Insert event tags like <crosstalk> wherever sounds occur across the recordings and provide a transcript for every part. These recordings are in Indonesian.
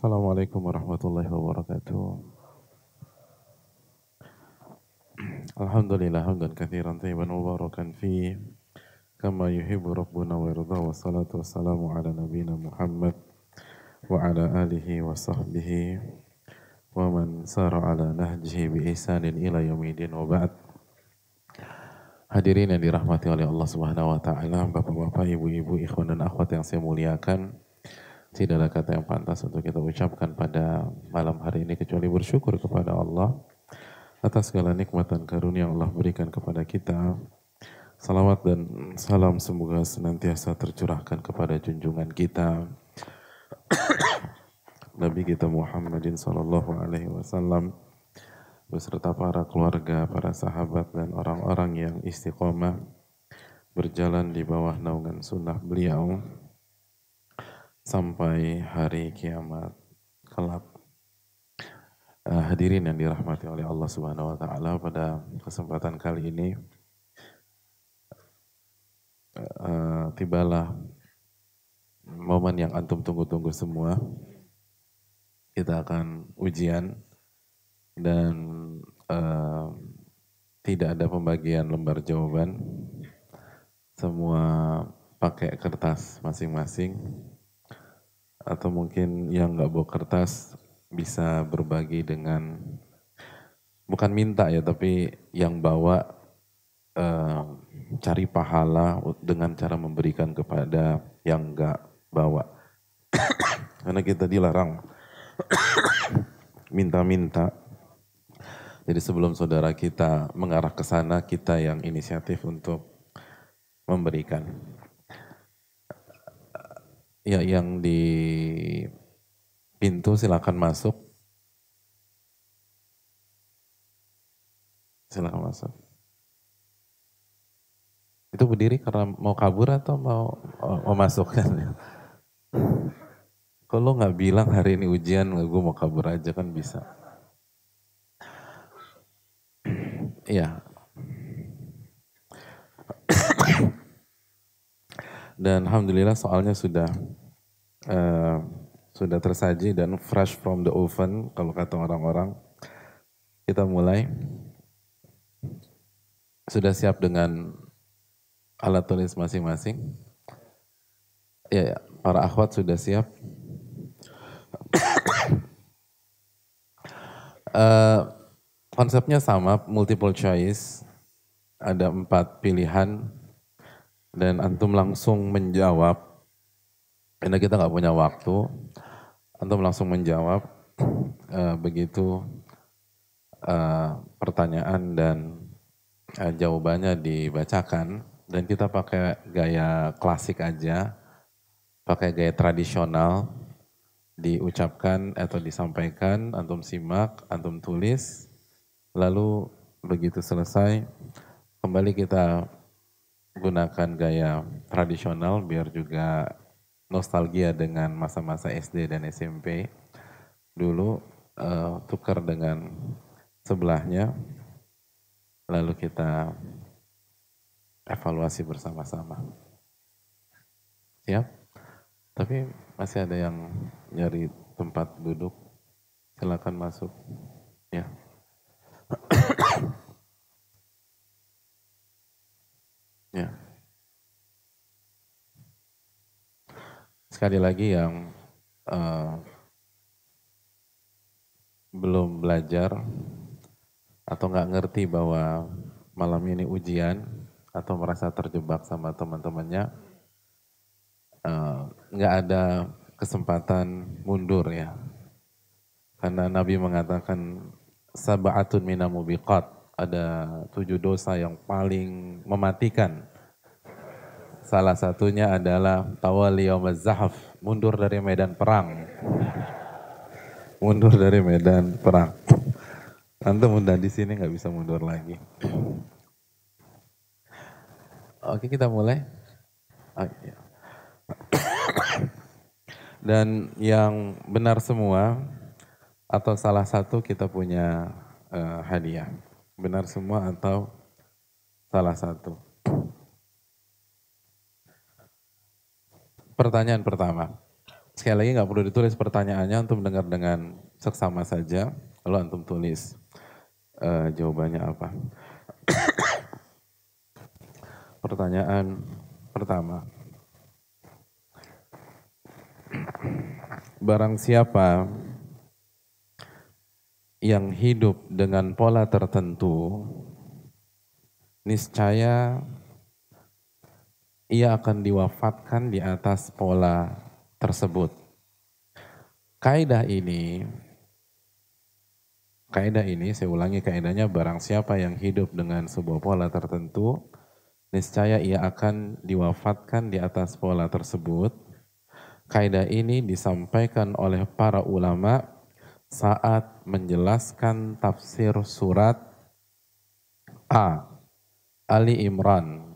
Assalamualaikum warahmatullahi wabarakatuh. Alhamdulillah hamdan katsiran tayyiban mubarakan fi kama yuhibbu rabbuna wa yarda wa salatu wassalamu ala nabiyyina Muhammad wa ala alihi wa sahbihi wa man sara ala nahjihi bi ihsanin ila yaumidin wa ba'd. Hadirin yang dirahmati oleh Allah Subhanahu wa taala, Bapak-bapak, Ibu-ibu, ikhwan dan akhwat yang saya muliakan, tidak ada kata yang pantas untuk kita ucapkan pada malam hari ini kecuali bersyukur kepada Allah atas segala nikmat dan karunia yang Allah berikan kepada kita. Salawat dan salam semoga senantiasa tercurahkan kepada junjungan kita. <coughs> Nabi kita Muhammadin Sallallahu Alaihi Wasallam beserta para keluarga, para sahabat dan orang-orang yang istiqomah berjalan di bawah naungan sunnah beliau sampai hari kiamat kelak. Uh, hadirin yang dirahmati oleh Allah Subhanahu wa taala pada kesempatan kali ini uh, tibalah momen yang antum tunggu-tunggu semua. Kita akan ujian dan uh, tidak ada pembagian lembar jawaban. Semua pakai kertas masing-masing atau mungkin yang nggak bawa kertas bisa berbagi dengan bukan minta ya tapi yang bawa e, cari pahala dengan cara memberikan kepada yang nggak bawa <coughs> karena kita dilarang <coughs> minta-minta jadi sebelum saudara kita mengarah ke sana kita yang inisiatif untuk memberikan Ya, yang di pintu silakan masuk. Silakan masuk. Itu berdiri karena mau kabur atau mau mau masuk kan? Kalau <laughs> nggak bilang hari ini ujian, gue mau kabur aja kan bisa. Iya. <clears throat> Dan alhamdulillah soalnya sudah uh, sudah tersaji dan fresh from the oven kalau kata orang-orang. Kita mulai. Sudah siap dengan alat tulis masing-masing? Ya, ya, para akhwat sudah siap. uh, <coughs> konsepnya sama, multiple choice. Ada empat pilihan dan antum langsung menjawab, karena kita nggak punya waktu, antum langsung menjawab uh, begitu uh, pertanyaan dan uh, jawabannya dibacakan dan kita pakai gaya klasik aja, pakai gaya tradisional diucapkan atau disampaikan, antum simak, antum tulis, lalu begitu selesai kembali kita gunakan gaya tradisional biar juga nostalgia dengan masa-masa SD dan SMP. Dulu uh, tukar dengan sebelahnya, lalu kita evaluasi bersama-sama. Siap? Tapi masih ada yang nyari tempat duduk. Silakan masuk. Ya. Ya. Sekali lagi yang uh, belum belajar atau nggak ngerti bahwa malam ini ujian atau merasa terjebak sama teman-temannya eh, nggak uh, ada kesempatan mundur ya karena Nabi mengatakan sabatun minamubiqat ada tujuh dosa yang paling mematikan Salah satunya adalah tawali zahaf, mundur dari medan perang. Mundur dari medan perang. Antum udah di sini nggak bisa mundur lagi. Oke kita mulai. Ah, iya. Dan yang benar semua atau salah satu kita punya uh, hadiah. Benar semua atau salah satu. Pertanyaan pertama. Sekali lagi nggak perlu ditulis pertanyaannya untuk mendengar dengan seksama saja. Lalu antum tulis uh, jawabannya apa. <coughs> Pertanyaan pertama. Barang siapa yang hidup dengan pola tertentu, niscaya ia akan diwafatkan di atas pola tersebut. Kaidah ini kaidah ini saya ulangi kaidahnya barang siapa yang hidup dengan sebuah pola tertentu niscaya ia akan diwafatkan di atas pola tersebut. Kaidah ini disampaikan oleh para ulama saat menjelaskan tafsir surat A Ali Imran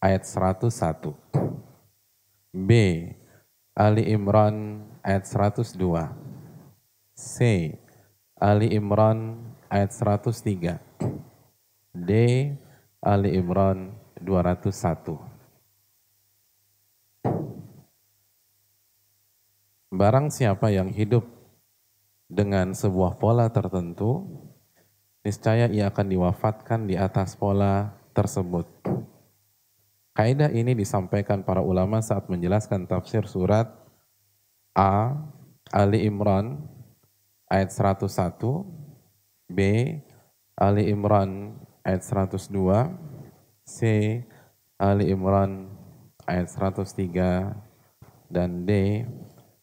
ayat 101. B. Ali Imran ayat 102. C. Ali Imran ayat 103. D. Ali Imran 201. Barang siapa yang hidup dengan sebuah pola tertentu, niscaya ia akan diwafatkan di atas pola tersebut. Kaidah ini disampaikan para ulama saat menjelaskan tafsir surat A Ali Imran ayat 101, B Ali Imran ayat 102, C Ali Imran ayat 103 dan D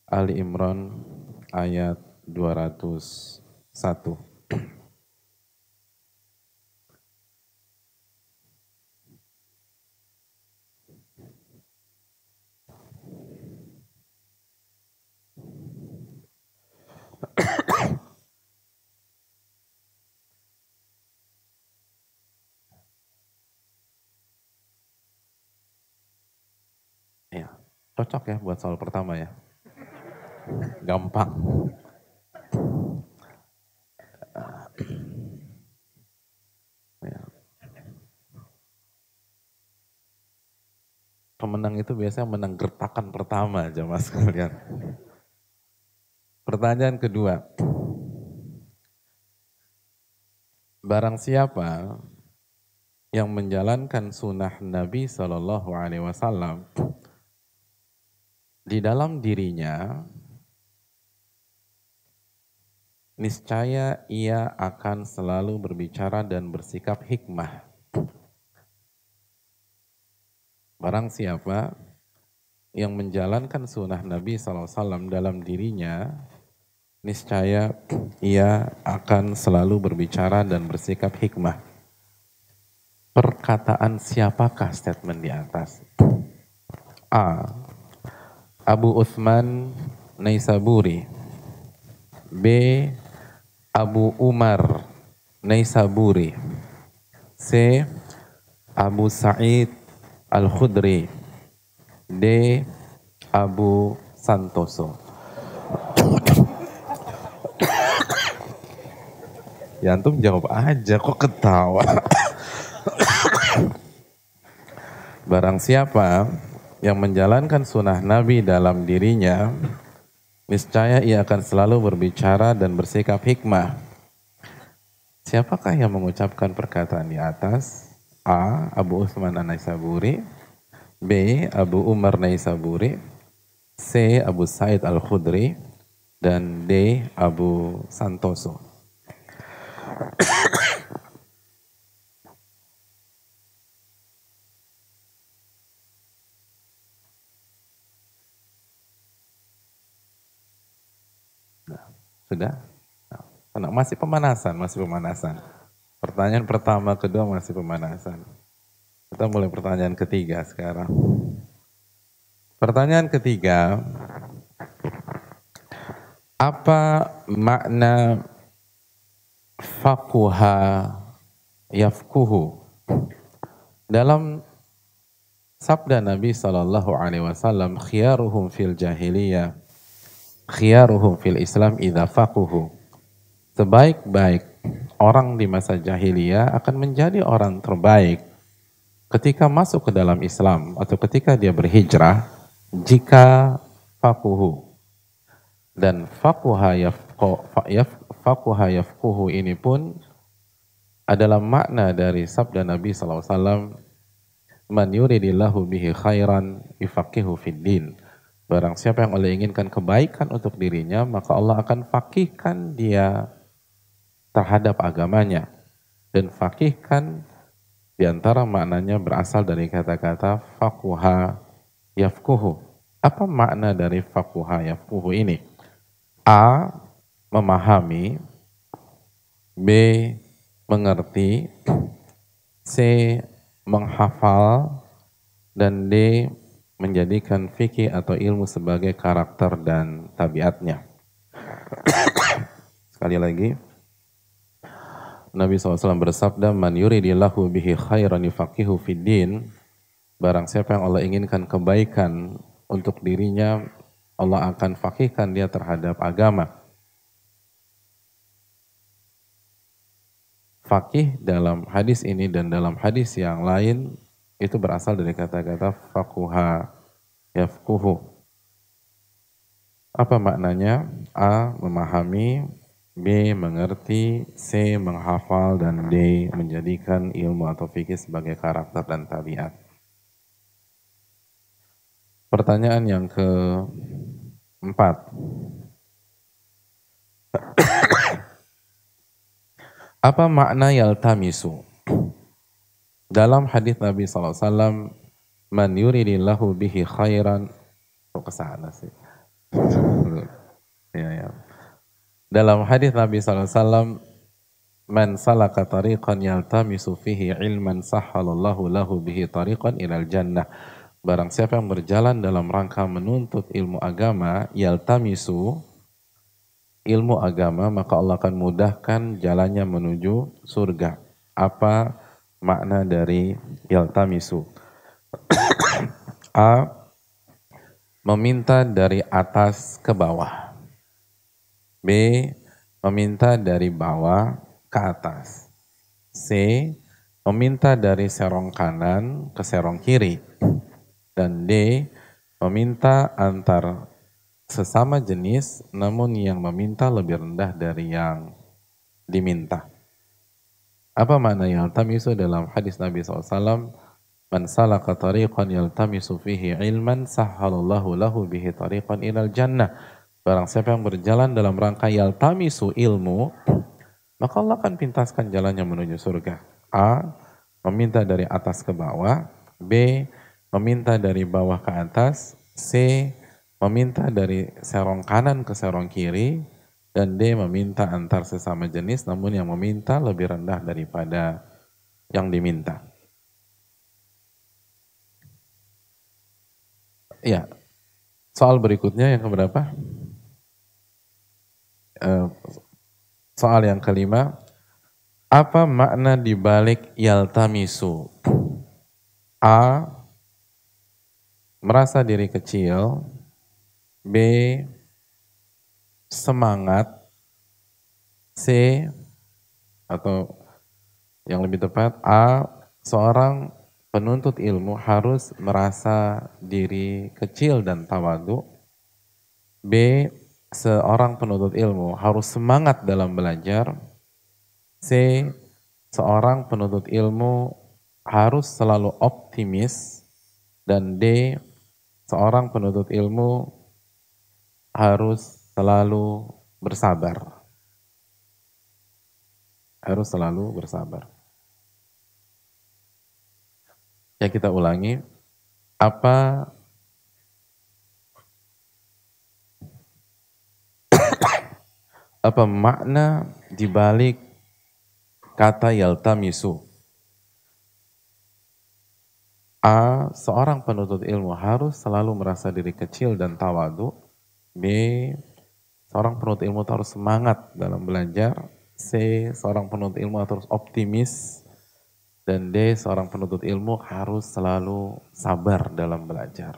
Ali Imran ayat 201. <coughs> ya, cocok ya buat soal pertama ya. Gampang. <coughs> Iya. Pemenang itu biasanya menang gertakan pertama aja mas kalian. Pertanyaan kedua. Barang siapa yang menjalankan sunnah Nabi Shallallahu Alaihi Wasallam di dalam dirinya niscaya ia akan selalu berbicara dan bersikap hikmah. Barang siapa yang menjalankan sunnah Nabi SAW dalam dirinya, niscaya ia akan selalu berbicara dan bersikap hikmah. Perkataan siapakah statement di atas? A. Abu Uthman Naisaburi B. Abu Umar Naisaburi C. Abu Sa'id Al-Khudri D. Abu Santoso Ya antum jawab aja kok ketawa. Barang siapa yang menjalankan sunnah Nabi dalam dirinya, niscaya ia akan selalu berbicara dan bersikap hikmah. Siapakah yang mengucapkan perkataan di atas? A. Abu Usman An-Naisaburi B. Abu Umar Naisaburi C. Abu Said Al-Khudri dan D. Abu Santoso. Sudah? Nah, masih pemanasan, masih pemanasan. Pertanyaan pertama, kedua masih pemanasan. Kita mulai pertanyaan ketiga sekarang. Pertanyaan ketiga, apa makna fakuha yafkuhu. Dalam sabda Nabi Shallallahu Alaihi Wasallam, khiaruhum fil jahiliyah, khiaruhum fil Islam idha fakuhu. Sebaik-baik orang di masa jahiliyah akan menjadi orang terbaik ketika masuk ke dalam Islam atau ketika dia berhijrah jika fakuhu dan fakuha yafkuhu fakuha yafkuhu ini pun adalah makna dari sabda Nabi SAW man yuridillahu bihi khairan yufaqihu fid din barang siapa yang oleh inginkan kebaikan untuk dirinya maka Allah akan fakihkan dia terhadap agamanya dan fakihkan diantara maknanya berasal dari kata-kata fakuha yafkuhu apa makna dari fakuha yafkuhu ini A memahami, B mengerti, C menghafal, dan D menjadikan fikih atau ilmu sebagai karakter dan tabiatnya. <coughs> Sekali lagi, Nabi SAW bersabda, Man yuridillahu bihi khairan yufaqihu fiddin, Barang siapa yang Allah inginkan kebaikan untuk dirinya, Allah akan fakihkan dia terhadap agama. Fakih dalam hadis ini dan dalam hadis yang lain itu berasal dari kata-kata fakuha yafkuhu. Apa maknanya? A. Memahami B. Mengerti C. Menghafal dan D. Menjadikan ilmu atau fikih sebagai karakter dan tabiat. Pertanyaan yang keempat. Apa makna yaltamisu? Dalam hadis Nabi SAW, man yuridillahu bihi khairan, kok kesana sih? ya, ya. Dalam hadis Nabi SAW, man salaka tariqan yaltamisu fihi ilman sahhalallahu lahu bihi tariqan ilal jannah. Barang siapa yang berjalan dalam rangka menuntut ilmu agama, yaltamisu, ilmu agama maka Allah akan mudahkan jalannya menuju surga. Apa makna dari yaltamisu? <clears throat> A. Meminta dari atas ke bawah. B. Meminta dari bawah ke atas. C. Meminta dari serong kanan ke serong kiri. Dan D. Meminta antar sesama jenis namun yang meminta lebih rendah dari yang diminta. Apa makna yaltamisu dalam hadis Nabi SAW? Man salaka tariqan yaltamisu fihi ilman sahhalallahu lahu bihi tariqan ilal jannah. Barang siapa yang berjalan dalam rangka yaltamisu ilmu, maka Allah akan pintaskan jalannya menuju surga. A. Meminta dari atas ke bawah. B. Meminta dari bawah ke atas. C meminta dari serong kanan ke serong kiri dan D meminta antar sesama jenis namun yang meminta lebih rendah daripada yang diminta. Ya, soal berikutnya yang keberapa? Eh, soal yang kelima, apa makna dibalik yaltamisu? A. Merasa diri kecil, B. Semangat. C. Atau yang lebih tepat A. Seorang penuntut ilmu harus merasa diri kecil dan tawadu. B. Seorang penuntut ilmu harus semangat dalam belajar. C. Seorang penuntut ilmu harus selalu optimis. Dan D. Seorang penuntut ilmu harus selalu bersabar. Harus selalu bersabar. Ya kita ulangi, apa <coughs> apa makna dibalik kata Yalta Misu? A. Seorang penuntut ilmu harus selalu merasa diri kecil dan tawadu B. Seorang penuntut ilmu harus semangat dalam belajar. C. Seorang penuntut ilmu harus optimis. Dan D. Seorang penuntut ilmu harus selalu sabar dalam belajar.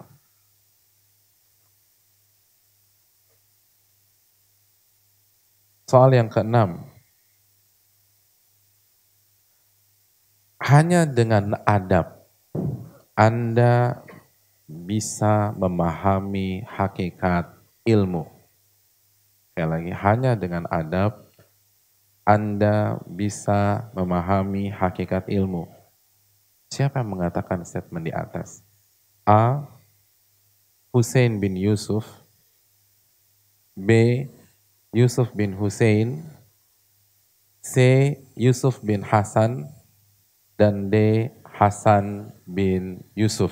Soal yang keenam. Hanya dengan adab Anda bisa memahami hakikat ilmu. Sekali lagi, hanya dengan adab Anda bisa memahami hakikat ilmu. Siapa yang mengatakan statement di atas? A. Hussein bin Yusuf B. Yusuf bin Hussein C. Yusuf bin Hasan dan D. Hasan bin Yusuf.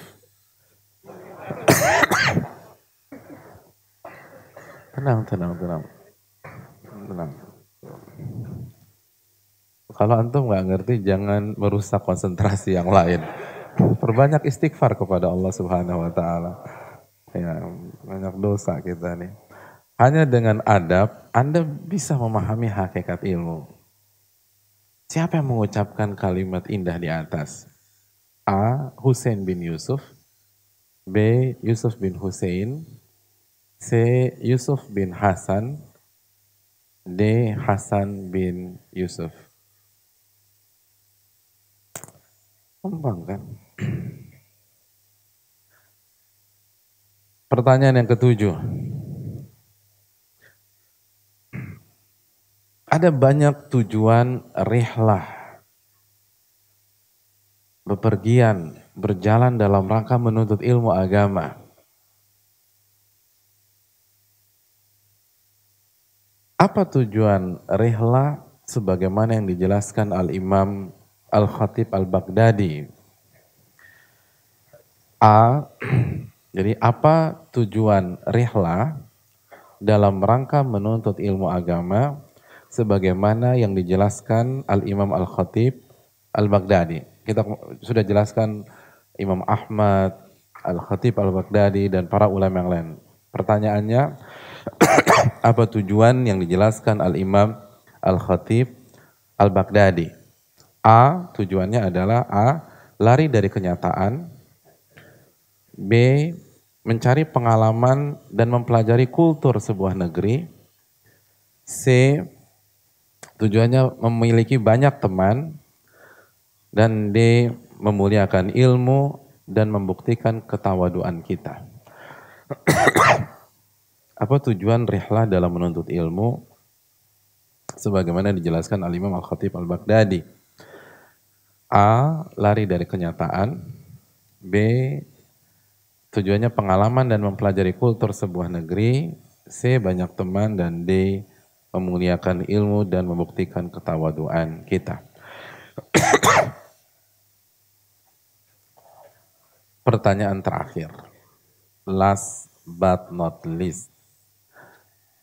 Tenang, tenang, tenang. Tenang. Kalau antum nggak ngerti, jangan merusak konsentrasi yang lain. Perbanyak istighfar kepada Allah Subhanahu Wa Taala. Ya, banyak dosa kita nih. Hanya dengan adab, Anda bisa memahami hakikat ilmu. Siapa yang mengucapkan kalimat indah di atas? A. Hussein bin Yusuf. B. Yusuf bin Hussein. C. Yusuf bin Hasan D. Hasan bin Yusuf Gampang kan? Pertanyaan yang ketujuh. Ada banyak tujuan rihlah. Bepergian, berjalan dalam rangka menuntut ilmu agama. Apa tujuan rehla sebagaimana yang dijelaskan Al-Imam Al-Khatib Al-Baghdadi? A. <clears throat> Jadi apa tujuan rehla dalam rangka menuntut ilmu agama sebagaimana yang dijelaskan Al-Imam Al-Khatib Al-Baghdadi. Kita sudah jelaskan Imam Ahmad, Al-Khatib Al-Baghdadi dan para ulama yang lain. Pertanyaannya, <coughs> apa tujuan yang dijelaskan Al-Imam Al-Khatib Al-Baghdadi. A, tujuannya adalah A, lari dari kenyataan. B, mencari pengalaman dan mempelajari kultur sebuah negeri. C, tujuannya memiliki banyak teman. Dan D, memuliakan ilmu dan membuktikan ketawaduan kita. <coughs> Apa tujuan rihlah dalam menuntut ilmu? Sebagaimana dijelaskan Al-Imam Al-Khatib Al-Baghdadi. A. Lari dari kenyataan. B. Tujuannya pengalaman dan mempelajari kultur sebuah negeri. C. Banyak teman. Dan D. Memuliakan ilmu dan membuktikan ketawaduan kita. Pertanyaan terakhir. Last but not least.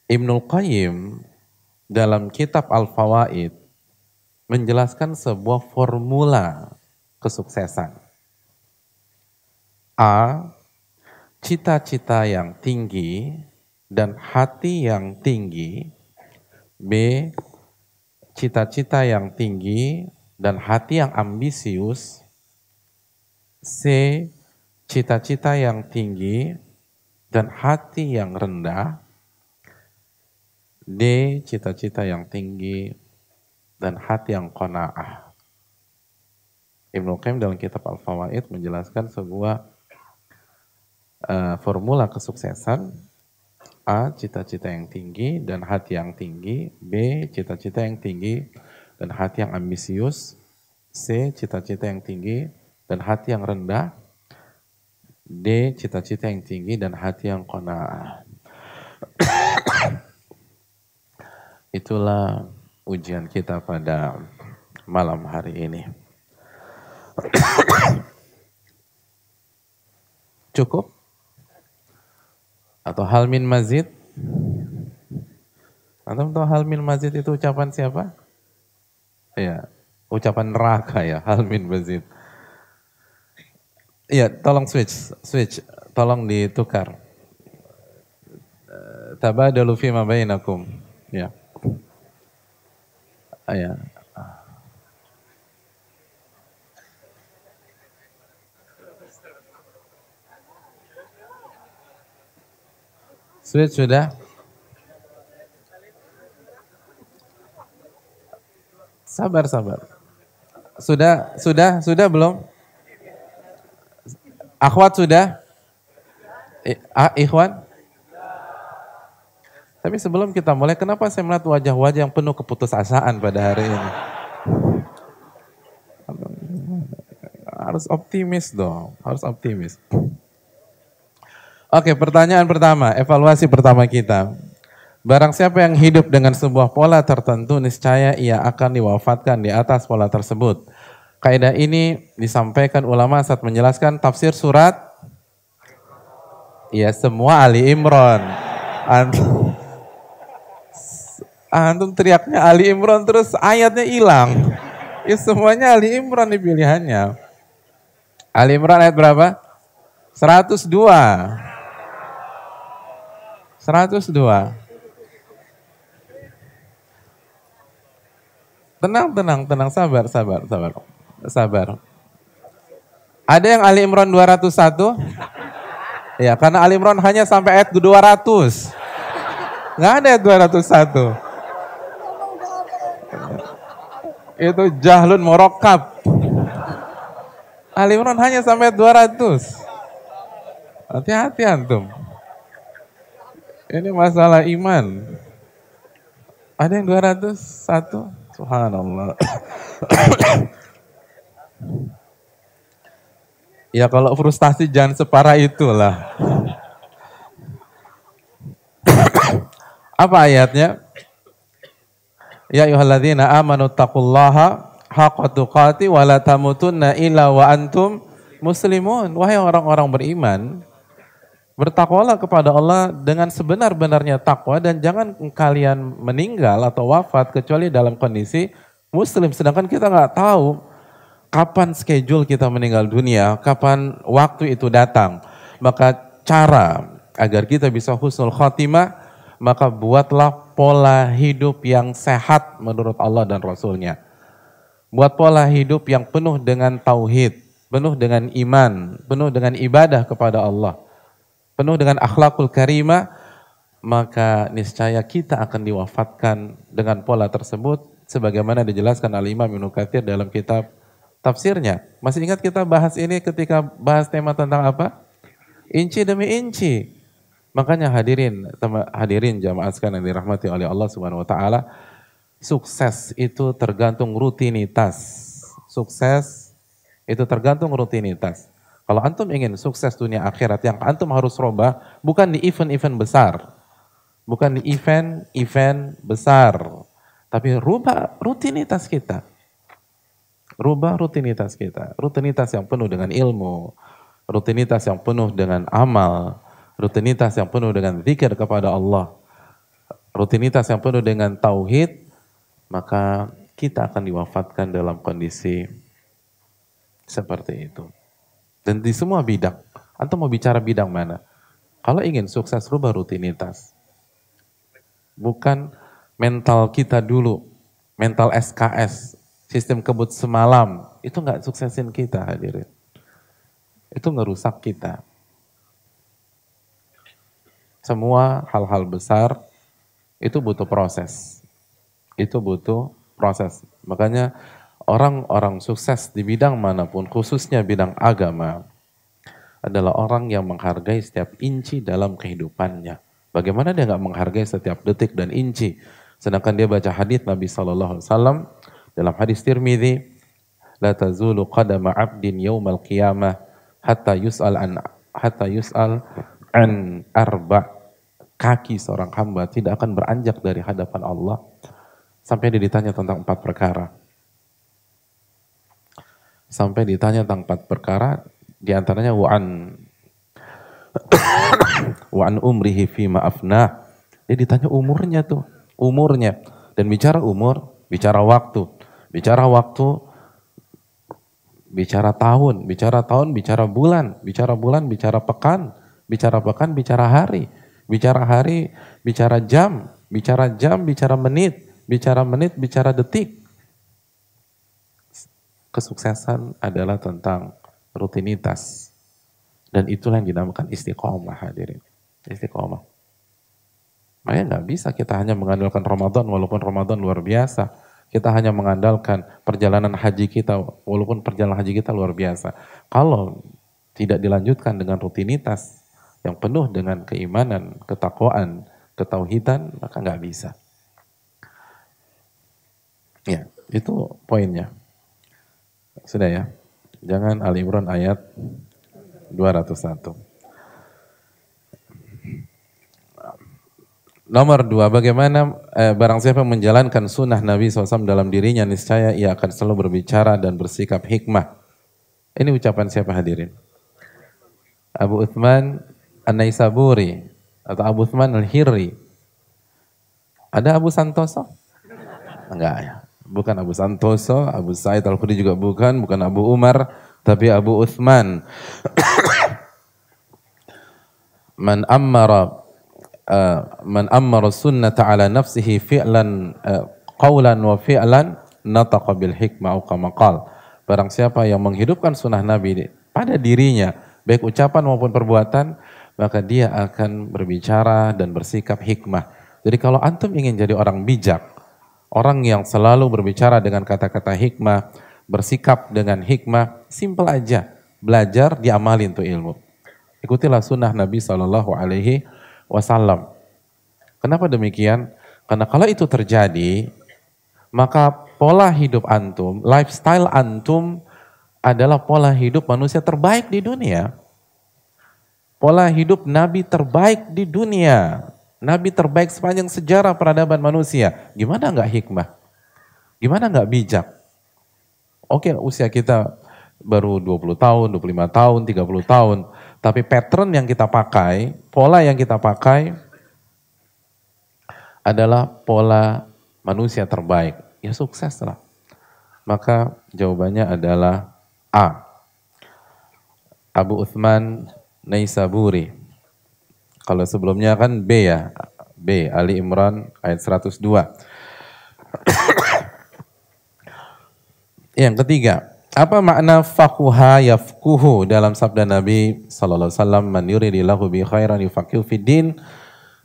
Ibnul Qayyim dalam kitab Al-Fawaid menjelaskan sebuah formula kesuksesan. A. Cita-cita yang tinggi dan hati yang tinggi. B. Cita-cita yang tinggi dan hati yang ambisius. C. Cita-cita yang tinggi dan hati yang rendah. D cita-cita yang tinggi dan hati yang kona'ah. Ibnu Qayyim dalam kitab Al-Fawaid menjelaskan sebuah uh, formula kesuksesan A. Cita-cita yang tinggi dan hati yang tinggi B. Cita-cita yang tinggi dan hati yang ambisius C. Cita-cita yang tinggi dan hati yang rendah D. Cita-cita yang tinggi dan hati yang kona'ah Itulah ujian kita pada malam hari ini. <coughs> Cukup? Atau halmin mazid? Atau tahu hal mazid itu ucapan siapa? Ya, ucapan neraka ya, halmin mazid. Iya, tolong switch, switch, tolong ditukar. Eh, tabadalu fima bainakum. Ya. Ah, ya switch sudah? Sabar, sabar. Sudah, sudah, sudah belum? Akhwat sudah? ah, ikhwan? Tapi sebelum kita mulai, kenapa saya melihat wajah-wajah yang penuh keputusasaan pada hari ini? Harus optimis dong, harus optimis. Oke, pertanyaan pertama, evaluasi pertama kita. Barang siapa yang hidup dengan sebuah pola tertentu, niscaya ia akan diwafatkan di atas pola tersebut. Kaidah ini disampaikan ulama saat menjelaskan tafsir surat ya semua Ali Imron. Antum teriaknya Ali Imron terus ayatnya hilang. Ya semuanya Ali Imron nih pilihannya. Ali Imron ayat berapa? 102. 102. Tenang, tenang, tenang, sabar, sabar, sabar. Sabar. Ada yang Ali Imran 201? Ya, karena Ali Imron hanya sampai ayat 200. Enggak ada ayat 201. Itu jahlun morokab. Ali Imran hanya sampai 200. Hati-hati antum. Ini masalah iman. Ada yang 201? Subhanallah. <coughs> ya kalau frustasi jangan separah itulah. <coughs> Apa ayatnya? Ya ayyuhalladzina amanu taqullaha haqqa tuqati wa la tamutunna illa wa antum muslimun. Wahai orang-orang beriman, bertakwalah kepada Allah dengan sebenar-benarnya takwa dan jangan kalian meninggal atau wafat kecuali dalam kondisi muslim. Sedangkan kita nggak tahu kapan schedule kita meninggal dunia, kapan waktu itu datang. Maka cara agar kita bisa husnul khotimah, maka buatlah pola hidup yang sehat menurut Allah dan Rasulnya. Buat pola hidup yang penuh dengan tauhid, penuh dengan iman, penuh dengan ibadah kepada Allah, penuh dengan akhlakul karimah, maka niscaya kita akan diwafatkan dengan pola tersebut sebagaimana dijelaskan Al Imam Ibnu Katsir dalam kitab tafsirnya. Masih ingat kita bahas ini ketika bahas tema tentang apa? Inci demi inci. Makanya hadirin, hadirin jamaah sekalian yang dirahmati oleh Allah Subhanahu wa taala, sukses itu tergantung rutinitas. Sukses itu tergantung rutinitas. Kalau antum ingin sukses dunia akhirat yang antum harus roba bukan di event-event besar. Bukan di event-event besar, tapi rubah rutinitas kita. Rubah rutinitas kita. Rutinitas yang penuh dengan ilmu, rutinitas yang penuh dengan amal, rutinitas yang penuh dengan zikir kepada Allah, rutinitas yang penuh dengan tauhid, maka kita akan diwafatkan dalam kondisi seperti itu. Dan di semua bidang, atau mau bicara bidang mana? Kalau ingin sukses rubah rutinitas. Bukan mental kita dulu, mental SKS, sistem kebut semalam, itu nggak suksesin kita hadirin. Itu ngerusak kita. Semua hal-hal besar itu butuh proses. Itu butuh proses. Makanya orang-orang sukses di bidang manapun, khususnya bidang agama, adalah orang yang menghargai setiap inci dalam kehidupannya. Bagaimana dia nggak menghargai setiap detik dan inci? Sedangkan dia baca hadis Nabi Shallallahu Alaihi Wasallam dalam hadis Tirmidzi, la tazulu qadama abdin yaumal qiyamah hatta yus'al an hatta yus'al an arba kaki seorang hamba tidak akan beranjak dari hadapan Allah sampai dia ditanya tentang empat perkara. Sampai ditanya tentang empat perkara di antaranya wan <coughs> an umrihi fi maafna. Dia ditanya umurnya tuh, umurnya. Dan bicara umur, bicara waktu. Bicara waktu, bicara tahun, bicara tahun, bicara bulan, bicara bulan, bicara pekan, bicara pekan, bicara hari, bicara hari, bicara jam, bicara jam, bicara menit, bicara menit, bicara detik. Kesuksesan adalah tentang rutinitas. Dan itulah yang dinamakan istiqomah hadirin. Istiqomah. Makanya nggak bisa kita hanya mengandalkan Ramadan walaupun Ramadan luar biasa. Kita hanya mengandalkan perjalanan haji kita walaupun perjalanan haji kita luar biasa. Kalau tidak dilanjutkan dengan rutinitas, yang penuh dengan keimanan, ketakwaan, ketauhidan, maka nggak bisa. Ya, itu poinnya. Sudah ya. Jangan Al Imran ayat 201. Nomor dua, bagaimana eh, barang siapa menjalankan sunnah Nabi SAW dalam dirinya, niscaya ia akan selalu berbicara dan bersikap hikmah. Ini ucapan siapa hadirin? Abu Uthman An-Naisaburi atau Abu Thman Al-Hirri. Ada Abu Santoso? Enggak ya. Bukan Abu Santoso, Abu Said Al-Khudri juga bukan, bukan Abu Umar, tapi Abu Uthman. <coughs> man ammara uh, man ammara sunnata ala nafsihi fi'lan uh, qawlan wa fi'lan nataqa bil hikmah kama qala. Barang siapa yang menghidupkan sunnah Nabi pada dirinya, baik ucapan maupun perbuatan, maka dia akan berbicara dan bersikap hikmah. Jadi kalau antum ingin jadi orang bijak, orang yang selalu berbicara dengan kata-kata hikmah, bersikap dengan hikmah, simple aja. Belajar, diamalin tuh ilmu. Ikutilah sunnah Nabi Shallallahu Alaihi Wasallam. Kenapa demikian? Karena kalau itu terjadi, maka pola hidup antum, lifestyle antum adalah pola hidup manusia terbaik di dunia pola hidup nabi terbaik di dunia. Nabi terbaik sepanjang sejarah peradaban manusia. Gimana nggak hikmah? Gimana nggak bijak? Oke, usia kita baru 20 tahun, 25 tahun, 30 tahun. Tapi pattern yang kita pakai, pola yang kita pakai adalah pola manusia terbaik. Ya sukses lah. Maka jawabannya adalah A. Abu Uthman Naisaburi. Kalau sebelumnya kan B ya, B Ali Imran ayat 102. Yang ketiga, apa makna fakuha yafkuhu dalam sabda Nabi sallallahu alaihi wasallam man yuridillahu bi khairan yufaqihu fid din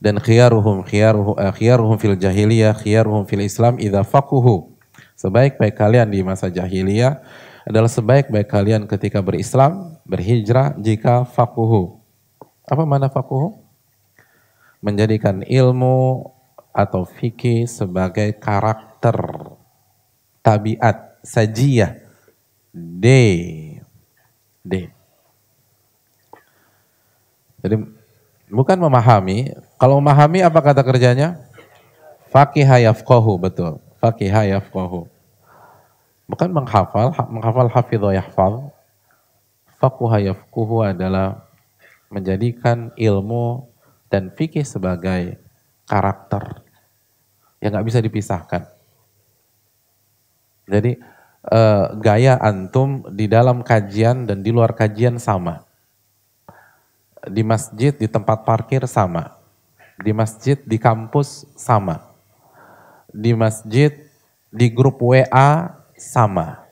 dan khiyaruhum khiyaruhu uh, khiyaruhum fil jahiliyah khiyaruhum fil Islam idza faquhu. Sebaik-baik kalian di masa jahiliyah adalah sebaik-baik kalian ketika berislam, berhijrah jika fakuhu. Apa mana fakuhu? Menjadikan ilmu atau fikih sebagai karakter tabiat sajiyah D D jadi bukan memahami kalau memahami apa kata kerjanya fakiha yafqahu betul fakiha yafqahu Bukan menghafal, menghafal hafidho yahfal. Fakuha yafkuhu adalah menjadikan ilmu dan fikih sebagai karakter yang nggak bisa dipisahkan. Jadi e, gaya antum di dalam kajian dan di luar kajian sama. Di masjid, di tempat parkir sama. Di masjid, di kampus sama. Di masjid, di grup WA sama.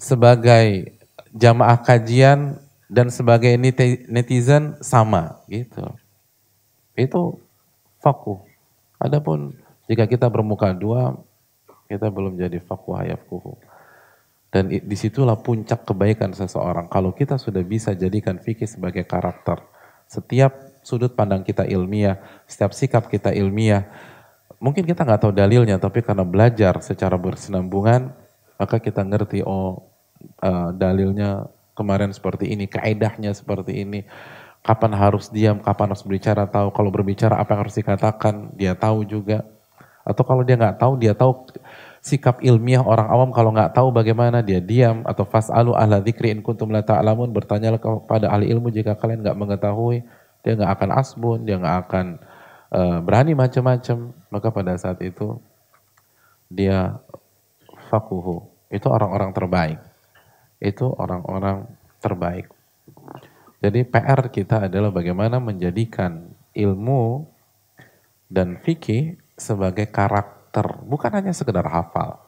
Sebagai jamaah kajian dan sebagai netizen sama gitu. Itu fakuh. Adapun jika kita bermuka dua, kita belum jadi fakuh kuhu. Dan disitulah puncak kebaikan seseorang. Kalau kita sudah bisa jadikan fikih sebagai karakter, setiap sudut pandang kita ilmiah, setiap sikap kita ilmiah, mungkin kita nggak tahu dalilnya, tapi karena belajar secara bersinambungan, maka kita ngerti oh uh, dalilnya kemarin seperti ini, kaidahnya seperti ini, kapan harus diam, kapan harus berbicara, tahu kalau berbicara apa yang harus dikatakan, dia tahu juga. Atau kalau dia nggak tahu, dia tahu sikap ilmiah orang awam kalau nggak tahu bagaimana dia diam atau fasalu ala dzikri in kuntum la ta'lamun bertanyalah kepada ahli ilmu jika kalian nggak mengetahui dia nggak akan asbun dia nggak akan Eh, berani macam-macam, maka pada saat itu dia fakuhu. Itu orang-orang terbaik. Itu orang-orang terbaik. Jadi PR kita adalah bagaimana menjadikan ilmu dan fikih sebagai karakter, bukan hanya sekedar hafal,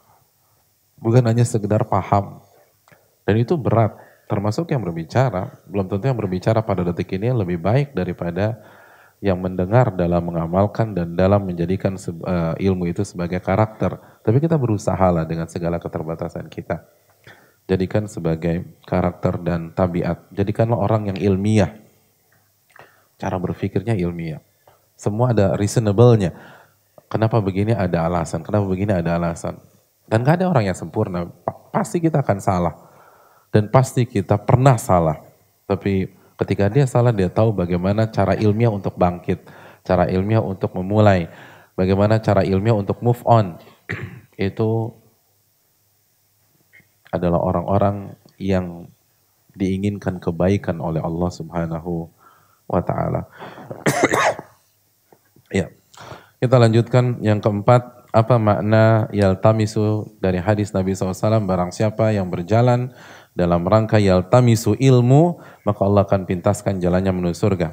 bukan hanya sekedar paham. Dan itu berat, termasuk yang berbicara, belum tentu yang berbicara pada detik ini lebih baik daripada yang mendengar dalam mengamalkan dan dalam menjadikan uh, ilmu itu sebagai karakter. Tapi kita berusaha lah dengan segala keterbatasan kita. Jadikan sebagai karakter dan tabiat. Jadikanlah orang yang ilmiah. Cara berpikirnya ilmiah. Semua ada reasonable-nya. Kenapa begini ada alasan, kenapa begini ada alasan. Dan gak ada orang yang sempurna. Pasti kita akan salah. Dan pasti kita pernah salah. Tapi Ketika dia salah, dia tahu bagaimana cara ilmiah untuk bangkit, cara ilmiah untuk memulai, bagaimana cara ilmiah untuk move on. <clears throat> Itu adalah orang-orang yang diinginkan kebaikan oleh Allah Subhanahu wa taala. <clears throat> ya. Kita lanjutkan yang keempat, apa makna yaltamisu dari hadis Nabi SAW, barang siapa yang berjalan dalam rangka yaltamisu ilmu, maka Allah akan pintaskan jalannya menuju surga.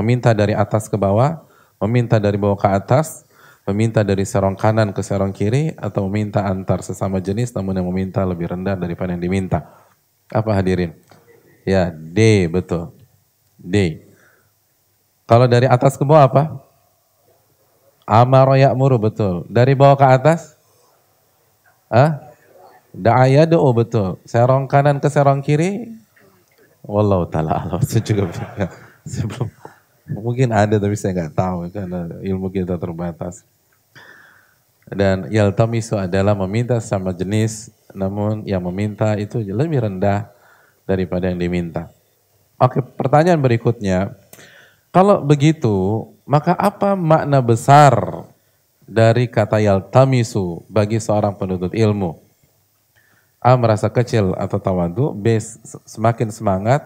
Meminta dari atas ke bawah, meminta dari bawah ke atas, meminta dari serong kanan ke serong kiri, atau meminta antar sesama jenis namun yang meminta lebih rendah daripada yang diminta. Apa hadirin? Ya, D, betul. D. Kalau dari atas ke bawah apa? Amaro ya'muru, betul. Dari bawah ke atas? Hah? Da'aya do betul. Serong kanan ke serong kiri. Wallahu ta'ala alam. Saya juga sebelum mungkin ada tapi saya nggak tahu karena ilmu kita terbatas. Dan yaltamisu adalah meminta sama jenis namun yang meminta itu lebih rendah daripada yang diminta. Oke, pertanyaan berikutnya. Kalau begitu, maka apa makna besar dari kata yaltamisu bagi seorang penuntut ilmu? A merasa kecil atau tawadu, B semakin semangat,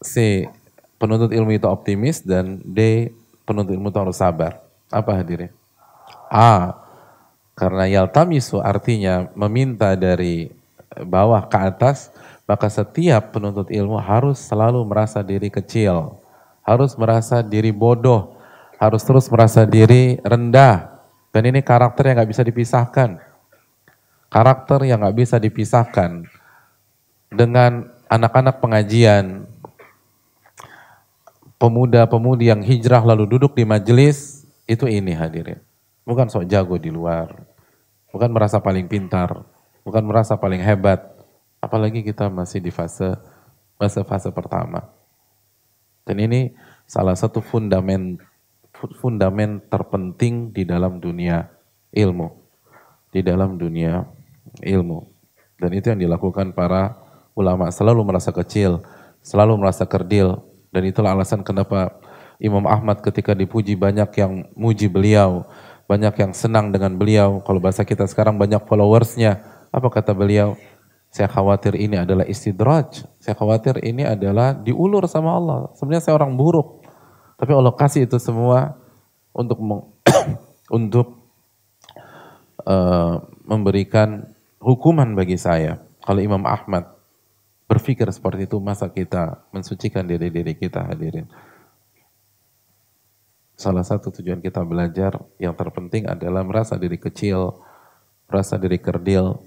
C penuntut ilmu itu optimis dan D penuntut ilmu itu harus sabar. Apa hadirin? A karena yaltamisu artinya meminta dari bawah ke atas, maka setiap penuntut ilmu harus selalu merasa diri kecil, harus merasa diri bodoh, harus terus merasa diri rendah. Dan ini karakter yang gak bisa dipisahkan karakter yang nggak bisa dipisahkan dengan anak-anak pengajian, pemuda-pemudi yang hijrah lalu duduk di majelis, itu ini hadirin. Bukan sok jago di luar, bukan merasa paling pintar, bukan merasa paling hebat, apalagi kita masih di fase fase fase pertama. Dan ini salah satu fundament fundament terpenting di dalam dunia ilmu, di dalam dunia ilmu. Dan itu yang dilakukan para ulama selalu merasa kecil, selalu merasa kerdil. Dan itulah alasan kenapa Imam Ahmad ketika dipuji banyak yang muji beliau, banyak yang senang dengan beliau. Kalau bahasa kita sekarang banyak followersnya. Apa kata beliau? Saya khawatir ini adalah istidraj. Saya khawatir ini adalah diulur sama Allah. Sebenarnya saya orang buruk. Tapi Allah kasih itu semua untuk <coughs> untuk uh, memberikan hukuman bagi saya kalau Imam Ahmad berpikir seperti itu masa kita mensucikan diri diri kita hadirin salah satu tujuan kita belajar yang terpenting adalah merasa diri kecil merasa diri kerdil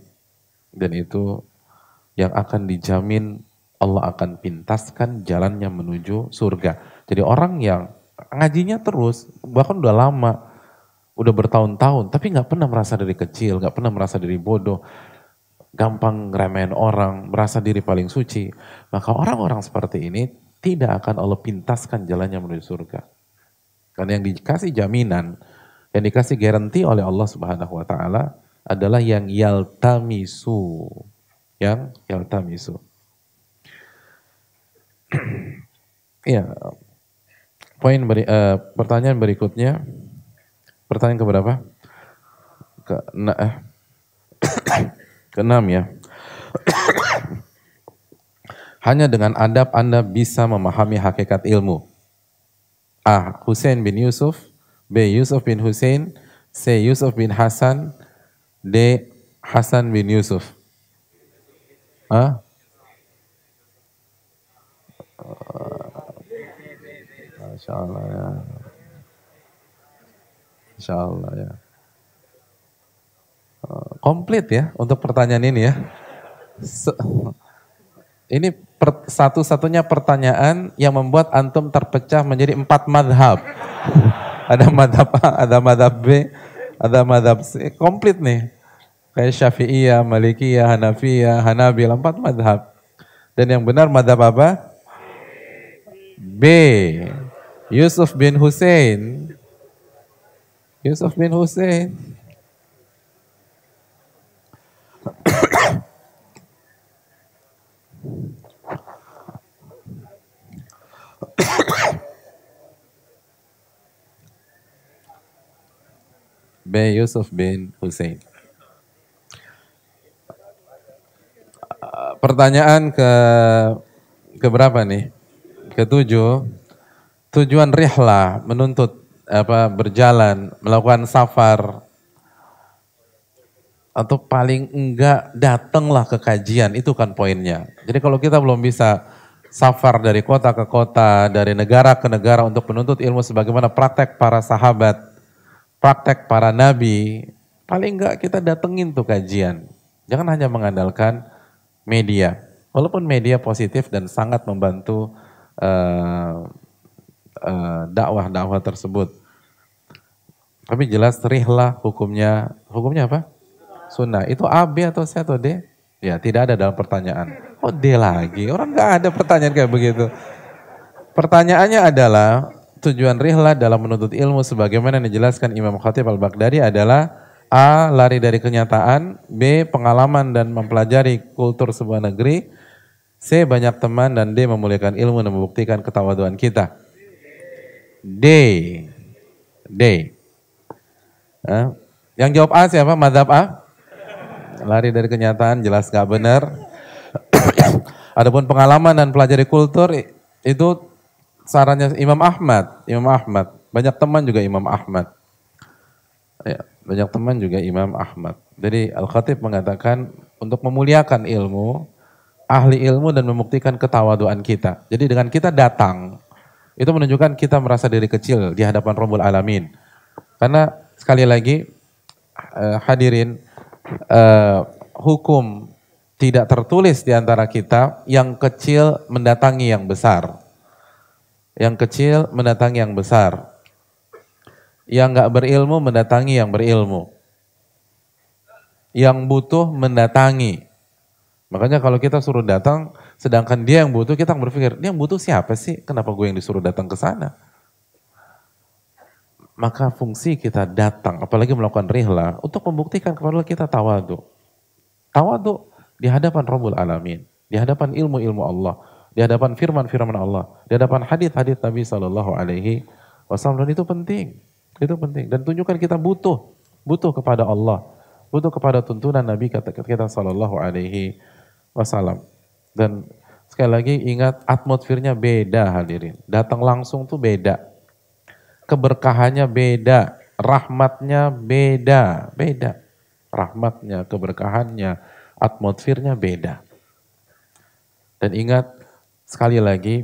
dan itu yang akan dijamin Allah akan pintaskan jalannya menuju surga jadi orang yang ngajinya terus bahkan udah lama udah bertahun-tahun tapi nggak pernah merasa dari kecil, nggak pernah merasa dari bodoh, gampang remen orang, merasa diri paling suci. Maka orang-orang seperti ini tidak akan Allah pintaskan jalannya menuju surga. Karena yang dikasih jaminan, yang dikasih garanti oleh Allah Subhanahu wa taala adalah yang yaltamisu. Yang yaltamisu. <clears throat> Iya. Poin beri, uh, pertanyaan berikutnya Pertanyaan ke berapa? Ke na, eh. <coughs> enam ya. <coughs> Hanya dengan adab Anda bisa memahami hakikat ilmu. A. Hussein bin Yusuf. B. Yusuf bin Hussein. C. Yusuf bin Hasan. D. Hasan bin Yusuf. A. Masya Allah ya. Insya Allah ya. Eh, komplit ya untuk pertanyaan ini ya. ini satu-satunya pertanyaan yang membuat antum terpecah menjadi empat madhab. <laughs> ada madhab A, ada madhab B, ada madhab C. Komplit nih. Kayak Syafi'iyah, Malikiyah, Hanafiyah, Hanabil, empat madhab. Dan yang benar madhab apa? B. Yusuf bin Hussein Yusuf bin Hussein. Bey Yusuf bin Hussein. Pertanyaan ke ke berapa nih? Ketujuh. Tujuan rihlah menuntut apa berjalan, melakukan safar atau paling enggak datanglah ke kajian itu kan poinnya. Jadi kalau kita belum bisa safar dari kota ke kota, dari negara ke negara untuk menuntut ilmu sebagaimana praktek para sahabat, praktek para nabi, paling enggak kita datengin tuh kajian. Jangan hanya mengandalkan media. Walaupun media positif dan sangat membantu uh, eh, eh, dakwah -dakwah tersebut. Tapi jelas rihlah hukumnya, hukumnya apa? Sunnah. Itu A, B atau C atau D? Ya tidak ada dalam pertanyaan. Oh D lagi, orang nggak ada pertanyaan kayak begitu. Pertanyaannya adalah tujuan rihlah dalam menuntut ilmu sebagaimana yang dijelaskan Imam Khatib al-Baghdadi adalah A. Lari dari kenyataan B. Pengalaman dan mempelajari kultur sebuah negeri C. Banyak teman dan D. memulihkan ilmu dan membuktikan ketawaduan kita D. D. Yang jawab A siapa? Madhab A? Lari dari kenyataan, jelas gak benar. <coughs> Adapun pengalaman dan pelajari kultur itu sarannya Imam Ahmad, Imam Ahmad. Banyak teman juga Imam Ahmad. Ya, banyak teman juga Imam Ahmad. Jadi Al-Khatib mengatakan untuk memuliakan ilmu, ahli ilmu dan membuktikan ketawaduan kita. Jadi dengan kita datang, itu menunjukkan kita merasa diri kecil di hadapan Rabbul Alamin. Karena Sekali lagi, uh, hadirin, uh, hukum tidak tertulis di antara kita, yang kecil mendatangi yang besar. Yang kecil mendatangi yang besar. Yang nggak berilmu mendatangi yang berilmu. Yang butuh mendatangi. Makanya kalau kita suruh datang, sedangkan dia yang butuh, kita berpikir, dia yang butuh siapa sih? Kenapa gue yang disuruh datang ke sana? maka fungsi kita datang, apalagi melakukan rihla, untuk membuktikan kepada Allah kita tawadu. Tawadu di hadapan Rabbul Alamin, di hadapan ilmu-ilmu Allah, di hadapan firman-firman Allah, di hadapan hadis-hadis Nabi Shallallahu Alaihi Wasallam. Dan itu penting, itu penting. Dan tunjukkan kita butuh, butuh kepada Allah, butuh kepada tuntunan Nabi kata kita Shallallahu Alaihi Wasallam. Dan sekali lagi ingat atmosfernya beda hadirin. Datang langsung tuh beda keberkahannya beda, rahmatnya beda, beda. Rahmatnya, keberkahannya, atmosfernya beda. Dan ingat sekali lagi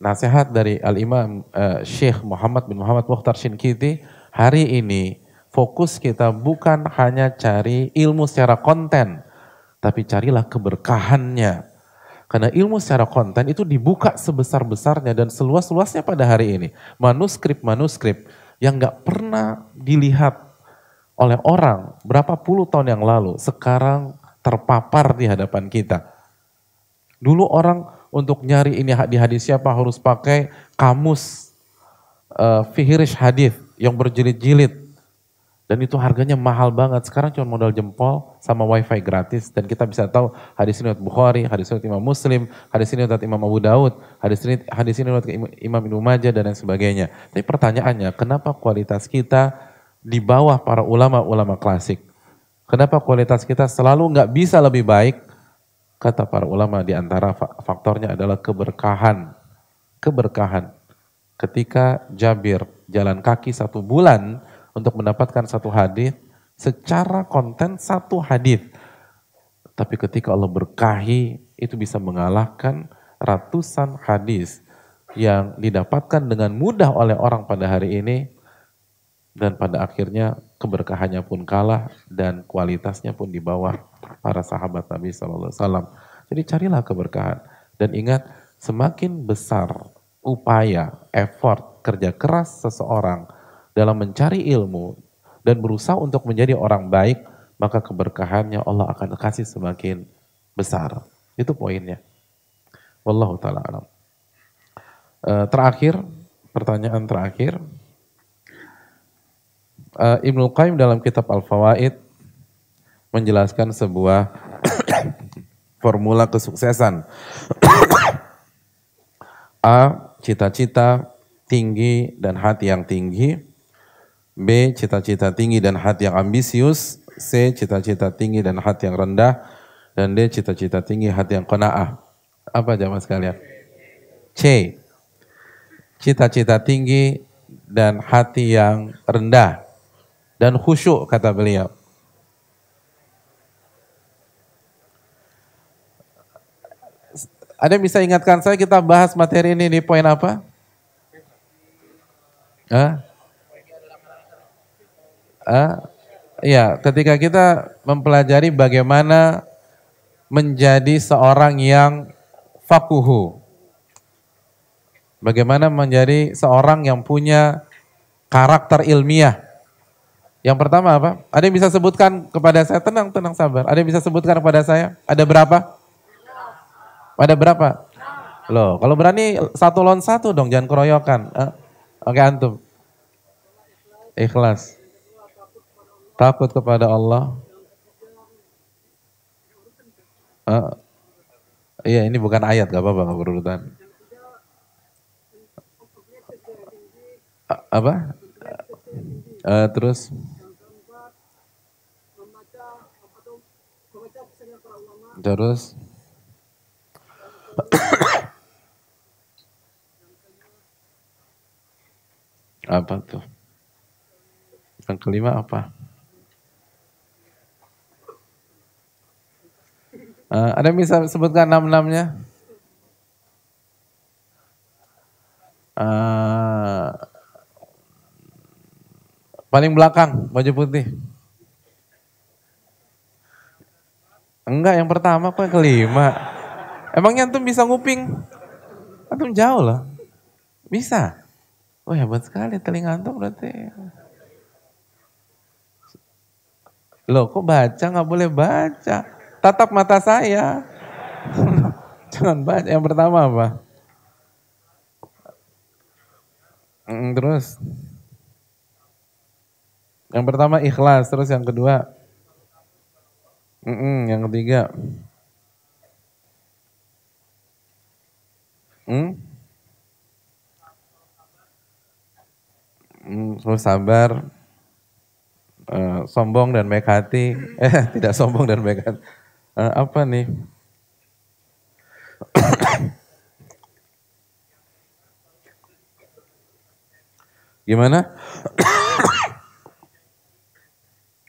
nasihat dari Al-Imam uh, eh, Syekh Muhammad bin Muhammad Mukhtar Shinkiti hari ini fokus kita bukan hanya cari ilmu secara konten, tapi carilah keberkahannya. Karena ilmu secara konten itu dibuka sebesar-besarnya dan seluas-luasnya pada hari ini. Manuskrip-manuskrip yang gak pernah dilihat oleh orang berapa puluh tahun yang lalu sekarang terpapar di hadapan kita. Dulu orang untuk nyari ini di hadis siapa harus pakai kamus uh, eh, fihirish hadith yang berjilid-jilid dan itu harganya mahal banget. Sekarang cuma modal jempol sama wifi gratis. Dan kita bisa tahu hadis ini Bukhari, hadis ini Imam Muslim, hadis ini buat Imam Abu Daud, hadis ini, hadis ini Imam Ibnu Majah dan lain sebagainya. Tapi pertanyaannya, kenapa kualitas kita di bawah para ulama-ulama klasik? Kenapa kualitas kita selalu nggak bisa lebih baik? Kata para ulama di antara faktornya adalah keberkahan. Keberkahan. Ketika Jabir jalan kaki satu bulan, untuk mendapatkan satu hadis secara konten satu hadis. Tapi ketika Allah berkahi itu bisa mengalahkan ratusan hadis yang didapatkan dengan mudah oleh orang pada hari ini dan pada akhirnya keberkahannya pun kalah dan kualitasnya pun di bawah para sahabat Nabi Sallallahu Alaihi Wasallam. Jadi carilah keberkahan dan ingat semakin besar upaya, effort, kerja keras seseorang dalam mencari ilmu dan berusaha untuk menjadi orang baik, maka keberkahannya Allah akan kasih semakin besar. Itu poinnya. Wallahu taala alam. E, terakhir, pertanyaan terakhir. E, eh, Ibnu Qayyim dalam kitab Al-Fawaid menjelaskan sebuah <coughs> formula kesuksesan. <coughs> A, cita-cita tinggi dan hati yang tinggi. B. Cita-cita tinggi dan hati yang ambisius. C. Cita-cita tinggi dan hati yang rendah. Dan D. Cita-cita tinggi hati yang kona'ah. Apa jamaah sekalian? C. Cita-cita tinggi dan hati yang rendah. Dan khusyuk kata beliau. Ada yang bisa ingatkan saya kita bahas materi ini di poin apa? Hah? uh, ya ketika kita mempelajari bagaimana menjadi seorang yang fakuhu. Bagaimana menjadi seorang yang punya karakter ilmiah. Yang pertama apa? Ada yang bisa sebutkan kepada saya? Tenang, tenang, sabar. Ada yang bisa sebutkan kepada saya? Ada berapa? Ada berapa? Loh, kalau berani satu lon satu dong, jangan keroyokan. Oke, antum. Ikhlas takut kepada Allah. Uh, iya, ini bukan ayat, gak apa-apa, gak berurutan. Uh, apa? Uh, terus? Terus? apa tuh? Yang kelima apa? Uh, ada yang bisa sebutkan enam-enamnya? Uh, paling belakang, baju putih. Enggak, yang pertama kok yang kelima. Emangnya antum bisa nguping? Antum jauh loh. Bisa. Wah hebat sekali telinga antum berarti. Loh kok baca nggak boleh baca? tatap mata saya. <laughs> Jangan baca. Yang pertama apa? Mm, terus. Yang pertama ikhlas, terus yang kedua. yang ketiga. Hmm, hmm terus sabar, uh, sombong dan baik hati. <laughs> Eh, tidak sombong dan baik hati uh, apa nih? Gimana?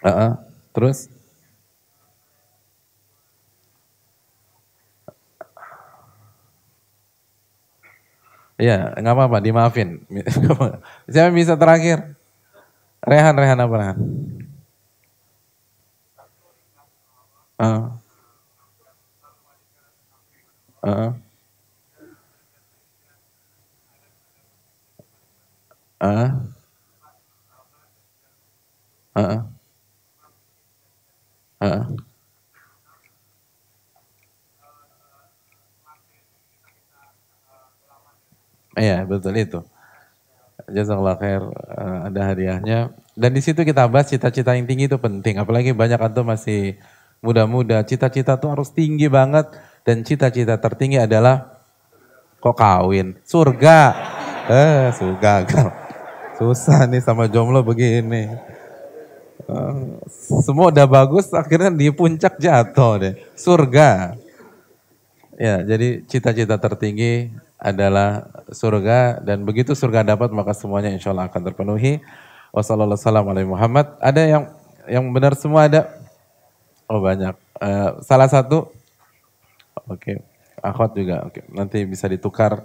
uh -uh. Terus? Ya, nggak apa-apa, dimaafin. <laughs> Siapa bisa terakhir? Rehan, Rehan apa Rehan? Uh ah ah ah Iya, betul itu. Jazakallah khair, eh, ada hadiahnya. Dan di situ kita bahas cita-cita yang tinggi itu penting. Apalagi banyak antum masih muda-muda. Cita-cita tuh harus tinggi banget dan cita-cita tertinggi adalah kok kawin surga eh surga gagal susah nih sama jomblo begini eh, semua udah bagus akhirnya di puncak jatuh deh surga ya jadi cita-cita tertinggi adalah surga dan begitu surga dapat maka semuanya insya Allah akan terpenuhi wassalamualaikum Muhammad ada yang yang benar semua ada oh banyak uh, salah satu Oke. Okay. Akhwat juga. Oke. Okay. Nanti bisa ditukar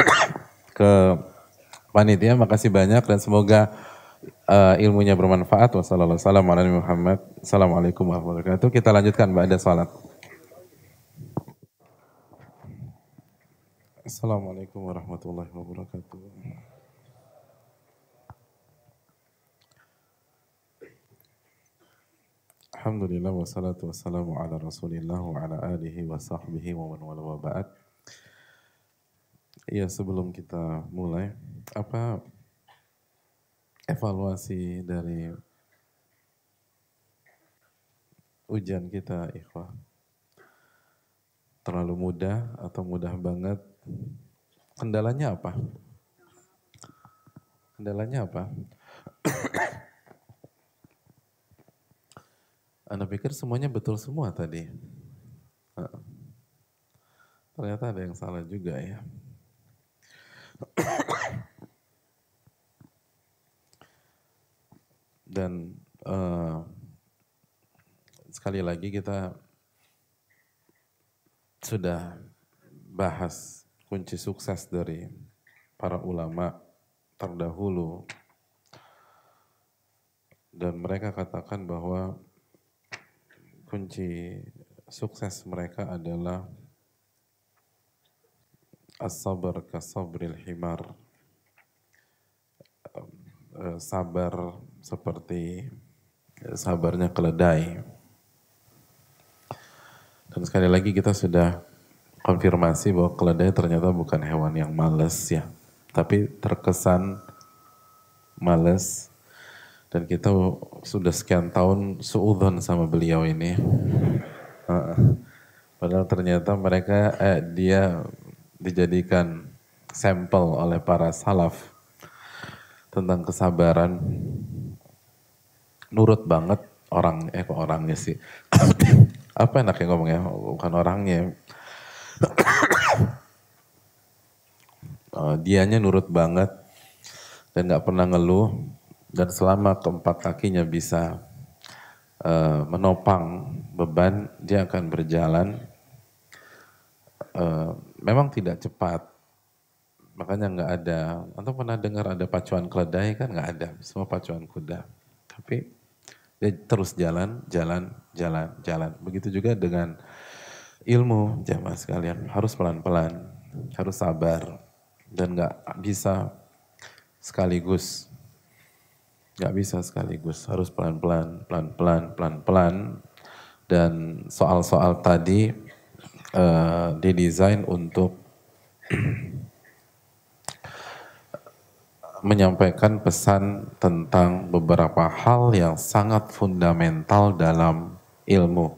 <coughs> ke panitia. Makasih banyak dan semoga uh, ilmunya bermanfaat. Wassalamualaikum warahmatullahi wabarakatuh. Kita lanjutkan Mbak ada salat. Assalamualaikum warahmatullahi wabarakatuh. Alhamdulillah wassalatu wassalamu ala rasulillah wa ala alihi wa sahbihi wa man wala wa ba'd. Ya sebelum kita mulai, apa evaluasi dari ujian kita ikhwah? Terlalu mudah atau mudah banget? Kendalanya apa? Kendalanya apa? <coughs> Anda pikir semuanya betul semua tadi? Nah, ternyata ada yang salah juga ya. Dan uh, sekali lagi kita sudah bahas kunci sukses dari para ulama terdahulu dan mereka katakan bahwa kunci sukses mereka adalah as-sabar ka himar eh, sabar seperti eh, sabarnya keledai dan sekali lagi kita sudah konfirmasi bahwa keledai ternyata bukan hewan yang males ya tapi terkesan males dan kita sudah sekian tahun seudon sama beliau ini. padahal ternyata mereka eh, dia dijadikan sampel oleh para salaf tentang kesabaran. Nurut banget orang eh kok orangnya sih. <coughs> Apa enaknya ngomong ya? bukan orangnya. <coughs> Eh, dianya nurut banget dan nggak pernah ngeluh dan selama keempat kakinya bisa uh, menopang beban, dia akan berjalan. Uh, memang tidak cepat, makanya nggak ada. Atau pernah dengar ada pacuan keledai kan nggak ada, semua pacuan kuda. Tapi dia terus jalan, jalan, jalan, jalan. Begitu juga dengan ilmu jamaah sekalian harus pelan-pelan, harus sabar dan nggak bisa sekaligus Gak bisa sekaligus, harus pelan-pelan, pelan-pelan, pelan-pelan. Dan soal-soal tadi uh, didesain untuk <clears throat> menyampaikan pesan tentang beberapa hal yang sangat fundamental dalam ilmu.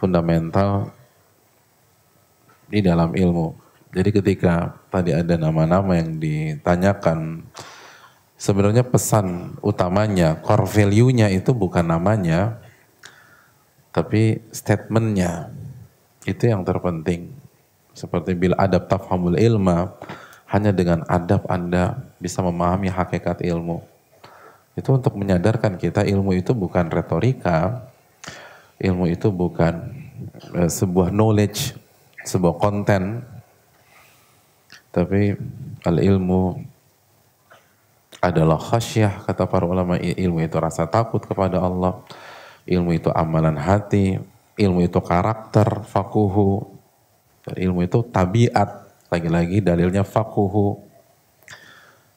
Fundamental di dalam ilmu. Jadi ketika tadi ada nama-nama yang ditanyakan, Sebenarnya pesan utamanya, core value-nya itu bukan namanya, tapi statementnya. Itu yang terpenting. Seperti bila adab tafhamul ilma, hanya dengan adab Anda bisa memahami hakikat ilmu. Itu untuk menyadarkan kita ilmu itu bukan retorika, ilmu itu bukan uh, sebuah knowledge, sebuah konten, tapi al ilmu adalah khasyah kata para ulama ilmu itu rasa takut kepada Allah ilmu itu amalan hati ilmu itu karakter fakuhu ilmu itu tabiat lagi-lagi dalilnya fakuhu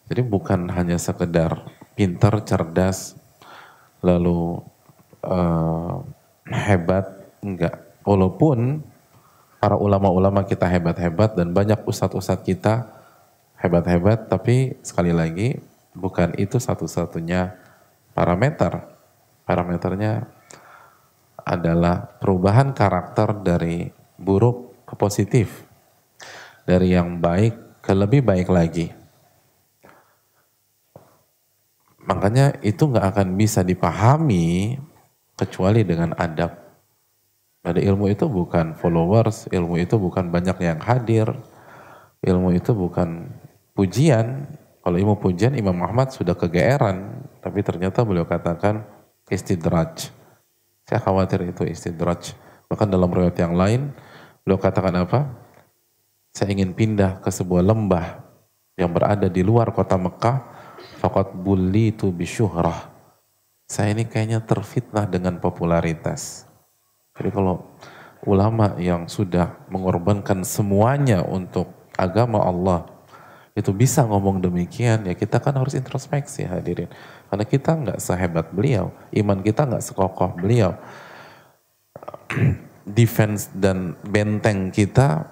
jadi bukan hanya sekedar pinter cerdas lalu uh, hebat enggak walaupun para ulama-ulama kita hebat-hebat dan banyak ustadz-ustadz kita hebat-hebat tapi sekali lagi bukan itu satu-satunya parameter. Parameternya adalah perubahan karakter dari buruk ke positif, dari yang baik ke lebih baik lagi. Makanya itu nggak akan bisa dipahami kecuali dengan adab. Pada nah, ilmu itu bukan followers, ilmu itu bukan banyak yang hadir, ilmu itu bukan pujian, kalau Imam Pujian Imam Ahmad sudah kegeeran, tapi ternyata beliau katakan istidraj. Saya khawatir itu istidraj. Bahkan dalam riwayat yang lain, beliau katakan apa? Saya ingin pindah ke sebuah lembah yang berada di luar kota Mekah, fakat buli itu bisyuhrah. Saya ini kayaknya terfitnah dengan popularitas. Jadi kalau ulama yang sudah mengorbankan semuanya untuk agama Allah, itu bisa ngomong demikian ya kita kan harus introspeksi hadirin karena kita nggak sehebat beliau iman kita nggak sekokoh beliau <clears throat> defense dan benteng kita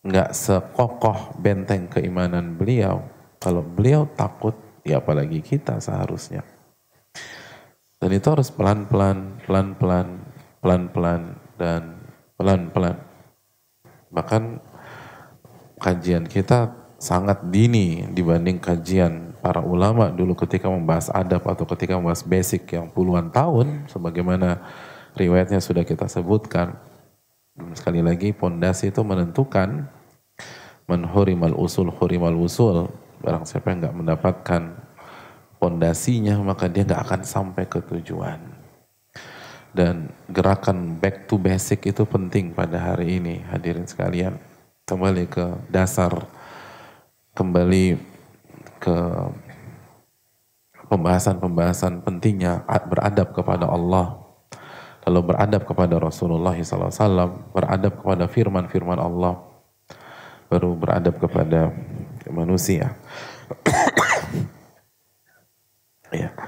nggak sekokoh benteng keimanan beliau kalau beliau takut ya apalagi kita seharusnya dan itu harus pelan-pelan pelan-pelan pelan-pelan dan pelan-pelan bahkan kajian kita sangat dini dibanding kajian para ulama dulu ketika membahas adab atau ketika membahas basic yang puluhan tahun sebagaimana riwayatnya sudah kita sebutkan sekali lagi pondasi itu menentukan menhurimal usul hurimal usul barang siapa yang nggak mendapatkan pondasinya maka dia nggak akan sampai ke tujuan dan gerakan back to basic itu penting pada hari ini hadirin sekalian kembali ke dasar kembali ke pembahasan-pembahasan pentingnya beradab kepada Allah, lalu beradab kepada Rasulullah SAW, beradab kepada firman-firman Allah, baru beradab kepada manusia. <coughs> ya. <coughs>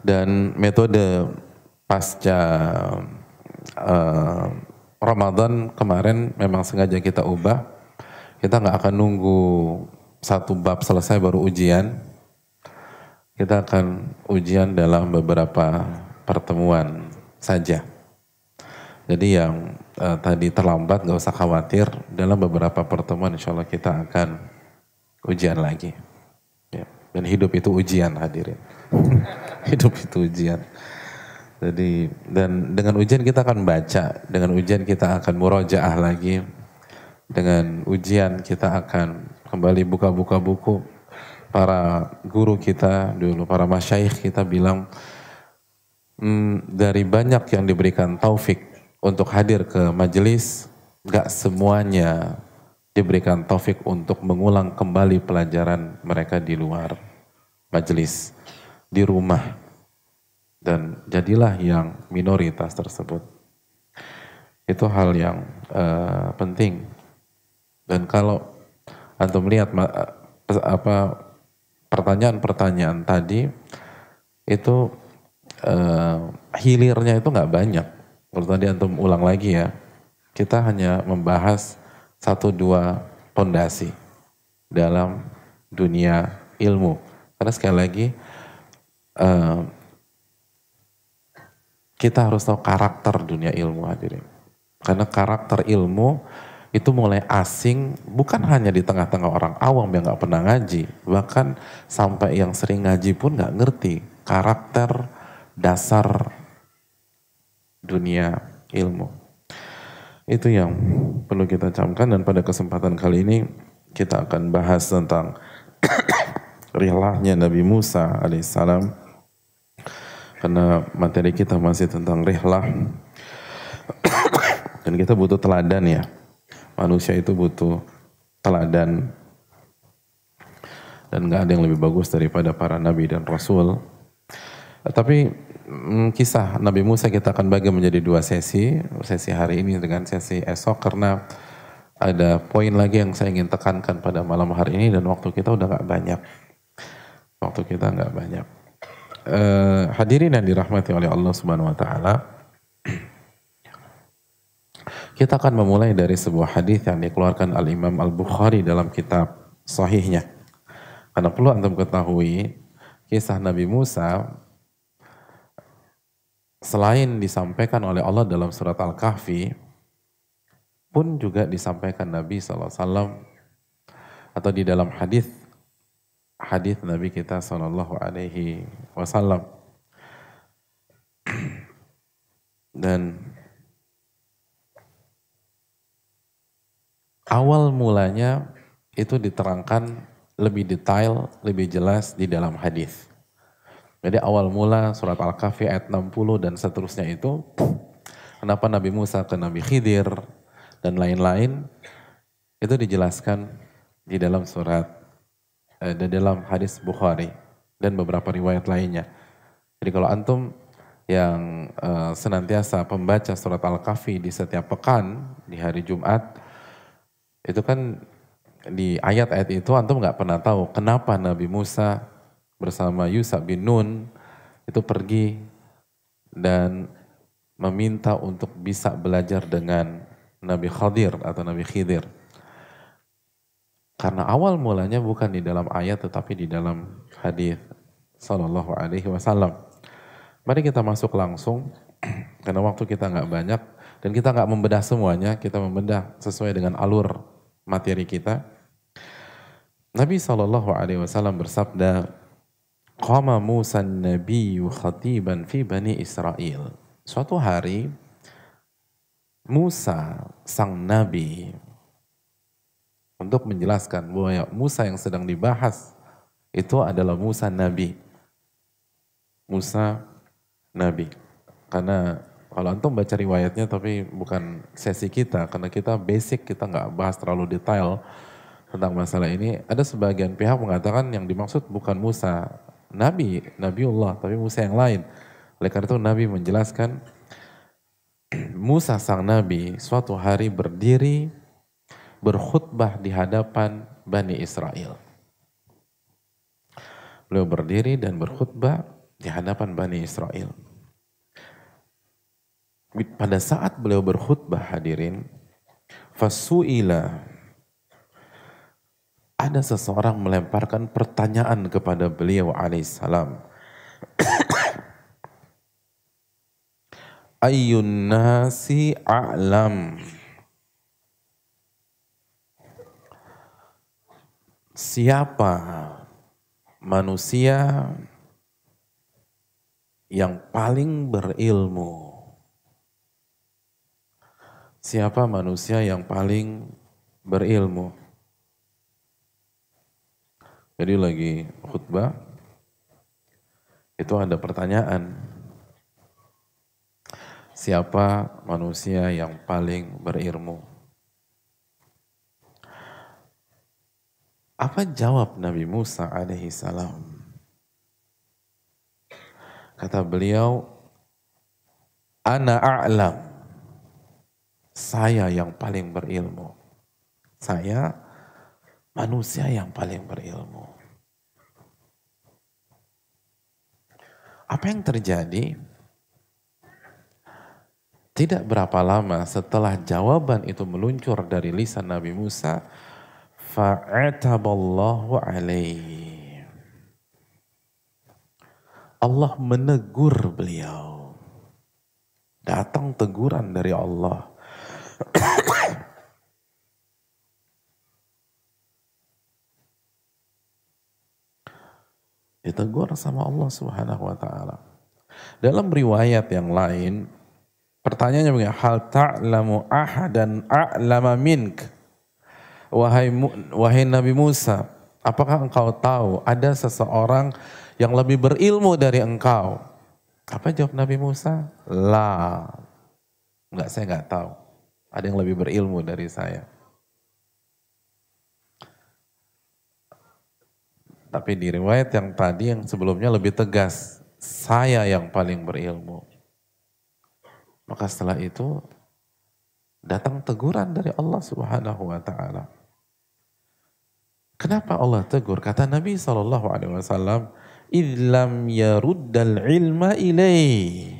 Dan metode pasca uh, Ramadan kemarin memang sengaja kita ubah. Kita nggak akan nunggu satu bab selesai baru ujian. Kita akan ujian dalam beberapa pertemuan saja. Jadi yang uh, tadi terlambat nggak usah khawatir dalam beberapa pertemuan insya Allah kita akan ujian lagi. Ya. Dan hidup itu ujian hadirin. <laughs> hidup itu ujian. Jadi dan dengan ujian kita akan baca, dengan ujian kita akan murojaah lagi, dengan ujian kita akan kembali buka-buka buku. Para guru kita dulu, para masyaikh kita bilang hmm, dari banyak yang diberikan taufik untuk hadir ke majelis, gak semuanya diberikan taufik untuk mengulang kembali pelajaran mereka di luar majelis, di rumah dan jadilah yang minoritas tersebut. Itu hal yang uh, penting. Dan kalau antum melihat eh, apa pertanyaan-pertanyaan tadi itu uh, hilirnya itu nggak banyak. Kalau tadi antum ulang lagi ya, kita hanya membahas satu dua pondasi dalam dunia ilmu. Karena sekali lagi uh, kita harus tahu karakter dunia ilmu hadirin. Karena karakter ilmu itu mulai asing bukan hanya di tengah-tengah orang awam yang nggak pernah ngaji bahkan sampai yang sering ngaji pun nggak ngerti karakter dasar dunia ilmu itu yang perlu kita camkan dan pada kesempatan kali ini kita akan bahas tentang <coughs> rilahnya Nabi Musa alaihissalam karena materi kita masih tentang rihlah dan kita butuh teladan ya manusia itu butuh teladan dan gak ada yang lebih bagus daripada para nabi dan rasul tapi mm, kisah Nabi Musa kita akan bagi menjadi dua sesi sesi hari ini dengan sesi esok karena ada poin lagi yang saya ingin tekankan pada malam hari ini dan waktu kita udah gak banyak waktu kita gak banyak uh, hadirin yang dirahmati oleh Allah Subhanahu wa taala. Kita akan memulai dari sebuah hadis yang dikeluarkan Al Imam Al Bukhari dalam kitab sahihnya. Karena perlu antum ketahui kisah Nabi Musa selain disampaikan oleh Allah dalam surat Al-Kahfi pun juga disampaikan Nabi SAW atau di dalam hadis hadis Nabi kita Shallallahu Alaihi Wasallam dan awal mulanya itu diterangkan lebih detail, lebih jelas di dalam hadis. Jadi awal mula surat Al-Kahfi ayat 60 dan seterusnya itu kenapa Nabi Musa ke Nabi Khidir dan lain-lain itu dijelaskan di dalam surat ada eh, dalam hadis Bukhari dan beberapa riwayat lainnya. Jadi kalau antum yang uh, senantiasa pembaca surat Al-Kahfi di setiap pekan di hari Jumat itu kan di ayat-ayat itu antum nggak pernah tahu kenapa Nabi Musa bersama Yusuf bin Nun itu pergi dan meminta untuk bisa belajar dengan Nabi Khadir atau Nabi Khidir. Karena awal mulanya bukan di dalam ayat tetapi di dalam hadis Sallallahu Alaihi Wasallam. Mari kita masuk langsung <clears throat> karena waktu kita nggak banyak dan kita nggak membedah semuanya, kita membedah sesuai dengan alur materi kita. Nabi Shallallahu Alaihi Wasallam bersabda, "Qama Musa Nabiyyu khatiban fi bani Israel." Suatu hari Musa sang Nabi untuk menjelaskan bahwa Musa yang sedang dibahas itu adalah Musa Nabi. Musa Nabi. Karena kalau antum baca riwayatnya tapi bukan sesi kita karena kita basic kita nggak bahas terlalu detail tentang masalah ini. Ada sebagian pihak mengatakan yang dimaksud bukan Musa Nabi, Nabiullah tapi Musa yang lain. Oleh karena itu Nabi menjelaskan <clears throat> Musa sang Nabi suatu hari berdiri berkhutbah di hadapan Bani Israel. Beliau berdiri dan berkhutbah di hadapan Bani Israel. Pada saat beliau berkhutbah hadirin, fasuila ada seseorang melemparkan pertanyaan kepada beliau alaihissalam. <coughs> Ayyun nasi a'lam. siapa manusia yang paling berilmu? Siapa manusia yang paling berilmu? Jadi lagi khutbah, itu ada pertanyaan. Siapa manusia yang paling berilmu? Apa jawab Nabi Musa alaihi salam? Kata beliau, Ana a'lam. Saya yang paling berilmu. Saya manusia yang paling berilmu. Apa yang terjadi? Tidak berapa lama setelah jawaban itu meluncur dari lisan Nabi Musa, Fa'ataballahu 'alaihi. Allah menegur beliau. Datang teguran dari Allah. <coughs> Ditegur sama Allah subhanahu wa ta'ala. Dalam riwayat yang lain, pertanyaannya begini, Hal ta'lamu ahadan a'lama mink? wahai wahai Nabi Musa, apakah engkau tahu ada seseorang yang lebih berilmu dari engkau? Apa jawab Nabi Musa? La. Enggak, saya enggak tahu. Ada yang lebih berilmu dari saya. Tapi di riwayat yang tadi yang sebelumnya lebih tegas, saya yang paling berilmu. Maka setelah itu datang teguran dari Allah Subhanahu wa taala. Kenapa Allah tegur? Kata Nabi Shallallahu Alaihi Wasallam, "Ilam yaruddal ilma ilai."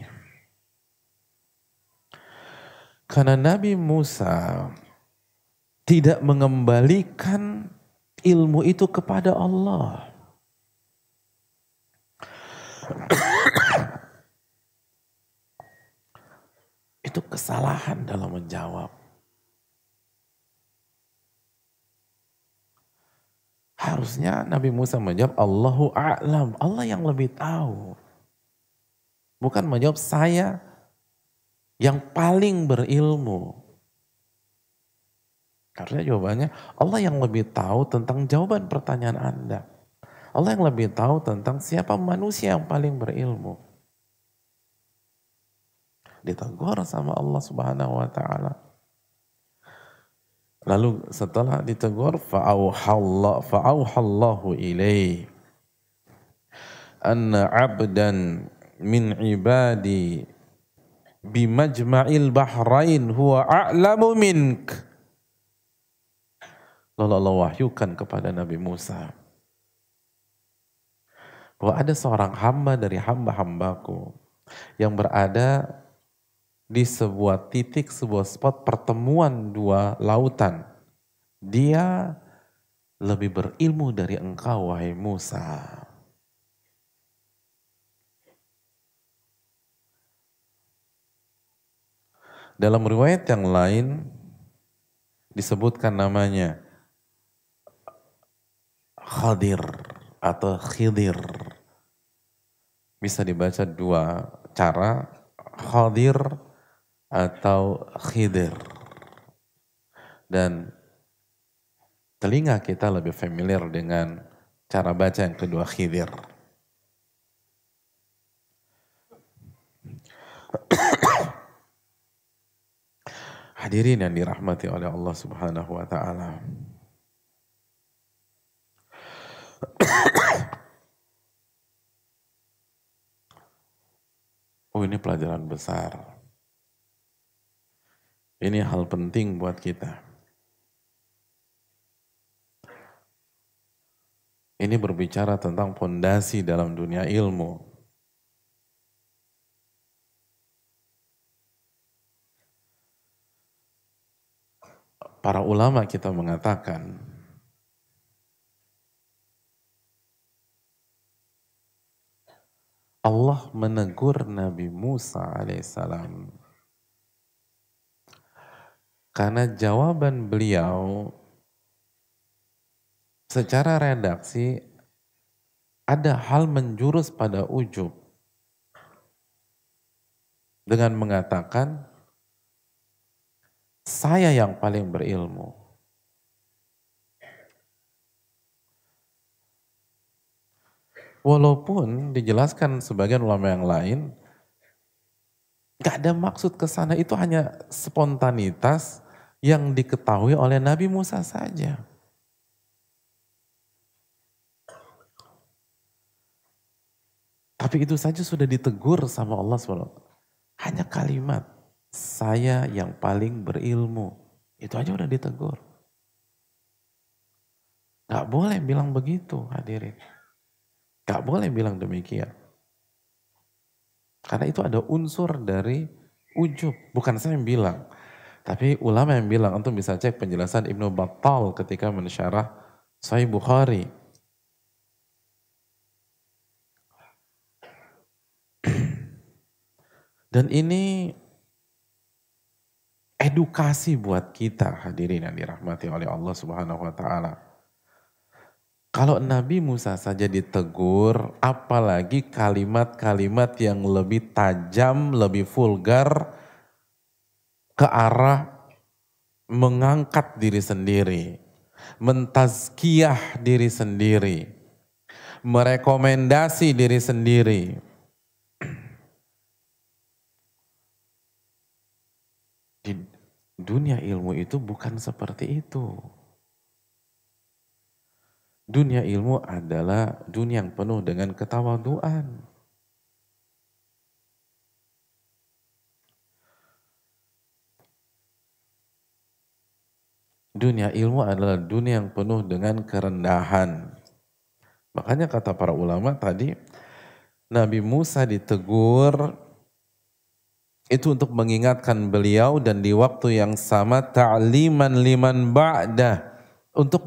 Karena Nabi Musa tidak mengembalikan ilmu itu kepada Allah. itu kesalahan dalam menjawab. Harusnya Nabi Musa menjawab, Allahu a'lam. Allah yang lebih tahu. Bukan menjawab saya yang paling berilmu. Karena jawabannya Allah yang lebih tahu tentang jawaban pertanyaan Anda. Allah yang lebih tahu tentang siapa manusia yang paling berilmu. Ditegur sama Allah Subhanahu wa taala. Lalu setelah ditegur fa'auhallahu fa'auhallahu ilaih anna 'abdan min 'ibadi bimajma'il bahrain huwa a'lamu mink. Lalu Allah wahyukan kepada Nabi Musa bahwa ada seorang hamba dari hamba-hambaku yang berada di sebuah titik, sebuah spot pertemuan dua lautan. Dia lebih berilmu dari engkau, wahai Musa. Dalam riwayat yang lain disebutkan namanya Khadir atau Khidir. Bisa dibaca dua cara, Khadir atau khidir. Dan telinga kita lebih familiar dengan cara baca yang kedua khidir. Hadirin yang dirahmati oleh Allah Subhanahu wa taala. oh ini pelajaran besar. Ini hal penting buat kita. Ini berbicara tentang fondasi dalam dunia ilmu. Para ulama kita mengatakan Allah menegur Nabi Musa alaihissalam karena jawaban beliau secara redaksi ada hal menjurus pada ujub dengan mengatakan saya yang paling berilmu. Walaupun dijelaskan sebagian ulama yang lain, gak ada maksud ke sana itu hanya spontanitas yang diketahui oleh Nabi Musa saja. Tapi itu saja sudah ditegur sama Allah SWT. Hanya kalimat, saya yang paling berilmu. Itu aja udah ditegur. Gak boleh bilang begitu hadirin. Gak boleh bilang demikian. Karena itu ada unsur dari ujub. Bukan saya yang bilang. Tapi ulama yang bilang, antum bisa cek penjelasan Ibnu Battal ketika mensyarah Sahih Bukhari. <clears throat> Dan ini edukasi buat kita hadirin yang dirahmati oleh Allah Subhanahu wa taala. Kalau Nabi Musa saja ditegur, apalagi kalimat-kalimat yang lebih tajam, lebih vulgar, ke arah mengangkat diri sendiri, mentazkiyah diri sendiri, merekomendasi diri sendiri. <clears throat> Di dunia ilmu itu bukan seperti itu. Dunia ilmu adalah dunia yang penuh dengan ketawaduan. Dunia ilmu adalah dunia yang penuh dengan kerendahan. Makanya kata para ulama tadi, Nabi Musa ditegur itu untuk mengingatkan beliau dan di waktu yang sama ta'liman liman ba'dah untuk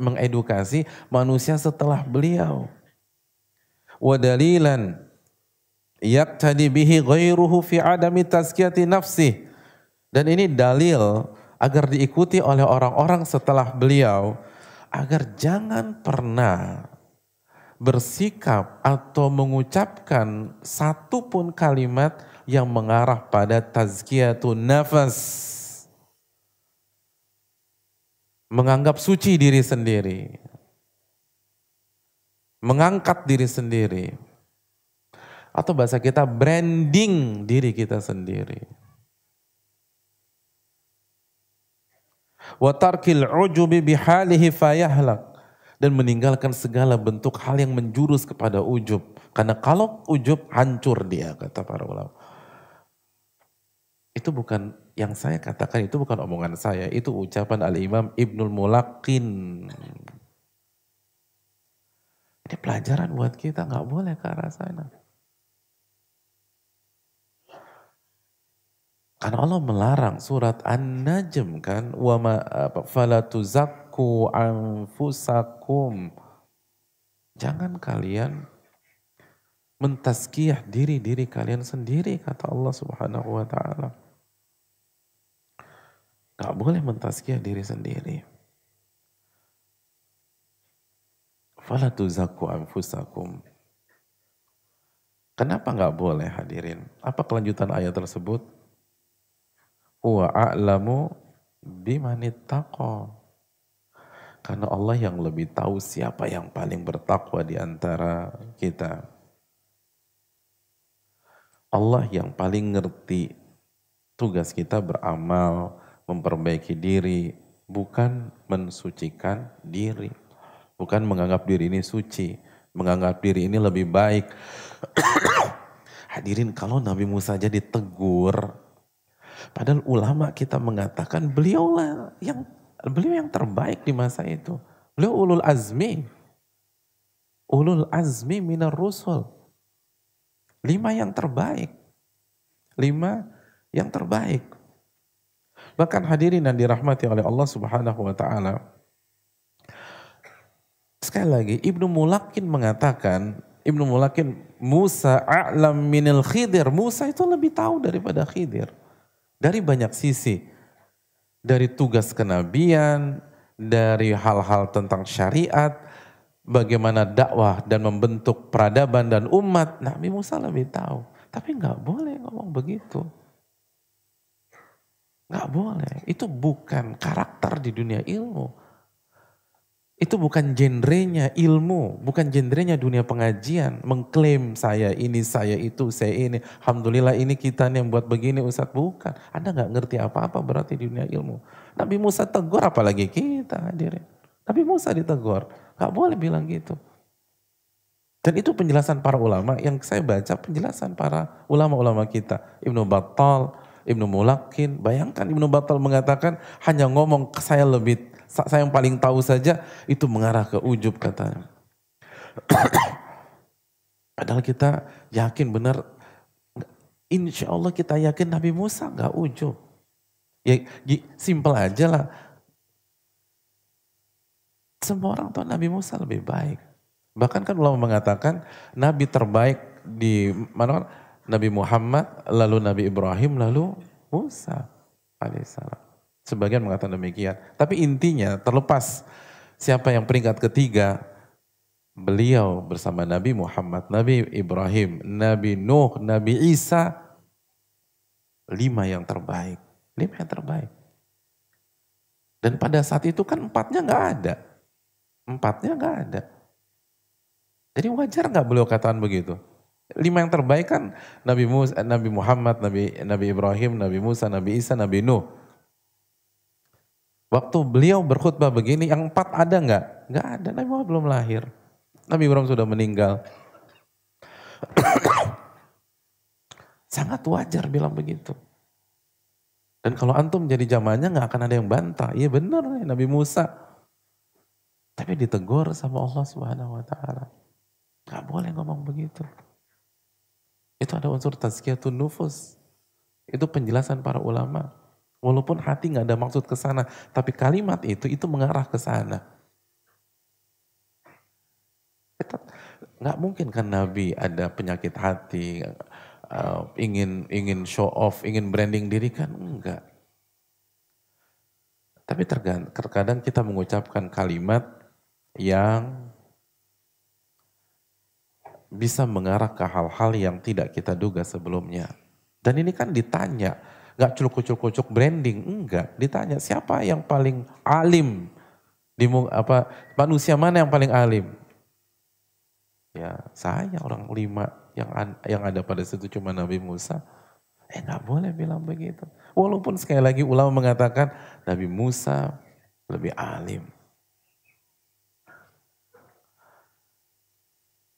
mengedukasi manusia setelah beliau. Wadalilan yaktadi bihi ghairuhu fi adami tazkiyati nafsi Dan ini dalil agar diikuti oleh orang-orang setelah beliau agar jangan pernah bersikap atau mengucapkan satu pun kalimat yang mengarah pada tazkiyatun nafas. Menganggap suci diri sendiri. Mengangkat diri sendiri. Atau bahasa kita branding diri kita sendiri. wa tarkil ujubi bihalihi fayahlak dan meninggalkan segala bentuk hal yang menjurus kepada ujub karena kalau ujub hancur dia kata para ulama itu bukan yang saya katakan itu bukan omongan saya itu ucapan al-imam Ibnul Mulakin ini pelajaran buat kita nggak boleh ke arah sana Karena Allah melarang surat An-Najm kan, wa ma fala tuzakku anfusakum. Jangan kalian mentazkiyah diri-diri kalian sendiri kata Allah Subhanahu wa taala. Gak boleh mentazkiyah diri sendiri. Fala tuzakku anfusakum. Kenapa nggak boleh hadirin? Apa kelanjutan ayat tersebut? wa a'lamu bimanittaqo. Karena Allah yang lebih tahu siapa yang paling bertakwa di antara kita. Allah yang paling ngerti tugas kita beramal, memperbaiki diri, bukan mensucikan diri. Bukan menganggap diri ini suci, menganggap diri ini lebih baik. <coughs> Hadirin, kalau Nabi Musa jadi tegur, Padahal ulama kita mengatakan beliaulah yang beliau yang terbaik di masa itu. Beliau ulul azmi. Ulul azmi minar rusul. Lima yang terbaik. Lima yang terbaik. Bahkan hadirin yang dirahmati oleh Allah Subhanahu wa taala. Sekali lagi Ibnu Mulakin mengatakan, Ibnu Mulakin Musa a'lam minil Khidir. Musa itu lebih tahu daripada Khidir. Dari banyak sisi. Dari tugas kenabian, dari hal-hal tentang syariat, bagaimana dakwah dan membentuk peradaban dan umat. Nabi Musa lebih tahu. Tapi nggak boleh ngomong begitu. Nggak boleh. Itu bukan karakter di dunia ilmu itu bukan genrenya ilmu, bukan genrenya dunia pengajian. Mengklaim saya ini, saya itu, saya ini. Alhamdulillah ini kita yang buat begini Ustaz. Bukan. Anda nggak ngerti apa-apa berarti di dunia ilmu. Nabi Musa tegur apalagi kita hadirin. Nabi Musa ditegur. Gak boleh bilang gitu. Dan itu penjelasan para ulama yang saya baca penjelasan para ulama-ulama kita. Ibnu Battal, Ibnu Mulakin. Bayangkan Ibnu Battal mengatakan hanya ngomong saya lebih saya yang paling tahu saja itu mengarah ke ujub katanya. <coughs> Padahal kita yakin benar, insya Allah kita yakin Nabi Musa nggak ujub. Ya, simple aja lah. Semua orang tahu Nabi Musa lebih baik. Bahkan kan ulama mengatakan Nabi terbaik di mana Nabi Muhammad, lalu Nabi Ibrahim, lalu Musa alaihissalam. Sebagian mengatakan demikian. Tapi intinya terlepas siapa yang peringkat ketiga, beliau bersama Nabi Muhammad, Nabi Ibrahim, Nabi Nuh, Nabi Isa, lima yang terbaik. Lima yang terbaik. Dan pada saat itu kan empatnya nggak ada. Empatnya nggak ada. Jadi wajar nggak beliau katakan begitu? Lima yang terbaik kan Nabi Muhammad, Nabi Ibrahim, Nabi Musa, Nabi Isa, Nabi Nuh. Waktu beliau berkhutbah begini, yang empat ada nggak? Nggak ada, Nabi Muhammad belum lahir. Nabi Ibrahim sudah meninggal. <coughs> Sangat wajar bilang begitu. Dan kalau antum jadi zamannya nggak akan ada yang bantah. Iya benar nih Nabi Musa. Tapi ditegur sama Allah Subhanahu wa taala. Gak boleh ngomong begitu. Itu ada unsur tazkiyatun nufus. Itu penjelasan para ulama. Walaupun hati nggak ada maksud ke sana, tapi kalimat itu itu mengarah ke sana. Nggak mungkin kan Nabi ada penyakit hati, uh, ingin ingin show off, ingin branding diri kan enggak. Tapi terkadang kita mengucapkan kalimat yang bisa mengarah ke hal-hal yang tidak kita duga sebelumnya. Dan ini kan ditanya, Gak cucuk-cucuk branding, enggak. Ditanya siapa yang paling alim di apa manusia mana yang paling alim? Ya saya orang lima yang yang ada pada situ cuma Nabi Musa. Eh nggak boleh bilang begitu. Walaupun sekali lagi ulama mengatakan Nabi Musa lebih alim.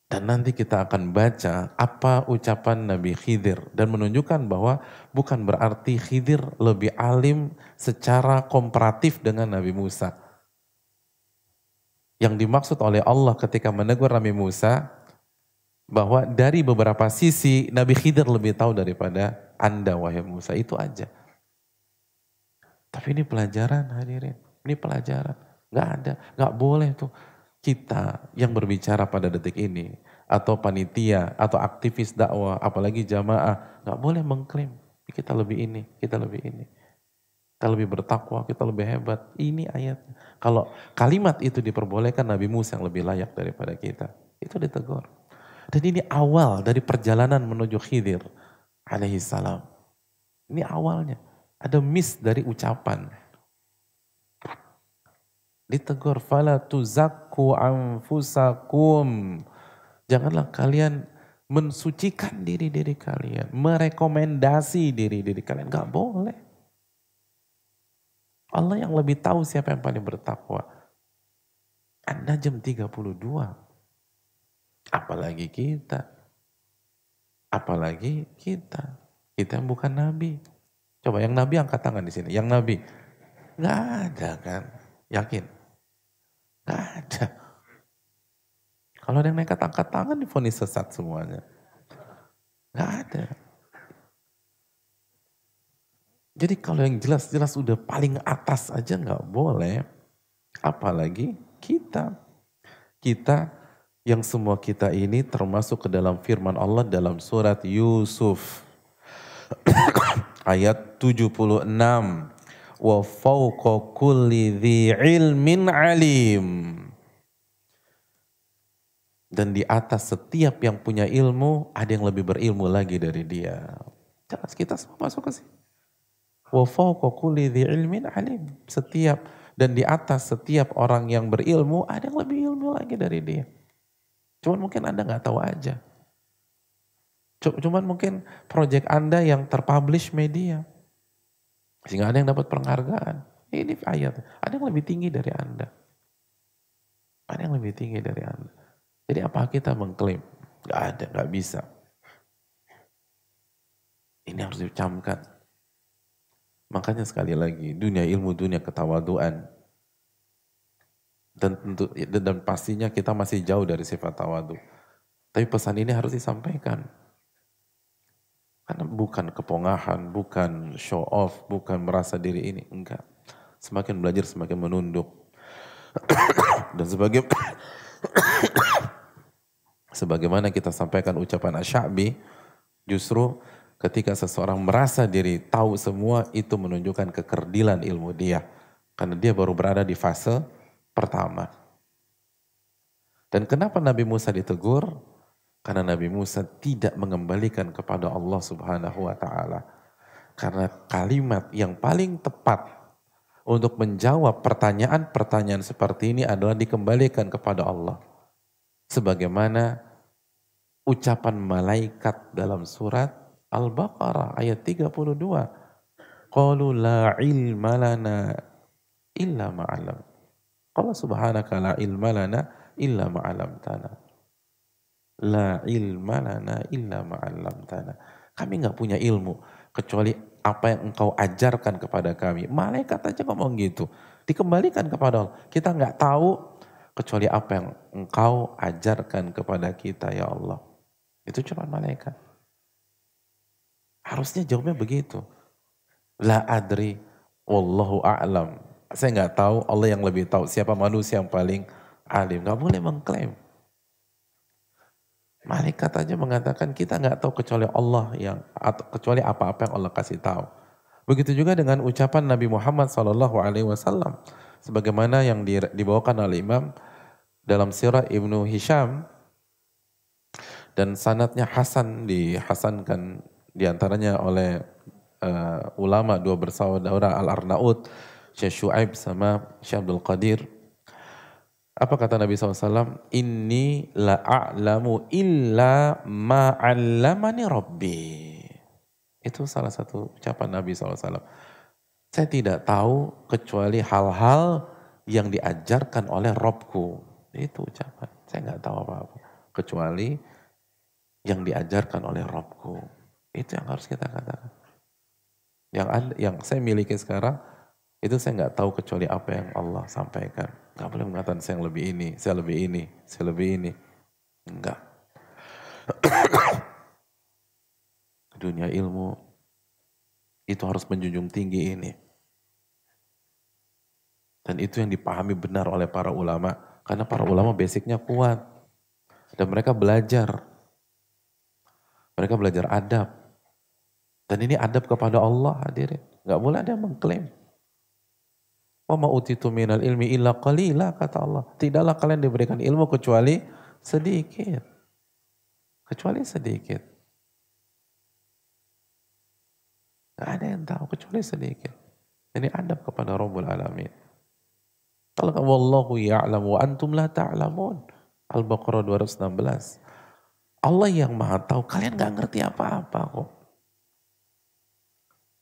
Dan nanti kita akan baca apa ucapan Nabi Khidir dan menunjukkan bahwa bukan berarti Khidir lebih alim secara komparatif dengan Nabi Musa. Yang dimaksud oleh Allah ketika menegur Nabi Musa bahwa dari beberapa sisi Nabi Khidir lebih tahu daripada Anda wahai Musa itu aja. Tapi ini pelajaran hadirin, ini pelajaran. Gak ada, gak boleh tuh kita yang berbicara pada detik ini atau panitia atau aktivis dakwah apalagi jamaah nggak boleh mengklaim kita lebih ini kita lebih ini kita lebih bertakwa kita lebih hebat ini ayat kalau kalimat itu diperbolehkan Nabi Musa yang lebih layak daripada kita itu ditegur dan ini awal dari perjalanan menuju Khidir alaihi salam ini awalnya ada miss dari ucapan ditegur fala tuzakku anfusakum. Janganlah kalian mensucikan diri-diri kalian, merekomendasi diri-diri kalian. nggak boleh. Allah yang lebih tahu siapa yang paling bertakwa. anda jam 32. Apalagi kita. Apalagi kita. Kita yang bukan Nabi. Coba yang Nabi angkat tangan di sini. Yang Nabi. nggak ada kan. Yakin? Gak ada. Kalau ada yang nekat angkat tangan di fonis sesat semuanya. Gak ada. Jadi kalau yang jelas-jelas udah paling atas aja nggak boleh. Apalagi kita. Kita yang semua kita ini termasuk ke dalam firman Allah dalam surat Yusuf. <coughs> ayat 76 wa fauqa kulli dhi ilmin alim. Dan di atas setiap yang punya ilmu, ada yang lebih berilmu lagi dari dia. jelas kita semua masuk ke sini. Wa fauqa kulli dhi ilmin alim. Setiap dan di atas setiap orang yang berilmu ada yang lebih ilmu lagi dari dia. Cuman mungkin Anda nggak tahu aja. Cuman mungkin project Anda yang terpublish media. Sehingga ada yang dapat penghargaan. Ini ayat. Ada yang lebih tinggi dari Anda. Ada yang lebih tinggi dari Anda. Jadi apa kita mengklaim? Gak ada, gak bisa. Ini harus dicamkan. Makanya sekali lagi, dunia ilmu, dunia ketawaduan. Dan tentu dan pastinya kita masih jauh dari sifat tawadu. Tapi pesan ini harus disampaikan. Karena bukan kepongahan, bukan show off, bukan merasa diri ini. Enggak. Semakin belajar semakin menunduk. <coughs> Dan sebagai <coughs> sebagaimana kita sampaikan ucapan Asyabi, justru ketika seseorang merasa diri tahu semua itu menunjukkan kekerdilan ilmu dia. Karena dia baru berada di fase pertama. Dan kenapa Nabi Musa ditegur? Karena Nabi Musa tidak mengembalikan kepada Allah Subhanahu wa taala. Karena kalimat yang paling tepat untuk menjawab pertanyaan-pertanyaan seperti ini adalah dikembalikan kepada Allah. Sebagaimana ucapan malaikat dalam surat Al-Baqarah ayat 32. Qalu la ilma lana illa ma'alam. Qala subhanaka la ilma lana illa ma'alam tanah La ilma lana illa ma'allamtana. Kami nggak punya ilmu kecuali apa yang engkau ajarkan kepada kami. Malaikat aja ngomong gitu. Dikembalikan kepada Allah. Kita nggak tahu kecuali apa yang engkau ajarkan kepada kita ya Allah. Itu cuma malaikat. Harusnya jawabnya begitu. La adri wallahu a'lam. Saya nggak tahu Allah yang lebih tahu siapa manusia yang paling alim. Gak boleh mengklaim. Malaikat aja mengatakan kita nggak tahu kecuali Allah yang atau kecuali apa-apa yang Allah kasih tahu. Begitu juga dengan ucapan Nabi Muhammad Shallallahu Alaihi Wasallam, sebagaimana yang dibawakan oleh Imam dalam Sirah Ibnu Hisham dan sanatnya Hasan dihasankan diantaranya oleh uh, ulama dua bersaudara Al Arnaud, Syekh Shu'aib sama Syekh Abdul Qadir apa kata Nabi SAW? Ini la'a'lamu illa ma'allamani Rabbi. Itu salah satu ucapan Nabi SAW. Saya tidak tahu kecuali hal-hal yang diajarkan oleh Robku. Itu ucapan. Saya nggak tahu apa-apa. Kecuali yang diajarkan oleh Robku. Itu yang harus kita katakan. Yang, yang saya miliki sekarang itu saya nggak tahu kecuali apa yang Allah sampaikan. Gak boleh mengatakan saya yang lebih ini, saya lebih ini, saya lebih ini. Enggak. <coughs> Dunia ilmu itu harus menjunjung tinggi ini. Dan itu yang dipahami benar oleh para ulama. Karena para ulama basicnya kuat. Dan mereka belajar. Mereka belajar adab. Dan ini adab kepada Allah hadirin. Gak boleh ada yang mengklaim. Wa ma utitu minal ilmi illa qalila kata Allah. Tidaklah kalian diberikan ilmu kecuali sedikit. Kecuali sedikit. Gak ada yang tahu kecuali sedikit. Ini adab kepada Rabbul Alamin. Kalau wallahu ya'lamu wa antum la ta'lamun. Al-Baqarah 216. Allah yang maha tahu, kalian gak ngerti apa-apa kok.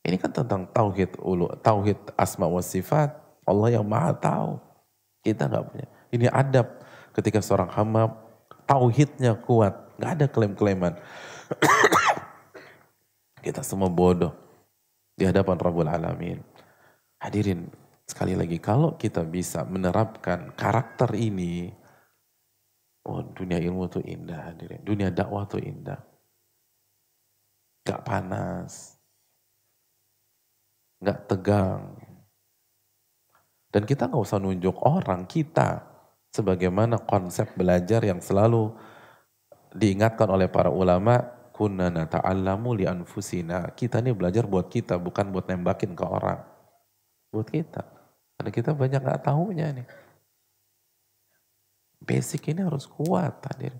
Ini kan tentang tauhid ulu, tauhid asma wa sifat, Allah yang maha tahu. Kita nggak punya. Ini adab ketika seorang hamba tauhidnya kuat. Nggak ada klaim-klaiman. <coughs> kita semua bodoh di hadapan Rabbul Alamin. Hadirin, sekali lagi kalau kita bisa menerapkan karakter ini, oh dunia ilmu tuh indah hadirin, dunia dakwah tuh indah. Gak panas, gak tegang, dan kita nggak usah nunjuk orang, kita. Sebagaimana konsep belajar yang selalu diingatkan oleh para ulama, kunana ta'allamu li anfusina. Kita nih belajar buat kita, bukan buat nembakin ke orang. Buat kita. Karena kita banyak nggak tahunya nih. Basic ini harus kuat tadi.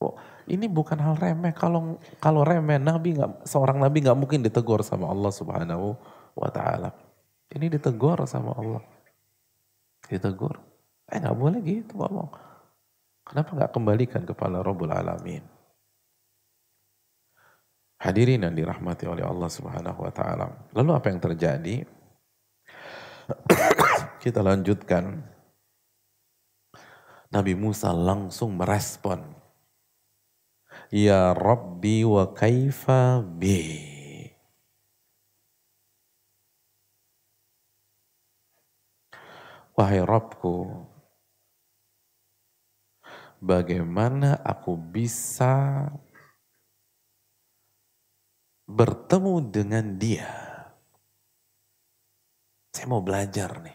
Oh, ini bukan hal remeh. Kalau kalau remeh, Nabi nggak seorang Nabi nggak mungkin ditegur sama Allah Subhanahu wa Taala. Ini ditegur sama Allah ditegur. Gitu, eh nggak boleh gitu ngomong. Kenapa nggak kembalikan kepada Rabbul Alamin? Hadirin yang dirahmati oleh Allah Subhanahu wa taala. Lalu apa yang terjadi? <coughs> Kita lanjutkan. Nabi Musa langsung merespon. Ya Rabbi wa kaifa bi. Wahai Robku, bagaimana aku bisa bertemu dengan dia? Saya mau belajar nih.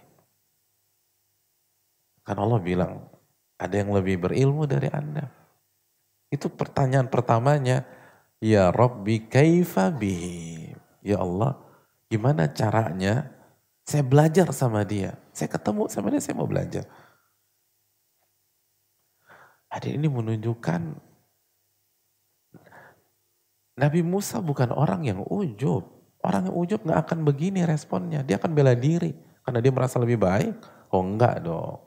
Kan Allah bilang, ada yang lebih berilmu dari Anda. Itu pertanyaan pertamanya, Ya Rabbi kaifa bihi? Ya Allah, gimana caranya saya belajar sama dia. Saya ketemu sama dia, saya mau belajar. Hadir ini menunjukkan Nabi Musa bukan orang yang ujub. Orang yang ujub gak akan begini responnya. Dia akan bela diri karena dia merasa lebih baik. Oh enggak dong.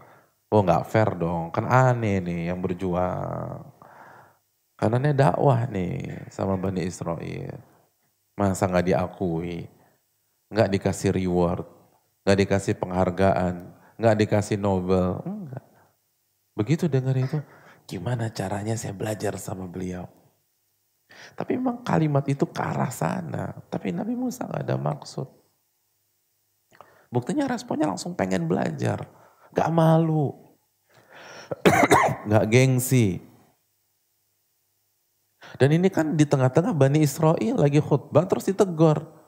Oh enggak fair dong. Kan aneh nih yang berjuang. Karena ini dakwah nih sama Bani Israel. Masa gak diakui? Nggak dikasih reward nggak dikasih penghargaan, nggak dikasih Nobel, enggak. Begitu dengar itu, gimana caranya saya belajar sama beliau? Tapi memang kalimat itu ke arah sana. Tapi Nabi Musa nggak ada maksud. Buktinya responnya langsung pengen belajar. Gak malu. <coughs> gak gengsi. Dan ini kan di tengah-tengah Bani Israel lagi khutbah terus ditegor.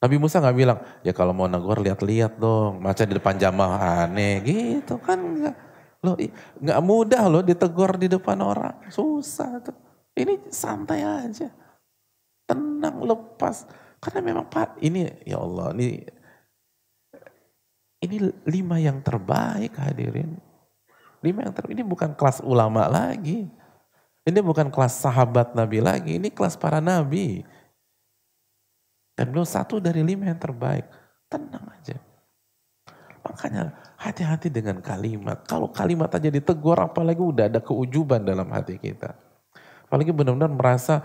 Nabi Musa nggak bilang, ya kalau mau negor lihat-lihat dong, macam di depan jamaah aneh gitu kan nggak lo nggak mudah lo ditegur di depan orang susah tuh. Ini santai aja, tenang lepas karena memang pak ini ya Allah ini ini lima yang terbaik hadirin lima yang terbaik ini bukan kelas ulama lagi ini bukan kelas sahabat nabi lagi ini kelas para nabi dan beliau satu dari lima yang terbaik. Tenang aja. Makanya hati-hati dengan kalimat. Kalau kalimat aja ditegur apalagi udah ada keujuban dalam hati kita. Apalagi benar-benar merasa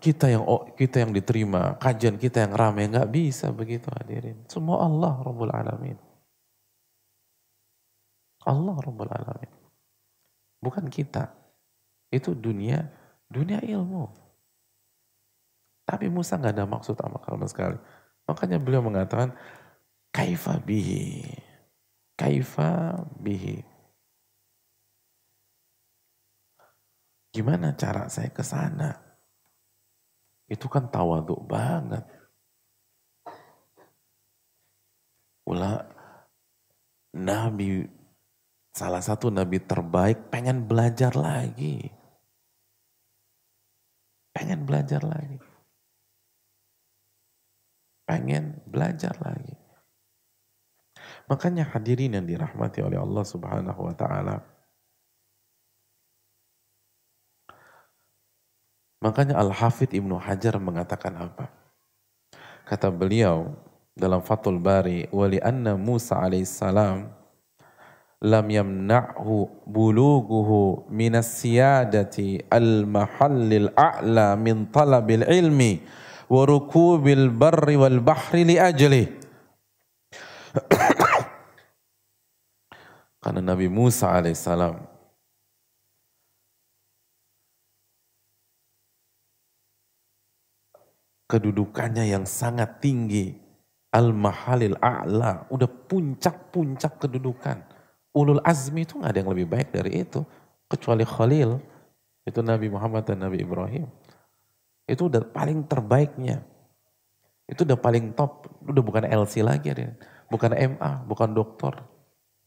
kita yang kita yang diterima, kajian kita yang ramai nggak bisa begitu hadirin. Semua Allah Rabbul Alamin. Allah Rabbul Alamin. Bukan kita. Itu dunia, dunia ilmu. Tapi Musa nggak ada maksud sama sekali. Makanya beliau mengatakan, kaifa bihi. Kaifa bihi. Gimana cara saya ke sana? Itu kan tawaduk banget. Ula, Nabi, salah satu Nabi terbaik pengen belajar lagi. Pengen belajar lagi pengen belajar lagi. Makanya hadirin yang dirahmati oleh Allah Subhanahu wa taala. Makanya Al-Hafidh Ibnu Hajar mengatakan apa? Kata beliau dalam Fathul Bari, "Wali anna Musa alaihissalam lam yamna'hu buluguhu min as-siyadati al-mahallil a'la min talabil ilmi." wa rukubil barri wal bahri li ajli. <coughs> Karena Nabi Musa alaihissalam kedudukannya yang sangat tinggi al-mahalil a'la udah puncak-puncak kedudukan ulul azmi itu nggak ada yang lebih baik dari itu kecuali Khalil itu Nabi Muhammad dan Nabi Ibrahim itu udah paling terbaiknya. Itu udah paling top. Udah bukan LC lagi ada. Bukan MA, bukan doktor.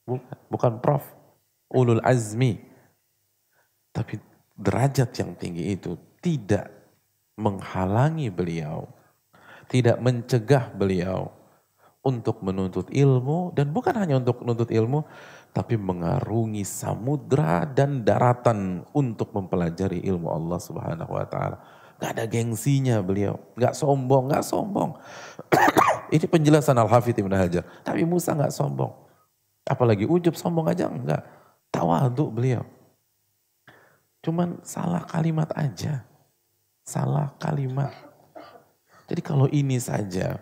Bukan, bukan prof. Ulul azmi. Tapi derajat yang tinggi itu tidak menghalangi beliau. Tidak mencegah beliau untuk menuntut ilmu dan bukan hanya untuk menuntut ilmu tapi mengarungi samudra dan daratan untuk mempelajari ilmu Allah Subhanahu wa taala. Gak ada gengsinya beliau. Gak sombong, gak sombong. <coughs> Ini penjelasan Al-Hafidh Ibn Hajar. Tapi Musa gak sombong. Apalagi ujub sombong aja enggak. Tawadu beliau. Cuman salah kalimat aja. Salah kalimat. Jadi kalau ini saja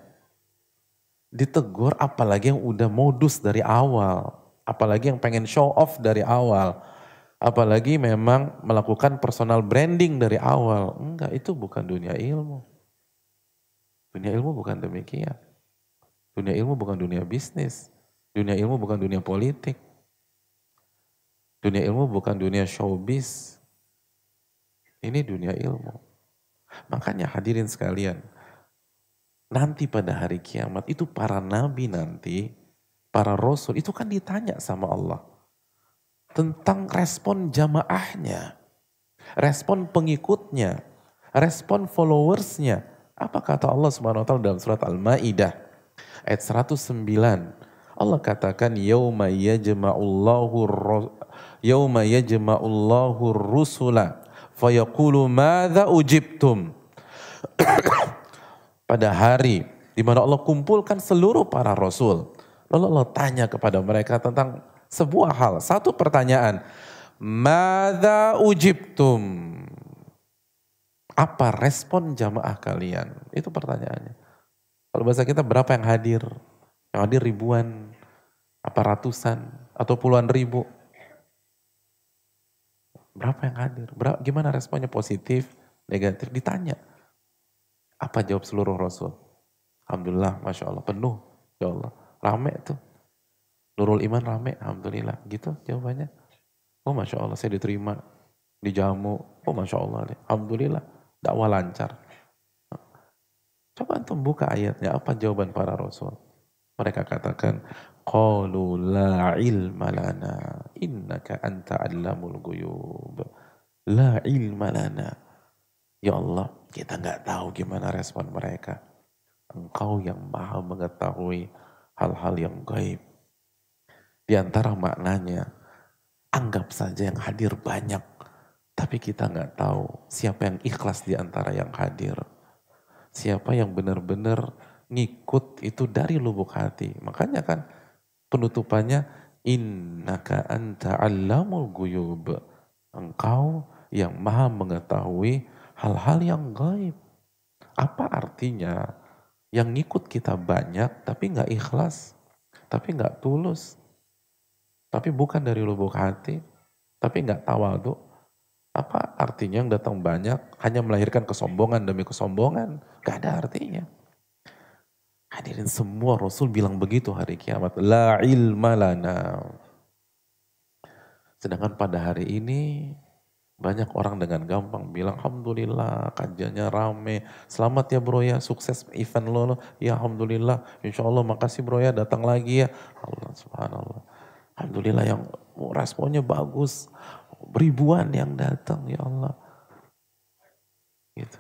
ditegur apalagi yang udah modus dari awal. Apalagi yang pengen show off dari awal Apalagi memang melakukan personal branding dari awal. Enggak, itu bukan dunia ilmu. Dunia ilmu bukan demikian. Dunia ilmu bukan dunia bisnis. Dunia ilmu bukan dunia politik. Dunia ilmu bukan dunia showbiz. Ini dunia ilmu. Makanya hadirin sekalian, nanti pada hari kiamat itu para nabi nanti, para rasul itu kan ditanya sama Allah tentang respon jamaahnya, respon pengikutnya, respon followersnya. Apa kata Allah Subhanahu wa taala dalam surat Al-Maidah ayat 109? Allah katakan yauma yajma'ullahu yauma yajma'ullahu rusula fayaqulu madza ujibtum. <coughs> Pada hari di mana Allah kumpulkan seluruh para rasul. Lalu Allah tanya kepada mereka tentang sebuah hal, satu pertanyaan. Mada ujibtum? Apa respon jamaah kalian? Itu pertanyaannya. Kalau bahasa kita berapa yang hadir? Yang hadir ribuan, apa ratusan, atau puluhan ribu. Berapa yang hadir? Berapa, gimana responnya positif, negatif? Ditanya. Apa jawab seluruh Rasul? Alhamdulillah, Masya Allah, penuh. Ya Allah, rame tuh. Nurul Iman rame, Alhamdulillah. Gitu jawabannya. Oh Masya Allah saya diterima, dijamu. Oh Masya Allah, Alhamdulillah. Dakwah lancar. Coba antum buka ayatnya, apa jawaban para Rasul? Mereka katakan, Qalu la ilma lana innaka anta allamul guyub. La ilma lana. Ya Allah, kita nggak tahu gimana respon mereka. Engkau yang maha mengetahui hal-hal yang gaib. Di antara maknanya, anggap saja yang hadir banyak, tapi kita nggak tahu siapa yang ikhlas di antara yang hadir. Siapa yang benar-benar ngikut itu dari lubuk hati. Makanya kan penutupannya, innaka anta allamul guyub. Engkau yang maha mengetahui hal-hal yang gaib. Apa artinya yang ngikut kita banyak tapi nggak ikhlas, tapi nggak tulus, tapi bukan dari lubuk hati, tapi nggak tawadu, apa artinya yang datang banyak hanya melahirkan kesombongan demi kesombongan? Gak ada artinya. Hadirin semua Rasul bilang begitu hari kiamat. La ilma lana. Sedangkan pada hari ini banyak orang dengan gampang bilang Alhamdulillah kajiannya rame. Selamat ya bro ya sukses event lo. Ya Alhamdulillah. Insya Allah makasih bro ya datang lagi ya. Allah subhanallah Alhamdulillah yang responnya bagus. Ribuan yang datang ya Allah. Gitu.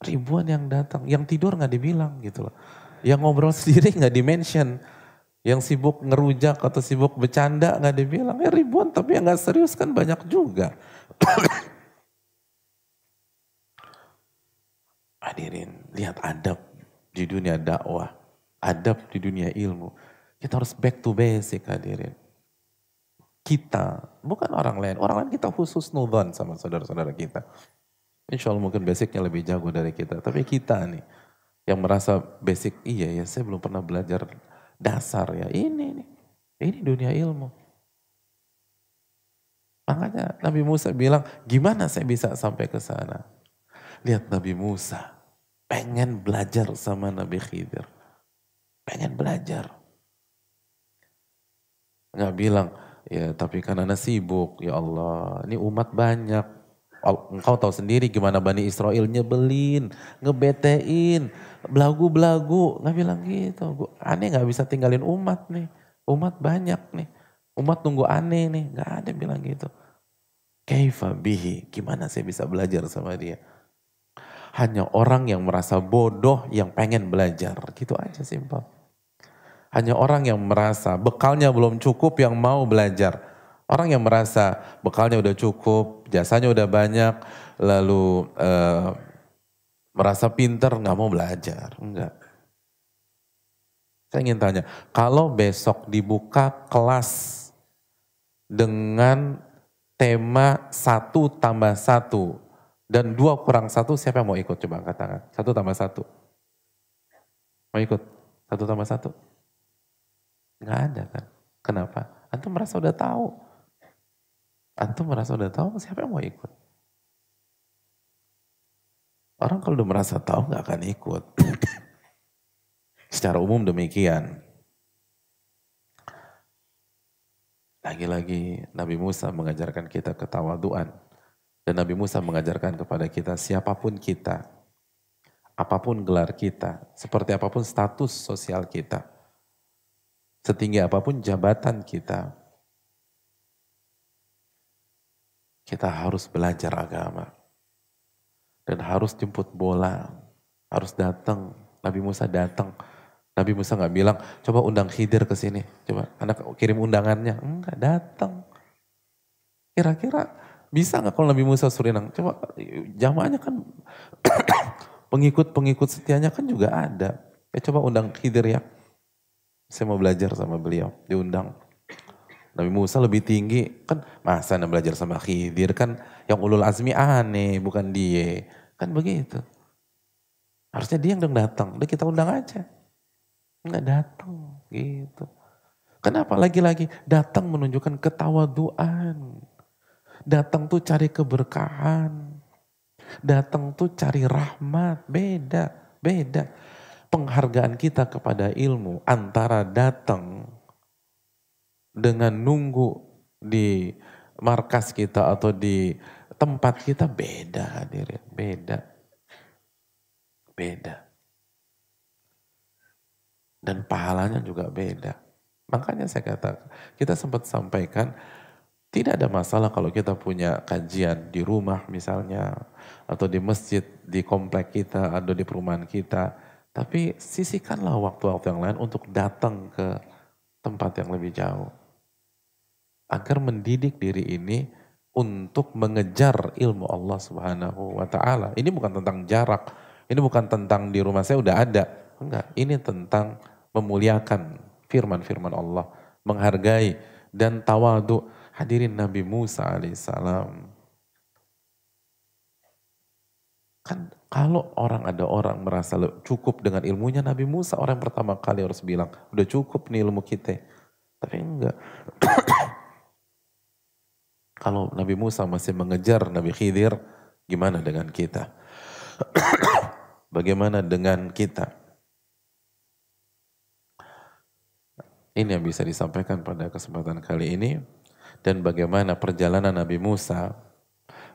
Ribuan yang datang. Yang tidur gak dibilang gitu loh. Yang ngobrol <laughs> sendiri nggak dimention. Yang sibuk ngerujak atau sibuk bercanda gak dibilang. Ya ribuan tapi yang nggak serius kan banyak juga. <coughs> Hadirin, lihat adab di dunia dakwah, adab di dunia ilmu. Kita harus back to basic hadirin kita, bukan orang lain. Orang lain kita khusus nuban sama saudara-saudara kita. Insya Allah mungkin basicnya lebih jago dari kita. Tapi kita nih, yang merasa basic, iya ya saya belum pernah belajar dasar ya. Ini nih, ini dunia ilmu. Makanya Nabi Musa bilang, gimana saya bisa sampai ke sana? Lihat Nabi Musa, pengen belajar sama Nabi Khidir. Pengen belajar. Nggak bilang, Ya, tapi kan anak sibuk, ya Allah. Ini umat banyak. Engkau tahu sendiri gimana Bani Israel nyebelin, ngebetein, belagu-belagu. Nggak bilang gitu. Gua, aneh nggak bisa tinggalin umat nih. Umat banyak nih. Umat tunggu aneh nih. Nggak ada yang bilang gitu. Kaifa bihi, gimana saya bisa belajar sama dia? Hanya orang yang merasa bodoh yang pengen belajar. Gitu aja simpel. Hanya orang yang merasa bekalnya belum cukup yang mau belajar. Orang yang merasa bekalnya udah cukup, jasanya udah banyak, lalu eh, merasa pinter nggak mau belajar, enggak. Saya ingin tanya, kalau besok dibuka kelas dengan tema satu tambah satu dan dua kurang satu siapa yang mau ikut coba angkat tangan satu tambah satu mau ikut satu tambah satu Nggak ada kan. Kenapa? Antum merasa udah tahu. Antum merasa udah tahu, siapa yang mau ikut? Orang kalau udah merasa tahu nggak akan ikut. <coughs> Secara umum demikian. Lagi-lagi Nabi Musa mengajarkan kita ketawaduan. Dan Nabi Musa mengajarkan kepada kita siapapun kita, apapun gelar kita, seperti apapun status sosial kita, setinggi apapun jabatan kita, kita harus belajar agama dan harus jemput bola, harus datang. Nabi Musa datang. Nabi Musa nggak bilang, coba undang Khidir ke sini, coba anak kirim undangannya, enggak datang. Kira-kira bisa nggak kalau Nabi Musa Surinang? Coba jamaahnya kan <coughs> pengikut-pengikut setianya kan juga ada. Ya, coba undang Khidir ya. Saya mau belajar sama beliau, diundang. Nabi Musa lebih tinggi, kan masa anda belajar sama Khidir kan yang ulul azmi aneh, bukan dia. Kan begitu. Harusnya dia yang datang, udah kita undang aja. nggak datang, gitu. Kenapa lagi-lagi datang menunjukkan ketawaduan. Datang tuh cari keberkahan. Datang tuh cari rahmat, beda, beda penghargaan kita kepada ilmu antara datang dengan nunggu di markas kita atau di tempat kita beda hadirin, beda. Beda. Dan pahalanya juga beda. Makanya saya katakan, kita sempat sampaikan tidak ada masalah kalau kita punya kajian di rumah misalnya atau di masjid, di komplek kita atau di perumahan kita tapi sisihkanlah waktu-waktu yang lain untuk datang ke tempat yang lebih jauh. Agar mendidik diri ini untuk mengejar ilmu Allah Subhanahu wa taala. Ini bukan tentang jarak, ini bukan tentang di rumah saya udah ada. Enggak, ini tentang memuliakan firman-firman Allah, menghargai dan tawadu. Hadirin Nabi Musa alaihissalam. Kan kalau orang ada orang merasa cukup dengan ilmunya, Nabi Musa orang pertama kali harus bilang, udah cukup nih ilmu kita. Tapi enggak. <coughs> Kalau Nabi Musa masih mengejar Nabi Khidir, gimana dengan kita? <coughs> Bagaimana dengan kita? Ini yang bisa disampaikan pada kesempatan kali ini. Dan bagaimana perjalanan Nabi Musa,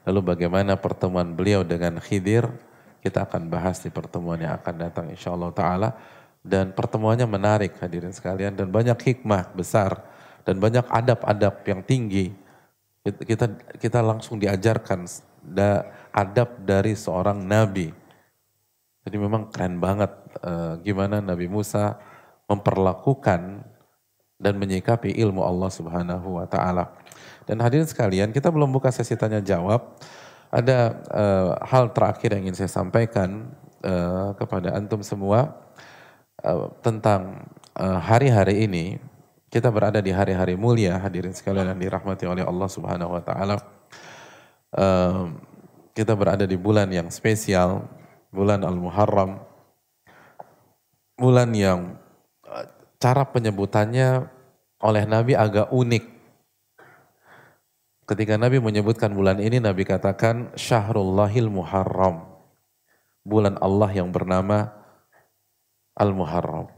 lalu bagaimana pertemuan beliau dengan Khidir, kita akan bahas di pertemuan yang akan datang insya Allah ta'ala. Dan pertemuannya menarik hadirin sekalian dan banyak hikmah besar dan banyak adab-adab yang tinggi. Kita kita langsung diajarkan da, adab dari seorang nabi. Jadi memang keren banget e, gimana Nabi Musa memperlakukan dan menyikapi ilmu Allah Subhanahu wa taala. Dan hadirin sekalian, kita belum buka sesi tanya jawab. Ada uh, hal terakhir yang ingin saya sampaikan uh, kepada antum semua uh, tentang hari-hari uh, ini. Kita berada di hari-hari mulia, hadirin sekalian yang dirahmati oleh Allah Subhanahu wa taala. Uh, kita berada di bulan yang spesial, bulan Al-Muharram. Bulan yang cara penyebutannya oleh Nabi agak unik Ketika Nabi menyebutkan bulan ini, Nabi katakan Syahrullahil Muharram. Bulan Allah yang bernama Al-Muharram.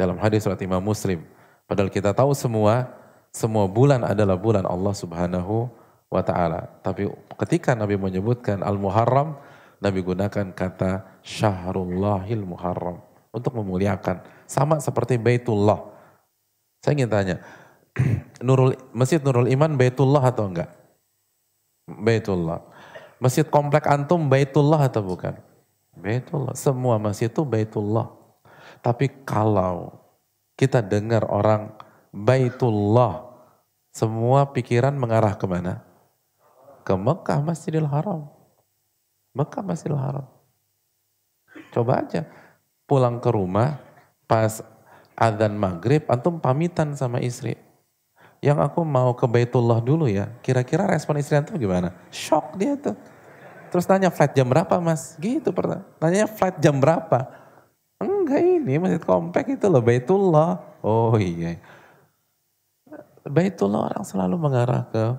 Dalam hadis surat Imam Muslim. Padahal kita tahu semua, semua bulan adalah bulan Allah subhanahu wa ta'ala. Tapi ketika Nabi menyebutkan Al-Muharram, Nabi gunakan kata Syahrullahil Muharram. Untuk memuliakan. Sama seperti Baitullah. Saya ingin tanya, <clears throat> Nurul Masjid Nurul Iman Baitullah atau enggak? Baitullah. Masjid komplek antum Baitullah atau bukan? Baitullah. Semua masjid itu Baitullah. Tapi kalau kita dengar orang Baitullah, semua pikiran mengarah kemana? Ke Mekah Masjidil Haram. Mekah Masjidil Haram. Coba aja pulang ke rumah pas azan maghrib antum pamitan sama istri yang aku mau ke Baitullah dulu ya. Kira-kira respon istri itu gimana? Shock dia tuh. Terus nanya flight jam berapa mas? Gitu pernah. Nanya flight jam berapa? Enggak ini masjid kompak itu loh Baitullah. Oh iya. Baitullah orang selalu mengarah ke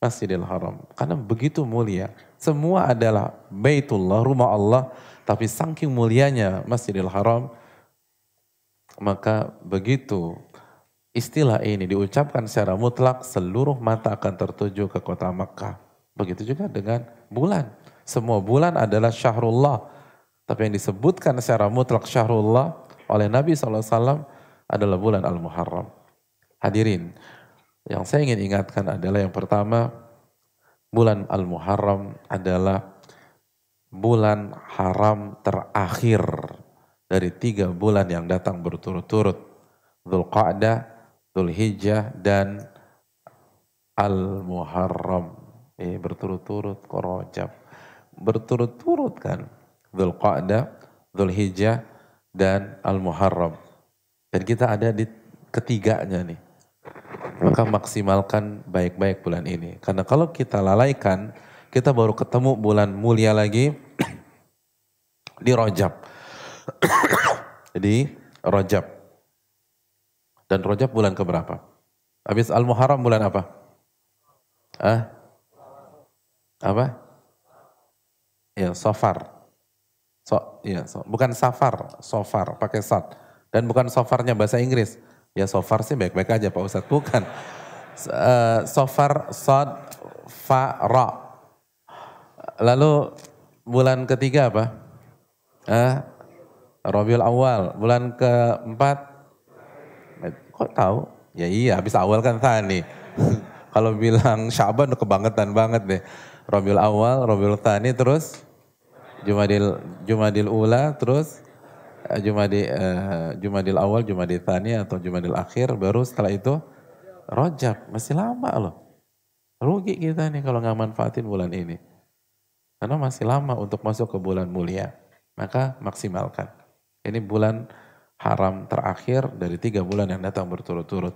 Masjidil Haram. Karena begitu mulia. Semua adalah Baitullah, rumah Allah. Tapi saking mulianya Masjidil Haram, maka begitu Istilah ini diucapkan secara mutlak seluruh mata akan tertuju ke kota Mekah. Begitu juga dengan bulan. Semua bulan adalah syahrullah. Tapi yang disebutkan secara mutlak syahrullah oleh Nabi SAW adalah bulan Al-Muharram. Hadirin, yang saya ingin ingatkan adalah yang pertama, bulan Al-Muharram adalah bulan haram terakhir dari tiga bulan yang datang berturut-turut. Qa'dah, Dzulhijjah dan Al-Muharram. Eh, berturut-turut korojab, Berturut-turut kan. Dzulqa'dah, Dzulhijjah dan Al-Muharram. Dan kita ada di ketiganya nih. Maka maksimalkan baik-baik bulan ini. Karena kalau kita lalaikan, kita baru ketemu bulan mulia lagi <clears throat> di Rojab. Jadi <clears throat> Rojab. Dan Rojab bulan keberapa? Habis Al-Muharram bulan apa? Ah? Apa? Ya, Sofar. So, ya, so, bukan Safar, Sofar, pakai sat. Dan bukan Sofarnya bahasa Inggris. Ya Sofar sih baik-baik aja Pak Ustadz, bukan. Eh, sofar, Sat, Fa, Ra. Lalu bulan ketiga apa? Eh, Rabiul Awal. Bulan keempat Kok tahu? Ya iya, habis awal kan tani. <laughs> Kalau bilang Syaban kebangetan banget deh. Robil awal, Robil tani terus Jumadil Jumadil ula terus eh, Jumadi uh, eh, Jumadil awal, Jumadil tani atau Jumadil akhir baru setelah itu Rojab. Masih lama loh. Rugi kita nih kalau nggak manfaatin bulan ini. Karena masih lama untuk masuk ke bulan mulia. Maka maksimalkan. Ini bulan haram terakhir dari tiga bulan yang datang berturut-turut.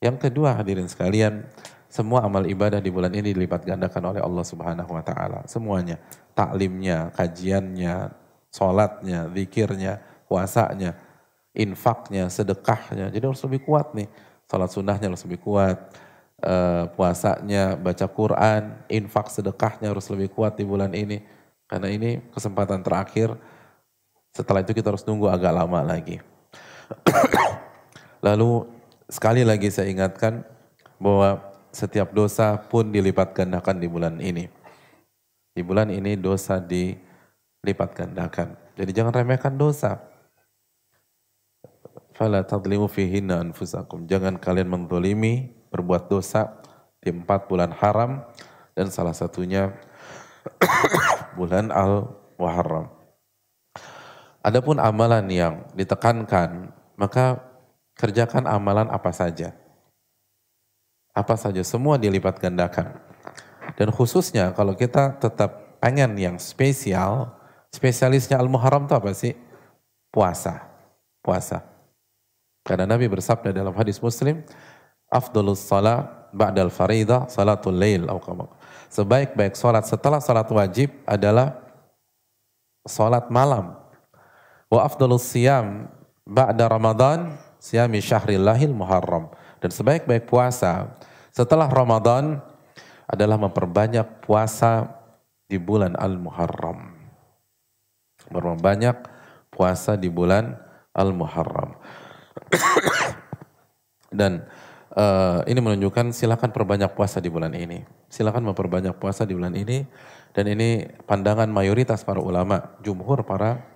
Yang kedua hadirin sekalian, semua amal ibadah di bulan ini dilipat gandakan oleh Allah Subhanahu wa taala. Semuanya, taklimnya, kajiannya, salatnya, zikirnya, puasanya, infaknya, sedekahnya. Jadi harus lebih kuat nih. Salat sunnahnya harus lebih kuat. Eh, puasanya, baca Quran, infak sedekahnya harus lebih kuat di bulan ini. Karena ini kesempatan terakhir setelah itu kita harus tunggu agak lama lagi. <coughs> Lalu sekali lagi saya ingatkan bahwa setiap dosa pun dilipat gandakan di bulan ini. Di bulan ini dosa dilipat gandakan. Jadi jangan remehkan dosa. Fala tadlimu fihinna anfusakum. Jangan kalian mendolimi, berbuat dosa di empat bulan haram dan salah satunya <coughs> bulan al-muharram. Adapun amalan yang ditekankan, maka kerjakan amalan apa saja. Apa saja, semua dilipat gandakan. Dan khususnya kalau kita tetap pengen yang spesial, spesialisnya Al-Muharram itu apa sih? Puasa. Puasa. Karena Nabi bersabda dalam hadis muslim, Afdulus salat ba'dal faridah salatul lail. Sebaik-baik salat setelah salat wajib adalah salat malam Wa afdalus siyam ba'da Ramadan siyami syahrillahil muharram. Dan sebaik-baik puasa setelah Ramadan adalah memperbanyak puasa di bulan Al-Muharram. Memperbanyak puasa di bulan Al-Muharram. <coughs> Dan uh, ini menunjukkan silakan perbanyak puasa di bulan ini. Silakan memperbanyak puasa di bulan ini dan ini pandangan mayoritas para ulama, jumhur para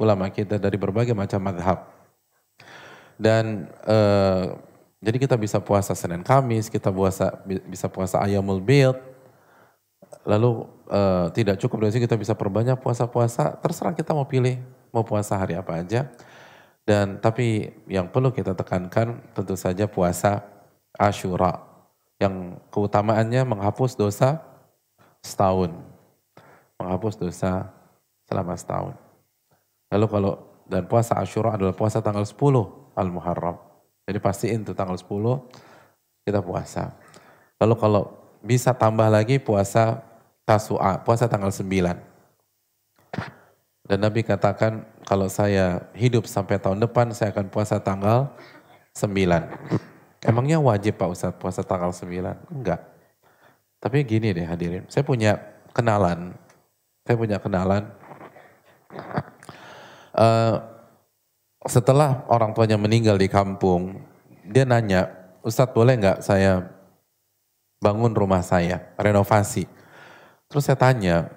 ulama kita dari berbagai macam madhab. Dan e, jadi kita bisa puasa Senin Kamis, kita puasa bisa puasa Ayamul Bid. Lalu e, tidak cukup dari situ kita bisa perbanyak puasa-puasa, terserah kita mau pilih mau puasa hari apa aja. Dan tapi yang perlu kita tekankan tentu saja puasa Ashura yang keutamaannya menghapus dosa setahun. Menghapus dosa selama setahun. Lalu kalau dan puasa Asyura adalah puasa tanggal 10 Al-Muharram. Jadi pastiin itu tanggal 10 kita puasa. Lalu kalau bisa tambah lagi puasa Tasu'a, puasa tanggal 9. Dan Nabi katakan kalau saya hidup sampai tahun depan saya akan puasa tanggal 9. Emangnya wajib Pak Ustadz puasa tanggal 9? Enggak. Tapi gini deh hadirin, saya punya kenalan, saya punya kenalan Eh, setelah orang tuanya meninggal di kampung, dia nanya, Ustadz boleh nggak saya bangun rumah saya, renovasi? Terus saya tanya,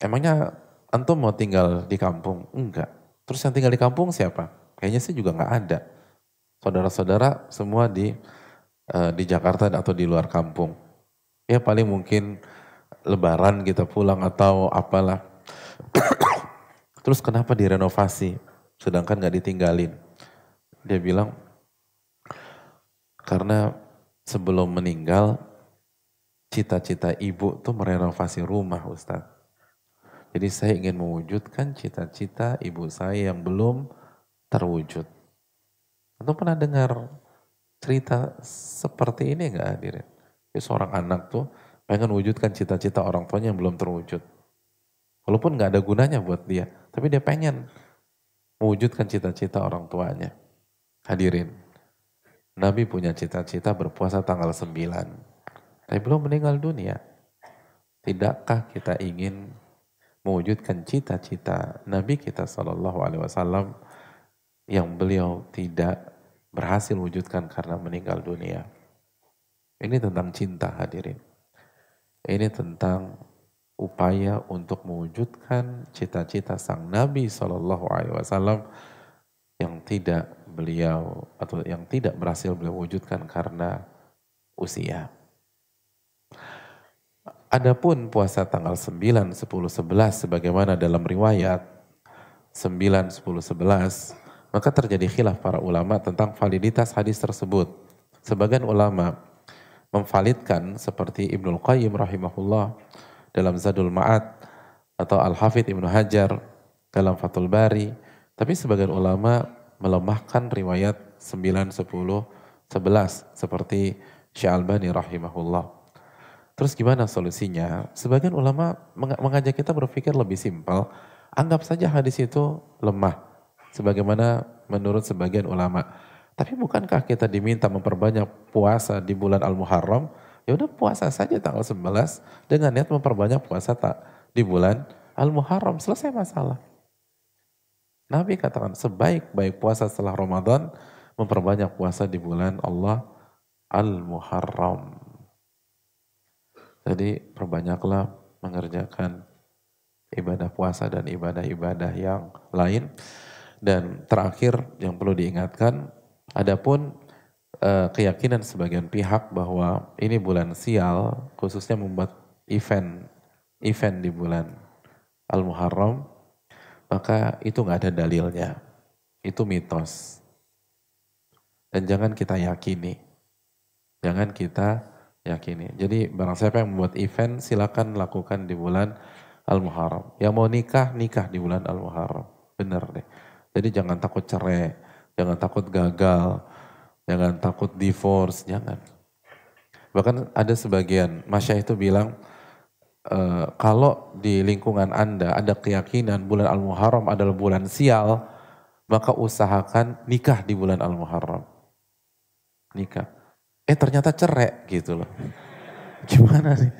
emangnya antum mau tinggal di kampung? Enggak. Terus yang tinggal di kampung siapa? Kayaknya sih juga nggak ada. Saudara-saudara semua di uh, di Jakarta atau di luar kampung. Ya paling mungkin Lebaran kita pulang atau apalah. Terus kenapa direnovasi sedangkan nggak ditinggalin? Dia bilang karena sebelum meninggal cita-cita ibu tuh merenovasi rumah Ustaz. Jadi saya ingin mewujudkan cita-cita ibu saya yang belum terwujud. Atau pernah dengar cerita seperti ini nggak hadirin? Jadi ya, seorang anak tuh pengen wujudkan cita-cita orang tuanya yang belum terwujud. Walaupun nggak ada gunanya buat dia, tapi dia pengen mewujudkan cita-cita orang tuanya. Hadirin, Nabi punya cita-cita berpuasa tanggal 9. Tapi belum meninggal dunia. Tidakkah kita ingin mewujudkan cita-cita Nabi kita Shallallahu Alaihi Wasallam yang beliau tidak berhasil wujudkan karena meninggal dunia. Ini tentang cinta hadirin. Ini tentang upaya untuk mewujudkan cita-cita sang Nabi Shallallahu Alaihi Wasallam yang tidak beliau atau yang tidak berhasil beliau wujudkan karena usia. Adapun puasa tanggal 9, 10, 11 sebagaimana dalam riwayat 9, 10, 11 maka terjadi khilaf para ulama tentang validitas hadis tersebut. Sebagian ulama memvalidkan seperti Ibnul Qayyim rahimahullah dalam Zadul Ma'ad atau Al-Hafidh Ibnu Hajar dalam Fathul Bari. Tapi sebagian ulama melemahkan riwayat 9, 10, 11 seperti Syalbani rahimahullah. Terus gimana solusinya? Sebagian ulama mengajak kita berpikir lebih simpel. Anggap saja hadis itu lemah. Sebagaimana menurut sebagian ulama. Tapi bukankah kita diminta memperbanyak puasa di bulan Al-Muharram? Ya udah puasa saja tanggal 11 dengan niat memperbanyak puasa tak di bulan Al-Muharram. Selesai masalah. Nabi katakan sebaik-baik puasa setelah Ramadan memperbanyak puasa di bulan Allah Al-Muharram. Jadi perbanyaklah mengerjakan ibadah puasa dan ibadah-ibadah yang lain. Dan terakhir yang perlu diingatkan, adapun Eh, keyakinan sebagian pihak bahwa ini bulan sial khususnya membuat event event di bulan Al-Muharram maka itu nggak ada dalilnya itu mitos dan jangan kita yakini jangan kita yakini jadi barang siapa yang membuat event silakan lakukan di bulan Al-Muharram yang mau nikah nikah di bulan Al-Muharram benar deh jadi jangan takut cerai jangan takut gagal jangan takut divorce, jangan. Bahkan ada sebagian masyah itu bilang, e, kalau di lingkungan Anda ada keyakinan bulan Al-Muharram adalah bulan sial, maka usahakan nikah di bulan Al-Muharram. Nikah. Eh ternyata cerek gitu loh. <laughs> Gimana sih?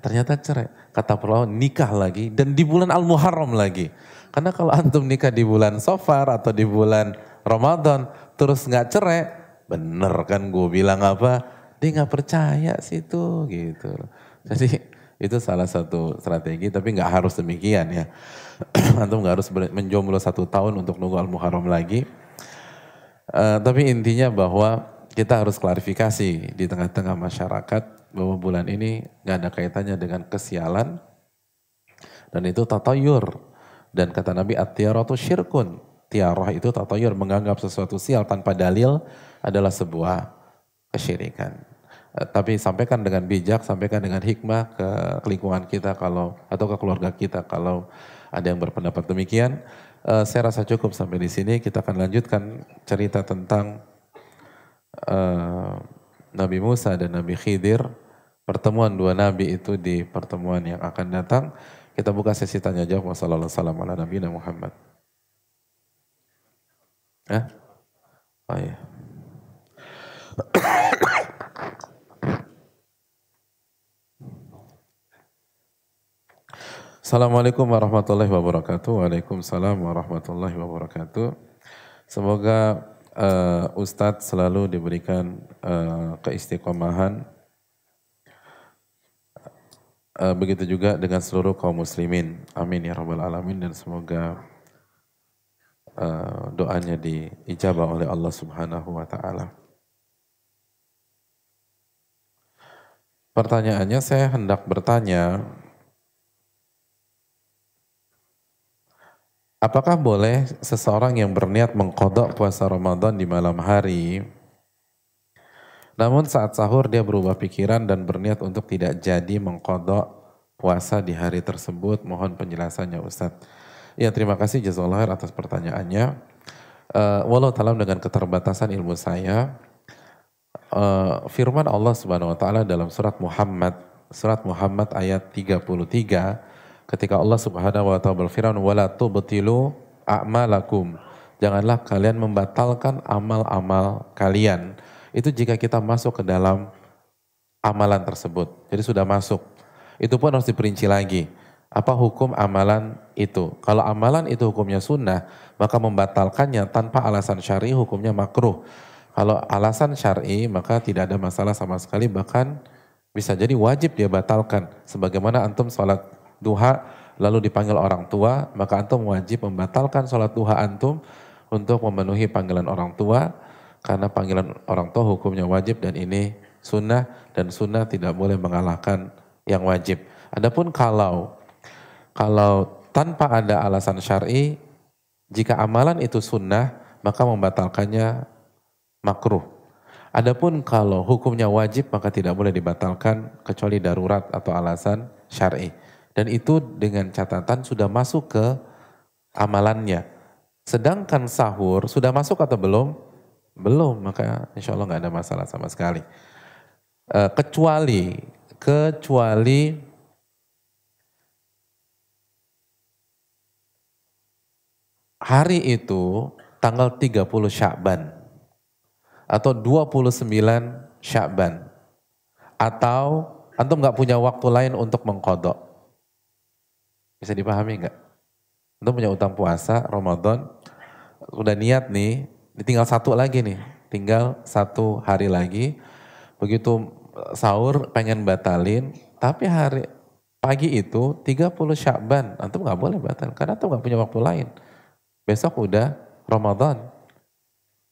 Ternyata cerai. Kata perlawan nikah lagi dan di bulan Al-Muharram lagi. Karena kalau antum nikah di bulan Sofar atau di bulan Ramadan terus nggak cerai, Bener kan gue bilang apa? Dia nggak percaya sih itu gitu. Jadi itu salah satu strategi tapi nggak harus demikian ya. <clears throat> Antum nggak harus menjomblo satu tahun untuk nunggu Al-Muharram lagi. Uh, tapi intinya bahwa kita harus klarifikasi di tengah-tengah masyarakat bahwa bulan ini nggak ada kaitannya dengan kesialan dan itu tatayur dan kata Nabi at-tiyaratu syirkun tiaroh itu tatoyur menganggap sesuatu sial tanpa dalil adalah sebuah kesyirikan. Eh, tapi sampaikan dengan bijak, sampaikan dengan hikmah ke lingkungan kita kalau atau ke keluarga kita kalau ada yang berpendapat demikian. E, saya rasa cukup sampai di sini. Kita akan lanjutkan cerita tentang e, Nabi Musa dan Nabi Khidir. Pertemuan dua nabi itu di pertemuan yang akan datang. Kita buka sesi tanya jawab. Wassalamualaikum warahmatullahi wabarakatuh. Ya. Oh iya. Assalamualaikum warahmatullahi wabarakatuh. Waalaikumsalam warahmatullahi wabarakatuh. Semoga uh, Ustadz selalu diberikan uh, keistiqomahan. Uh, begitu juga dengan seluruh kaum muslimin. Amin ya rabbal alamin dan semoga Eh, doanya diijabah oleh Allah Subhanahu wa taala. Pertanyaannya saya hendak bertanya Apakah boleh seseorang yang berniat mengkodok puasa Ramadan di malam hari namun saat sahur dia berubah pikiran dan berniat untuk tidak jadi mengkodok puasa di hari tersebut. Mohon penjelasannya Ustadz. Ya terima kasih Jazolah atas pertanyaannya. Uh, eh, walau dalam dengan keterbatasan ilmu saya, uh, firman Allah Subhanahu wa taala dalam surat Muhammad, surat Muhammad ayat 33 ketika Allah Subhanahu wa taala berfirman wala tubtilu a'malakum. Janganlah kalian membatalkan amal-amal kalian. Itu jika kita masuk ke dalam amalan tersebut. Jadi sudah masuk. Itu pun harus diperinci lagi apa hukum amalan itu. Kalau amalan itu hukumnya sunnah, maka membatalkannya tanpa alasan syari hukumnya makruh. Kalau alasan syari maka tidak ada masalah sama sekali, bahkan bisa jadi wajib dia batalkan. Sebagaimana antum sholat duha lalu dipanggil orang tua, maka antum wajib membatalkan sholat duha antum untuk memenuhi panggilan orang tua, karena panggilan orang tua hukumnya wajib dan ini sunnah, dan sunnah tidak boleh mengalahkan yang wajib. Adapun kalau kalau tanpa ada alasan syari, jika amalan itu sunnah, maka membatalkannya makruh. Adapun kalau hukumnya wajib, maka tidak boleh dibatalkan kecuali darurat atau alasan syari. Dan itu dengan catatan sudah masuk ke amalannya. Sedangkan sahur sudah masuk atau belum? Belum, maka insya Allah nggak ada masalah sama sekali. Eh, kecuali, kecuali hari itu tanggal 30 Syakban atau 29 Syakban atau antum nggak punya waktu lain untuk mengkodok. Bisa dipahami nggak? Antum punya utang puasa Ramadan udah niat nih, ditinggal satu lagi nih, tinggal satu hari lagi. Begitu eh, sahur pengen batalin, tapi hari pagi itu 30 Syakban, antum nggak boleh batal karena antum nggak punya waktu lain. Besok udah Ramadan.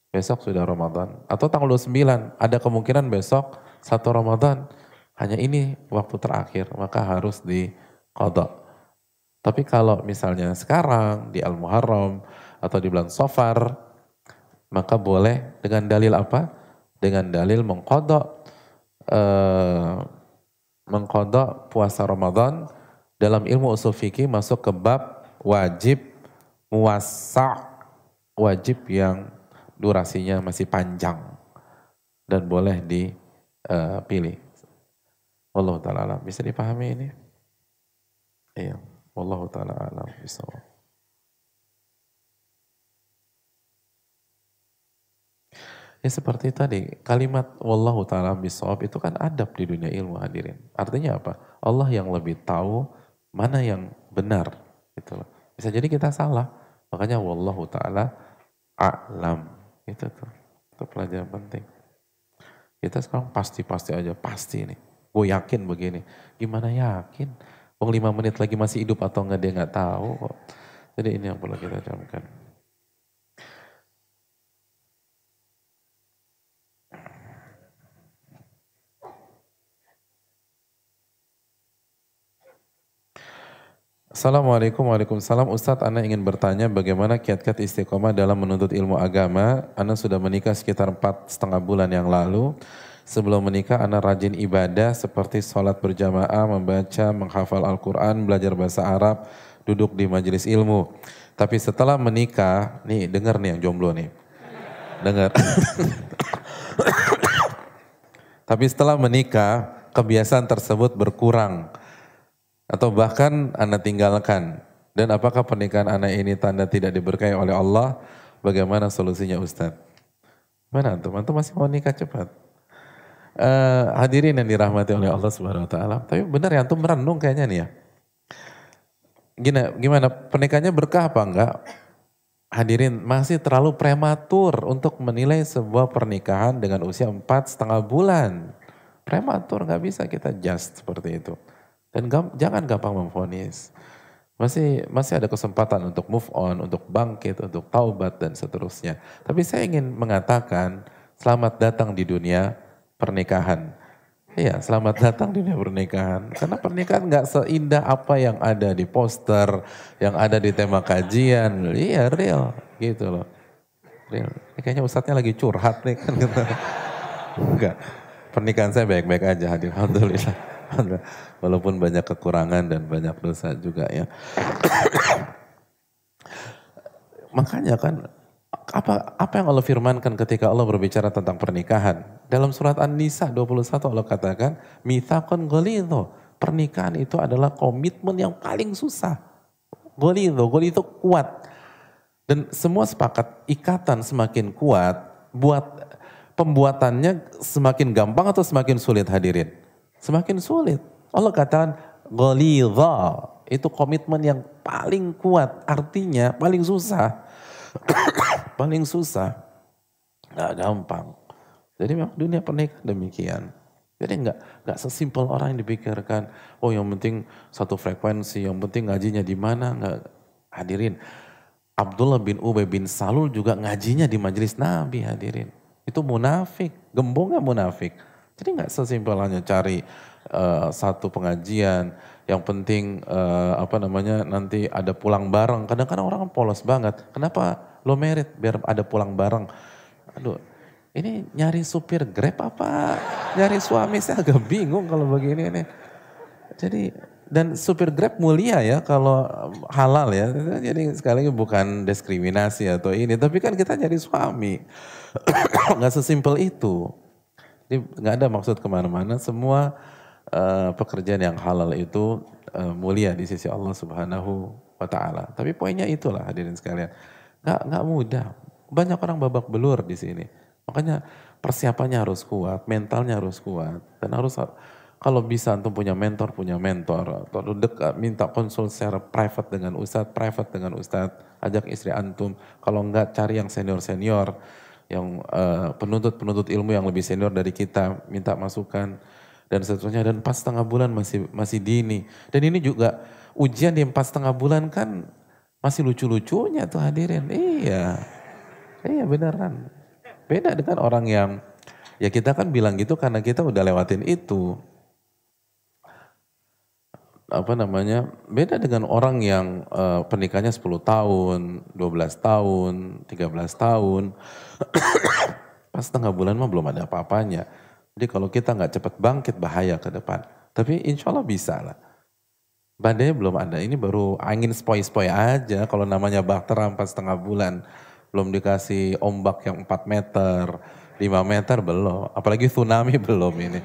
Besok sudah Ramadan. Atau tanggal 29, ada kemungkinan besok satu Ramadan. Hanya ini waktu terakhir, maka harus dikodok. Tapi kalau misalnya sekarang di Al-Muharram atau di bulan Sofar, maka boleh dengan dalil apa? Dengan dalil mengkodok eh, mengkodok puasa Ramadan dalam ilmu usul fikih masuk ke bab wajib muwasa wajib yang durasinya masih panjang dan boleh dipilih. Eh, Allah taala alam. Bisa dipahami ini? Iya. Allah taala alam. Bisa. Ya seperti tadi, kalimat wallahu taala bisawab itu kan adab di dunia ilmu hadirin. Artinya apa? Allah yang lebih tahu mana yang benar gitu loh. Bisa jadi kita salah. Makanya wallahu taala a'lam. Itu tuh. Itu pelajaran penting. Kita sekarang pasti-pasti aja, pasti ini, Gue yakin begini. Gimana yakin? Wong lima menit lagi masih hidup atau enggak dia enggak tahu kok. Jadi ini yang perlu kita camkan. Assalamualaikum Waalaikumsalam Ustadz Anda ingin bertanya bagaimana kiat-kiat istiqomah dalam menuntut ilmu agama Anda sudah menikah sekitar empat setengah bulan yang lalu Sebelum menikah Anda rajin ibadah seperti sholat berjamaah, membaca, menghafal Al-Quran, belajar bahasa Arab, duduk di majelis ilmu Tapi setelah menikah, nih dengar nih yang jomblo nih Dengar <coughs> Tapi setelah menikah kebiasaan tersebut berkurang atau bahkan Anda tinggalkan. Dan apakah pernikahan anak ini tanda tidak diberkahi oleh Allah? Bagaimana solusinya Ustadz? Mana antum? Antum masih mau nikah cepat. Uh, hadirin yang dirahmati oleh Allah Subhanahu wa taala. Tapi benar ya antum merenung kayaknya nih ya. Gina, gimana pernikahannya berkah apa enggak? Hadirin masih terlalu prematur untuk menilai sebuah pernikahan dengan usia empat setengah bulan. Prematur nggak bisa kita just seperti itu. Dan gam, jangan gampang memfonis. Masih masih ada kesempatan untuk move on, untuk bangkit, untuk taubat dan seterusnya. Tapi saya ingin mengatakan selamat datang di dunia pernikahan. Iya, selamat datang di dunia pernikahan. Karena pernikahan nggak seindah apa yang ada di poster, yang ada di tema kajian. Iya, real gitu loh. Real. Ini kayaknya ustadznya lagi curhat nih kan. Enggak. <laughs> Pernikahan saya baik-baik aja, alhamdulillah. alhamdulillah walaupun banyak kekurangan dan banyak dosa juga ya. <coughs> Makanya kan apa apa yang Allah firmankan ketika Allah berbicara tentang pernikahan? Dalam surat An-Nisa 21 Allah katakan, "Mitsaqan ghalidho." Pernikahan itu adalah komitmen yang paling susah. Ghalidho, ghalidho kuat. Dan semua sepakat ikatan semakin kuat buat pembuatannya semakin gampang atau semakin sulit hadirin? Semakin sulit. Allah katakan ghalidha. Itu komitmen yang paling kuat. Artinya paling susah. <coughs> paling susah. Gak gampang. Jadi memang dunia pernikahan demikian. Jadi nggak nggak sesimpel orang yang dipikirkan. Oh yang penting satu frekuensi, yang penting ngajinya di mana nggak hadirin. Abdullah bin Ubay bin Salul juga ngajinya di majelis Nabi hadirin. Itu munafik, gembongnya munafik. Jadi nggak sesimpel hanya cari Eh, satu pengajian. Yang penting uh, apa namanya nanti ada pulang bareng. Kadang-kadang orang kan polos banget. Kenapa lo merit biar ada pulang bareng? Aduh, ini nyari supir Grab apa? Nyari suami saya agak bingung kalau begini ini. Jadi dan supir Grab mulia ya kalau eh, halal ya. Jadi sekali lagi bukan diskriminasi atau ini, tapi kan kita nyari suami. <coughs> nggak sesimpel itu. ini nggak ada maksud kemana-mana. Semua Eh, pekerjaan yang halal itu uh, mulia di sisi Allah Subhanahu wa taala. Tapi poinnya itulah hadirin sekalian. Nggak mudah. Banyak orang babak belur di sini. Makanya persiapannya harus kuat, mentalnya harus kuat dan harus kalau bisa antum punya mentor, punya mentor atau dekat minta konsul secara private dengan ustadz, private dengan ustadz, ajak istri antum. Kalau enggak cari yang senior-senior yang eh, penuntut -penuntut ilmu yang lebih senior dari kita, minta masukan dan seterusnya dan pas setengah bulan masih masih dini dan ini juga ujian di empat setengah bulan kan masih lucu-lucunya tuh hadirin iya iya beneran beda dengan orang yang ya kita kan bilang gitu karena kita udah lewatin itu apa namanya beda dengan orang yang uh, pernikahannya 10 tahun, 12 tahun, 13 tahun. <coughs> Pas setengah bulan mah belum ada apa-apanya. Jadi kalau kita nggak cepat bangkit bahaya ke depan. Tapi insya Allah bisa lah. Badai belum ada, ini baru angin spoi-spoi aja. Kalau namanya bakter empat setengah bulan, belum dikasih ombak yang 4 meter, 5 meter belum. Apalagi tsunami <laughs> belum ini.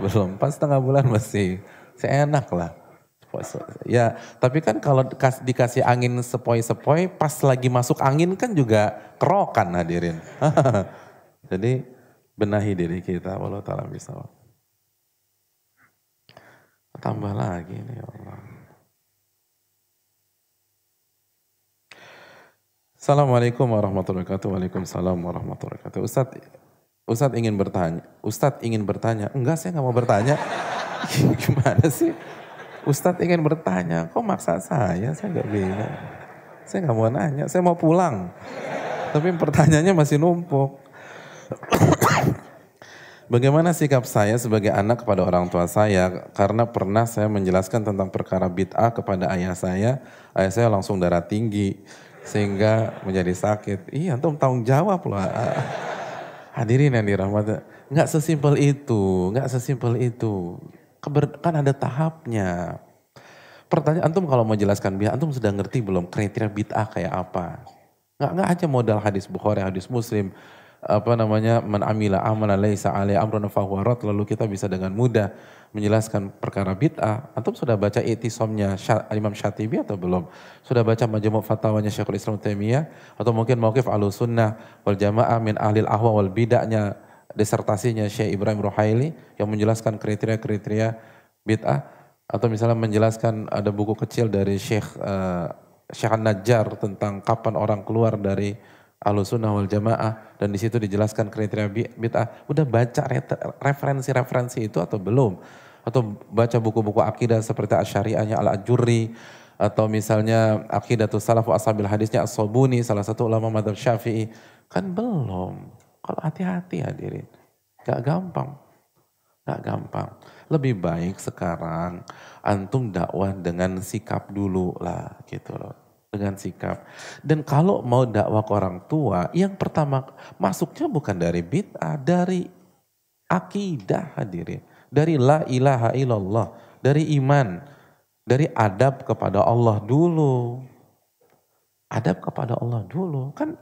Belum, empat setengah bulan masih. seenak lah. Ya, tapi kan kalau dikasih angin sepoi-sepoi, pas lagi masuk angin kan juga kerokan hadirin. <laughs> Jadi benahi diri kita walau ta'ala bisa tambah lagi nih ya Allah Assalamualaikum warahmatullahi wabarakatuh Waalaikumsalam warahmatullahi wabarakatuh Ustadz Ustaz ingin bertanya Ustaz ingin bertanya enggak saya nggak mau bertanya <laughs> gimana sih Ustadz ingin bertanya kok maksa saya saya nggak bingung. saya nggak mau nanya saya mau pulang tapi pertanyaannya masih numpuk Bagaimana sikap saya sebagai anak kepada orang tua saya? Karena pernah saya menjelaskan tentang perkara bid'ah kepada ayah saya, ayah saya langsung darah tinggi sehingga menjadi sakit. Iya, antum tanggung jawab loh. <laughs> Hadirin yang dirahmati, nggak sesimpel itu, nggak sesimpel itu. Keber, kan ada tahapnya. Pertanyaan antum kalau mau jelaskan biar antum sudah ngerti belum kriteria bid'ah kayak apa? Nggak nggak aja modal hadis Bukhari, hadis Muslim, apa namanya man amila amalan laisa alaihi amrun fahuwa lalu kita bisa dengan mudah menjelaskan perkara bid'ah. atau sudah baca itisomnya Imam Syatibi atau belum? Sudah baca majmu' fatwanya Syekhul Islam Taimiyah atau mungkin mauqif sunnah wal Jamaah min ahlil ahwa wal bid'ahnya disertasinya Syekh Ibrahim Ruhaili yang menjelaskan kriteria-kriteria bid'ah atau misalnya menjelaskan ada buku kecil dari Syekh uh, Syekh Najjar tentang kapan orang keluar dari Ahlussunnah wal Jamaah dan di situ dijelaskan kriteria bid'ah. Udah baca referensi-referensi itu atau belum? Atau baca buku-buku akidah seperti Asy'ariyahnya al ajuri atau misalnya akidah Aqidatus Salaf asabil Hadisnya as sobuni salah satu ulama madzhab Syafi'i. Kan belum. Kalau hati-hati hadirin. Gak gampang. Gak gampang. Lebih baik sekarang antum dakwah dengan sikap dulu lah gitu loh dengan sikap. Dan kalau mau dakwah ke orang tua, yang pertama masuknya bukan dari bid'ah, dari akidah hadirin. Dari la ilaha illallah, dari iman, dari adab kepada Allah dulu. Adab kepada Allah dulu. Kan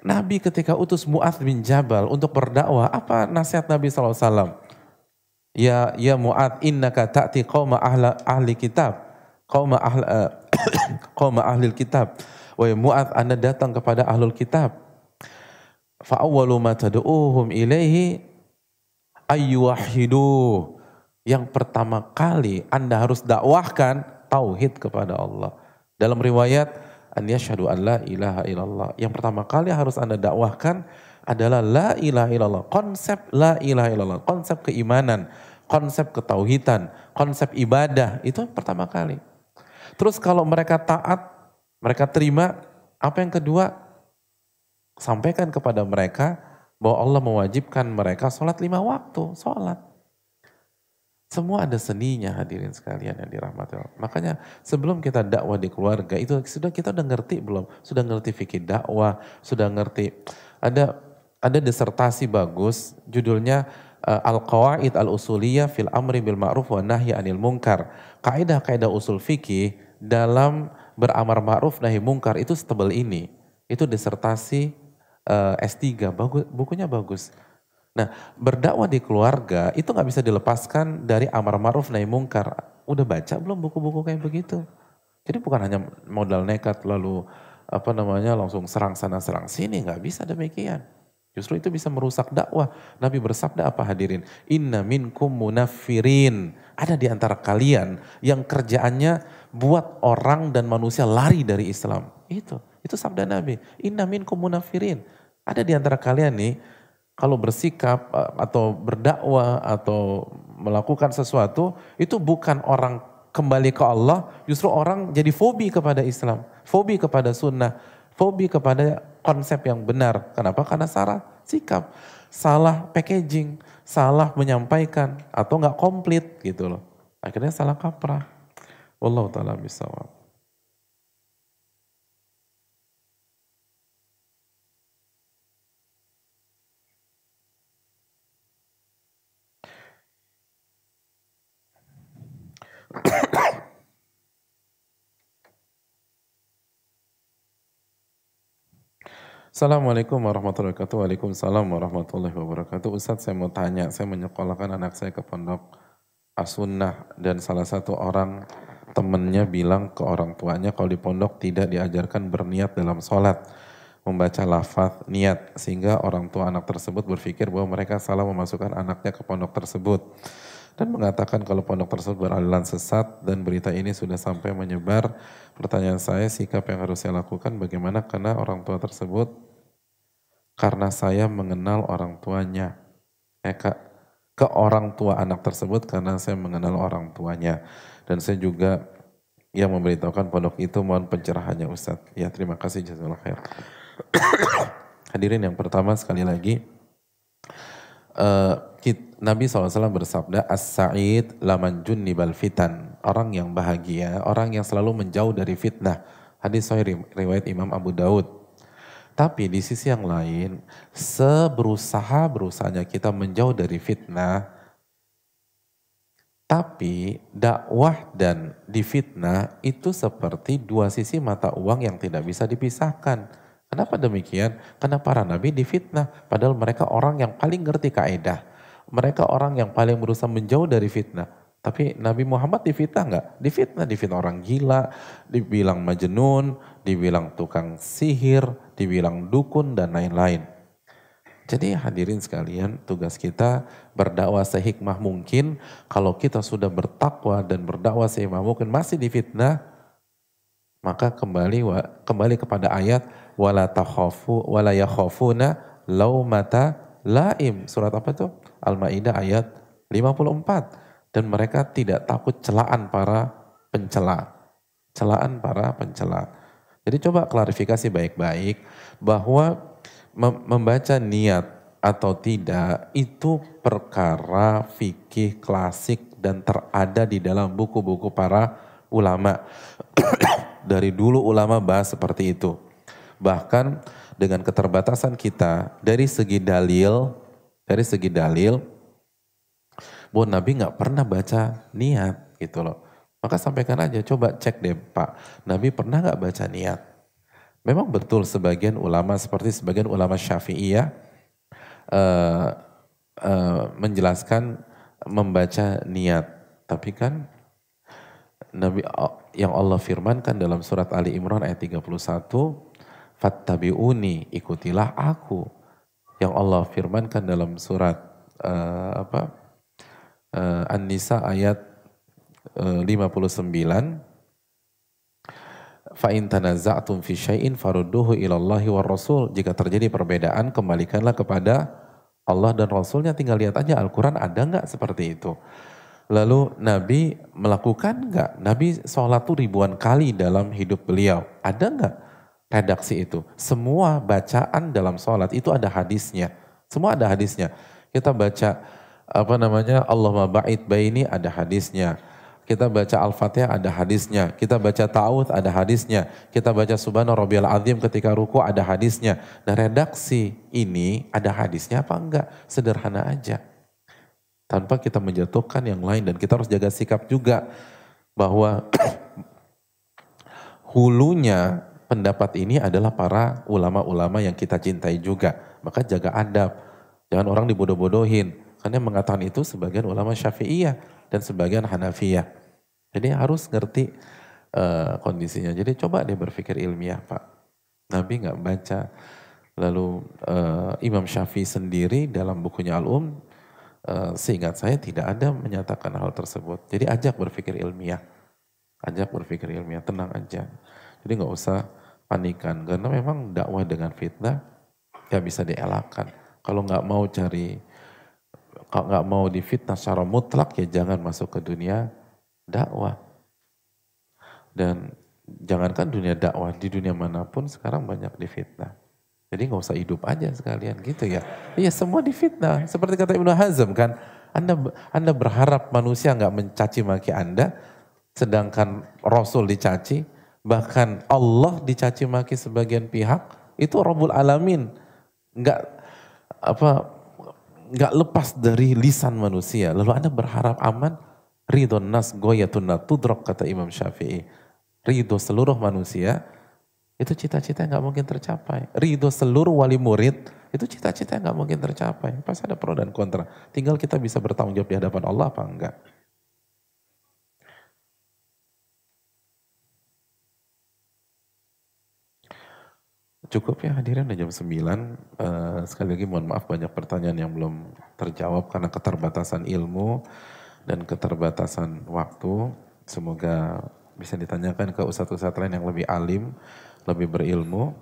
Nabi ketika utus Mu'ad bin Jabal untuk berdakwah, apa nasihat Nabi SAW? Ya, ya Mu'ad, innaka ta'ti qawma ahla, ahli kitab. Qawma ahla, eh, <coughs> qoma ahlil kitab. Wahai Mu'ad, Anda datang kepada ahlul kitab. Fa'awwalu ma tad'uuhum ilaihi ayyuwahidu. Yang pertama kali Anda harus dakwahkan tauhid kepada Allah. Dalam riwayat an yashadu an la ilaha illallah. Yang pertama kali harus Anda dakwahkan adalah la ilaha illallah. Konsep la ilaha illallah, konsep keimanan, konsep ketauhidan, konsep ibadah itu pertama kali. Terus kalau mereka taat, mereka terima, apa yang kedua? Sampaikan kepada mereka bahwa Allah mewajibkan mereka sholat lima waktu, sholat. Semua ada seninya hadirin sekalian yang dirahmati Allah. Makanya sebelum kita dakwah di keluarga itu sudah kita udah ngerti belum? Sudah ngerti fikih dakwah, sudah ngerti. Ada ada disertasi bagus judulnya eh, Al-Qawaid Al-Usuliyah fil Amri bil Ma'ruf wa Nahyi Anil Munkar. Kaidah-kaidah usul fikih dalam beramar ma'ruf nahi mungkar itu setebal ini. Itu disertasi uh, eh, S3, bagus, bukunya bagus. Nah, berdakwah di keluarga itu nggak bisa dilepaskan dari amar ma'ruf nahi mungkar. Udah baca belum buku-buku kayak begitu? Jadi bukan hanya modal nekat lalu apa namanya langsung serang sana serang sini nggak bisa demikian. Justru itu bisa merusak dakwah. Nabi bersabda apa hadirin? Inna minkum munafirin. Ada di antara kalian yang kerjaannya buat orang dan manusia lari dari Islam. Itu, itu sabda Nabi. Inna minkum munafirin. Ada di antara kalian nih, kalau bersikap eh, atau berdakwah atau melakukan sesuatu, itu bukan orang kembali ke Allah, justru orang jadi fobi kepada Islam, fobi kepada sunnah, fobi kepada konsep yang benar. Kenapa? Karena salah sikap, salah packaging, salah menyampaikan, atau nggak komplit gitu loh. Akhirnya salah kaprah. Wallahu taala bisawab. Assalamualaikum warahmatullahi wabarakatuh. Waalaikumsalam warahmatullahi wabarakatuh. Ustadz saya mau tanya, saya menyekolahkan anak saya ke pondok asunnah dan salah satu orang temennya bilang ke orang tuanya kalau di pondok tidak diajarkan berniat dalam sholat membaca lafaz niat sehingga orang tua anak tersebut berpikir bahwa mereka salah memasukkan anaknya ke pondok tersebut dan mengatakan kalau pondok tersebut beraliran sesat dan berita ini sudah sampai menyebar pertanyaan saya sikap yang harus saya lakukan bagaimana karena orang tua tersebut karena saya mengenal orang tuanya eh, ke, ke orang tua anak tersebut karena saya mengenal orang tuanya dan saya juga yang memberitahukan pondok itu mohon pencerahannya Ustadz. Ya terima kasih jazakallah khair. <coughs> Hadirin yang pertama sekali lagi uh, Nabi SAW bersabda as-sa'id laman junnibal fitan. Orang yang bahagia, orang yang selalu menjauh dari fitnah. Hadis sahih riwayat Imam Abu Daud. Tapi di sisi yang lain, seberusaha-berusahanya kita menjauh dari fitnah, tapi dakwah dan difitnah itu seperti dua sisi mata uang yang tidak bisa dipisahkan. Kenapa demikian? Karena para nabi difitnah, padahal mereka orang yang paling ngerti kaidah. Mereka orang yang paling berusaha menjauh dari fitnah. Tapi Nabi Muhammad difitnah nggak? Difitnah, difitnah orang gila, dibilang majnun, dibilang tukang sihir, dibilang dukun dan lain-lain. Jadi hadirin sekalian, tugas kita berdakwah sehikmah mungkin. Kalau kita sudah bertakwa dan berdakwah sehikmah mungkin masih difitnah, maka kembali kembali kepada ayat wala takhafu wala yakhafuna laumata laim. Surat apa itu? Al-Maidah ayat 54. Dan mereka tidak takut celaan para pencela. Celaan para pencela. Jadi coba klarifikasi baik-baik bahwa membaca niat atau tidak itu perkara fikih klasik dan terada di dalam buku-buku para ulama. <coughs> dari dulu ulama bahas seperti itu. Bahkan dengan keterbatasan kita dari segi dalil, dari segi dalil, bu Nabi nggak pernah baca niat gitu loh. Maka sampaikan aja, coba cek deh Pak, Nabi pernah nggak baca niat? Memang betul sebagian ulama seperti sebagian ulama Syafi'iyah eh, uh, eh, uh, menjelaskan membaca niat. Tapi kan Nabi yang Allah firmankan dalam surat Ali Imran ayat 31, "Fattabi'uni, ikutilah aku." Yang Allah firmankan dalam surat uh, apa? Uh, An-Nisa ayat uh, 59 fa in tanaza'tum fi syai'in farudduhu ila Allah war Rasul. Jika terjadi perbedaan kembalikanlah kepada Allah dan Rasulnya tinggal lihat aja Al-Quran ada nggak seperti itu. Lalu Nabi melakukan nggak? Nabi sholat tuh ribuan kali dalam hidup beliau. Ada nggak redaksi itu? Semua bacaan dalam sholat itu ada hadisnya. Semua ada hadisnya. Kita baca apa namanya Allah mabait baini ada hadisnya kita baca Al-Fatihah ada hadisnya. Kita baca Ta'ud ada hadisnya. Kita baca Subhanahu Rabbiyal Azim ketika ruku ada hadisnya. Nah redaksi ini ada hadisnya apa enggak? Sederhana aja. Tanpa kita menjatuhkan yang lain. Dan kita harus jaga sikap juga bahwa <clears throat> hulunya pendapat ini adalah para ulama-ulama yang kita cintai juga. Maka jaga adab. Jangan orang dibodoh-bodohin. Karena mengatakan itu sebagian ulama syafi'iyah dan sebagian hanafiyah. Jadi harus ngerti uh, kondisinya. Jadi coba dia berpikir ilmiah Pak. Nabi nggak baca. Lalu uh, Imam Syafi'i sendiri dalam bukunya Al-Um uh, seingat saya tidak ada menyatakan hal tersebut. Jadi ajak berpikir ilmiah. Ajak berpikir ilmiah, tenang aja. Jadi nggak usah panikan karena memang dakwah dengan fitnah ya bisa dielakkan. Kalau nggak mau cari kalau nggak mau difitnah secara mutlak ya jangan masuk ke dunia dakwah. Dan jangankan dunia dakwah, di dunia manapun sekarang banyak difitnah. Jadi nggak usah hidup aja sekalian gitu ya. Iya semua difitnah. Seperti kata Ibnu Hazm kan, Anda Anda berharap manusia nggak mencaci maki Anda, sedangkan Rasul dicaci, bahkan Allah dicaci maki sebagian pihak, itu Rabbul Alamin nggak apa nggak lepas dari lisan manusia. Lalu Anda berharap aman, Ridho nas goyatun tudrok kata Imam Syafi'i. Ridho seluruh manusia itu cita-cita nggak gak mungkin tercapai. Ridho seluruh wali murid itu cita-cita nggak gak mungkin tercapai. Pasti ada pro dan kontra. Tinggal kita bisa bertanggung jawab di hadapan Allah apa enggak. Cukup ya hadirin udah jam 9. Eh, sekali lagi mohon maaf banyak pertanyaan yang belum terjawab karena keterbatasan ilmu dan keterbatasan waktu. Semoga bisa ditanyakan ke ustadz-ustadz lain yang lebih alim, lebih berilmu.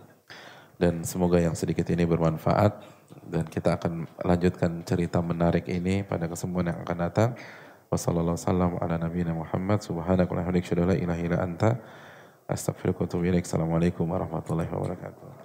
Dan semoga yang sedikit ini bermanfaat. Dan kita akan lanjutkan cerita menarik ini pada kesempatan yang akan datang. Wassalamualaikum warahmatullahi wabarakatuh.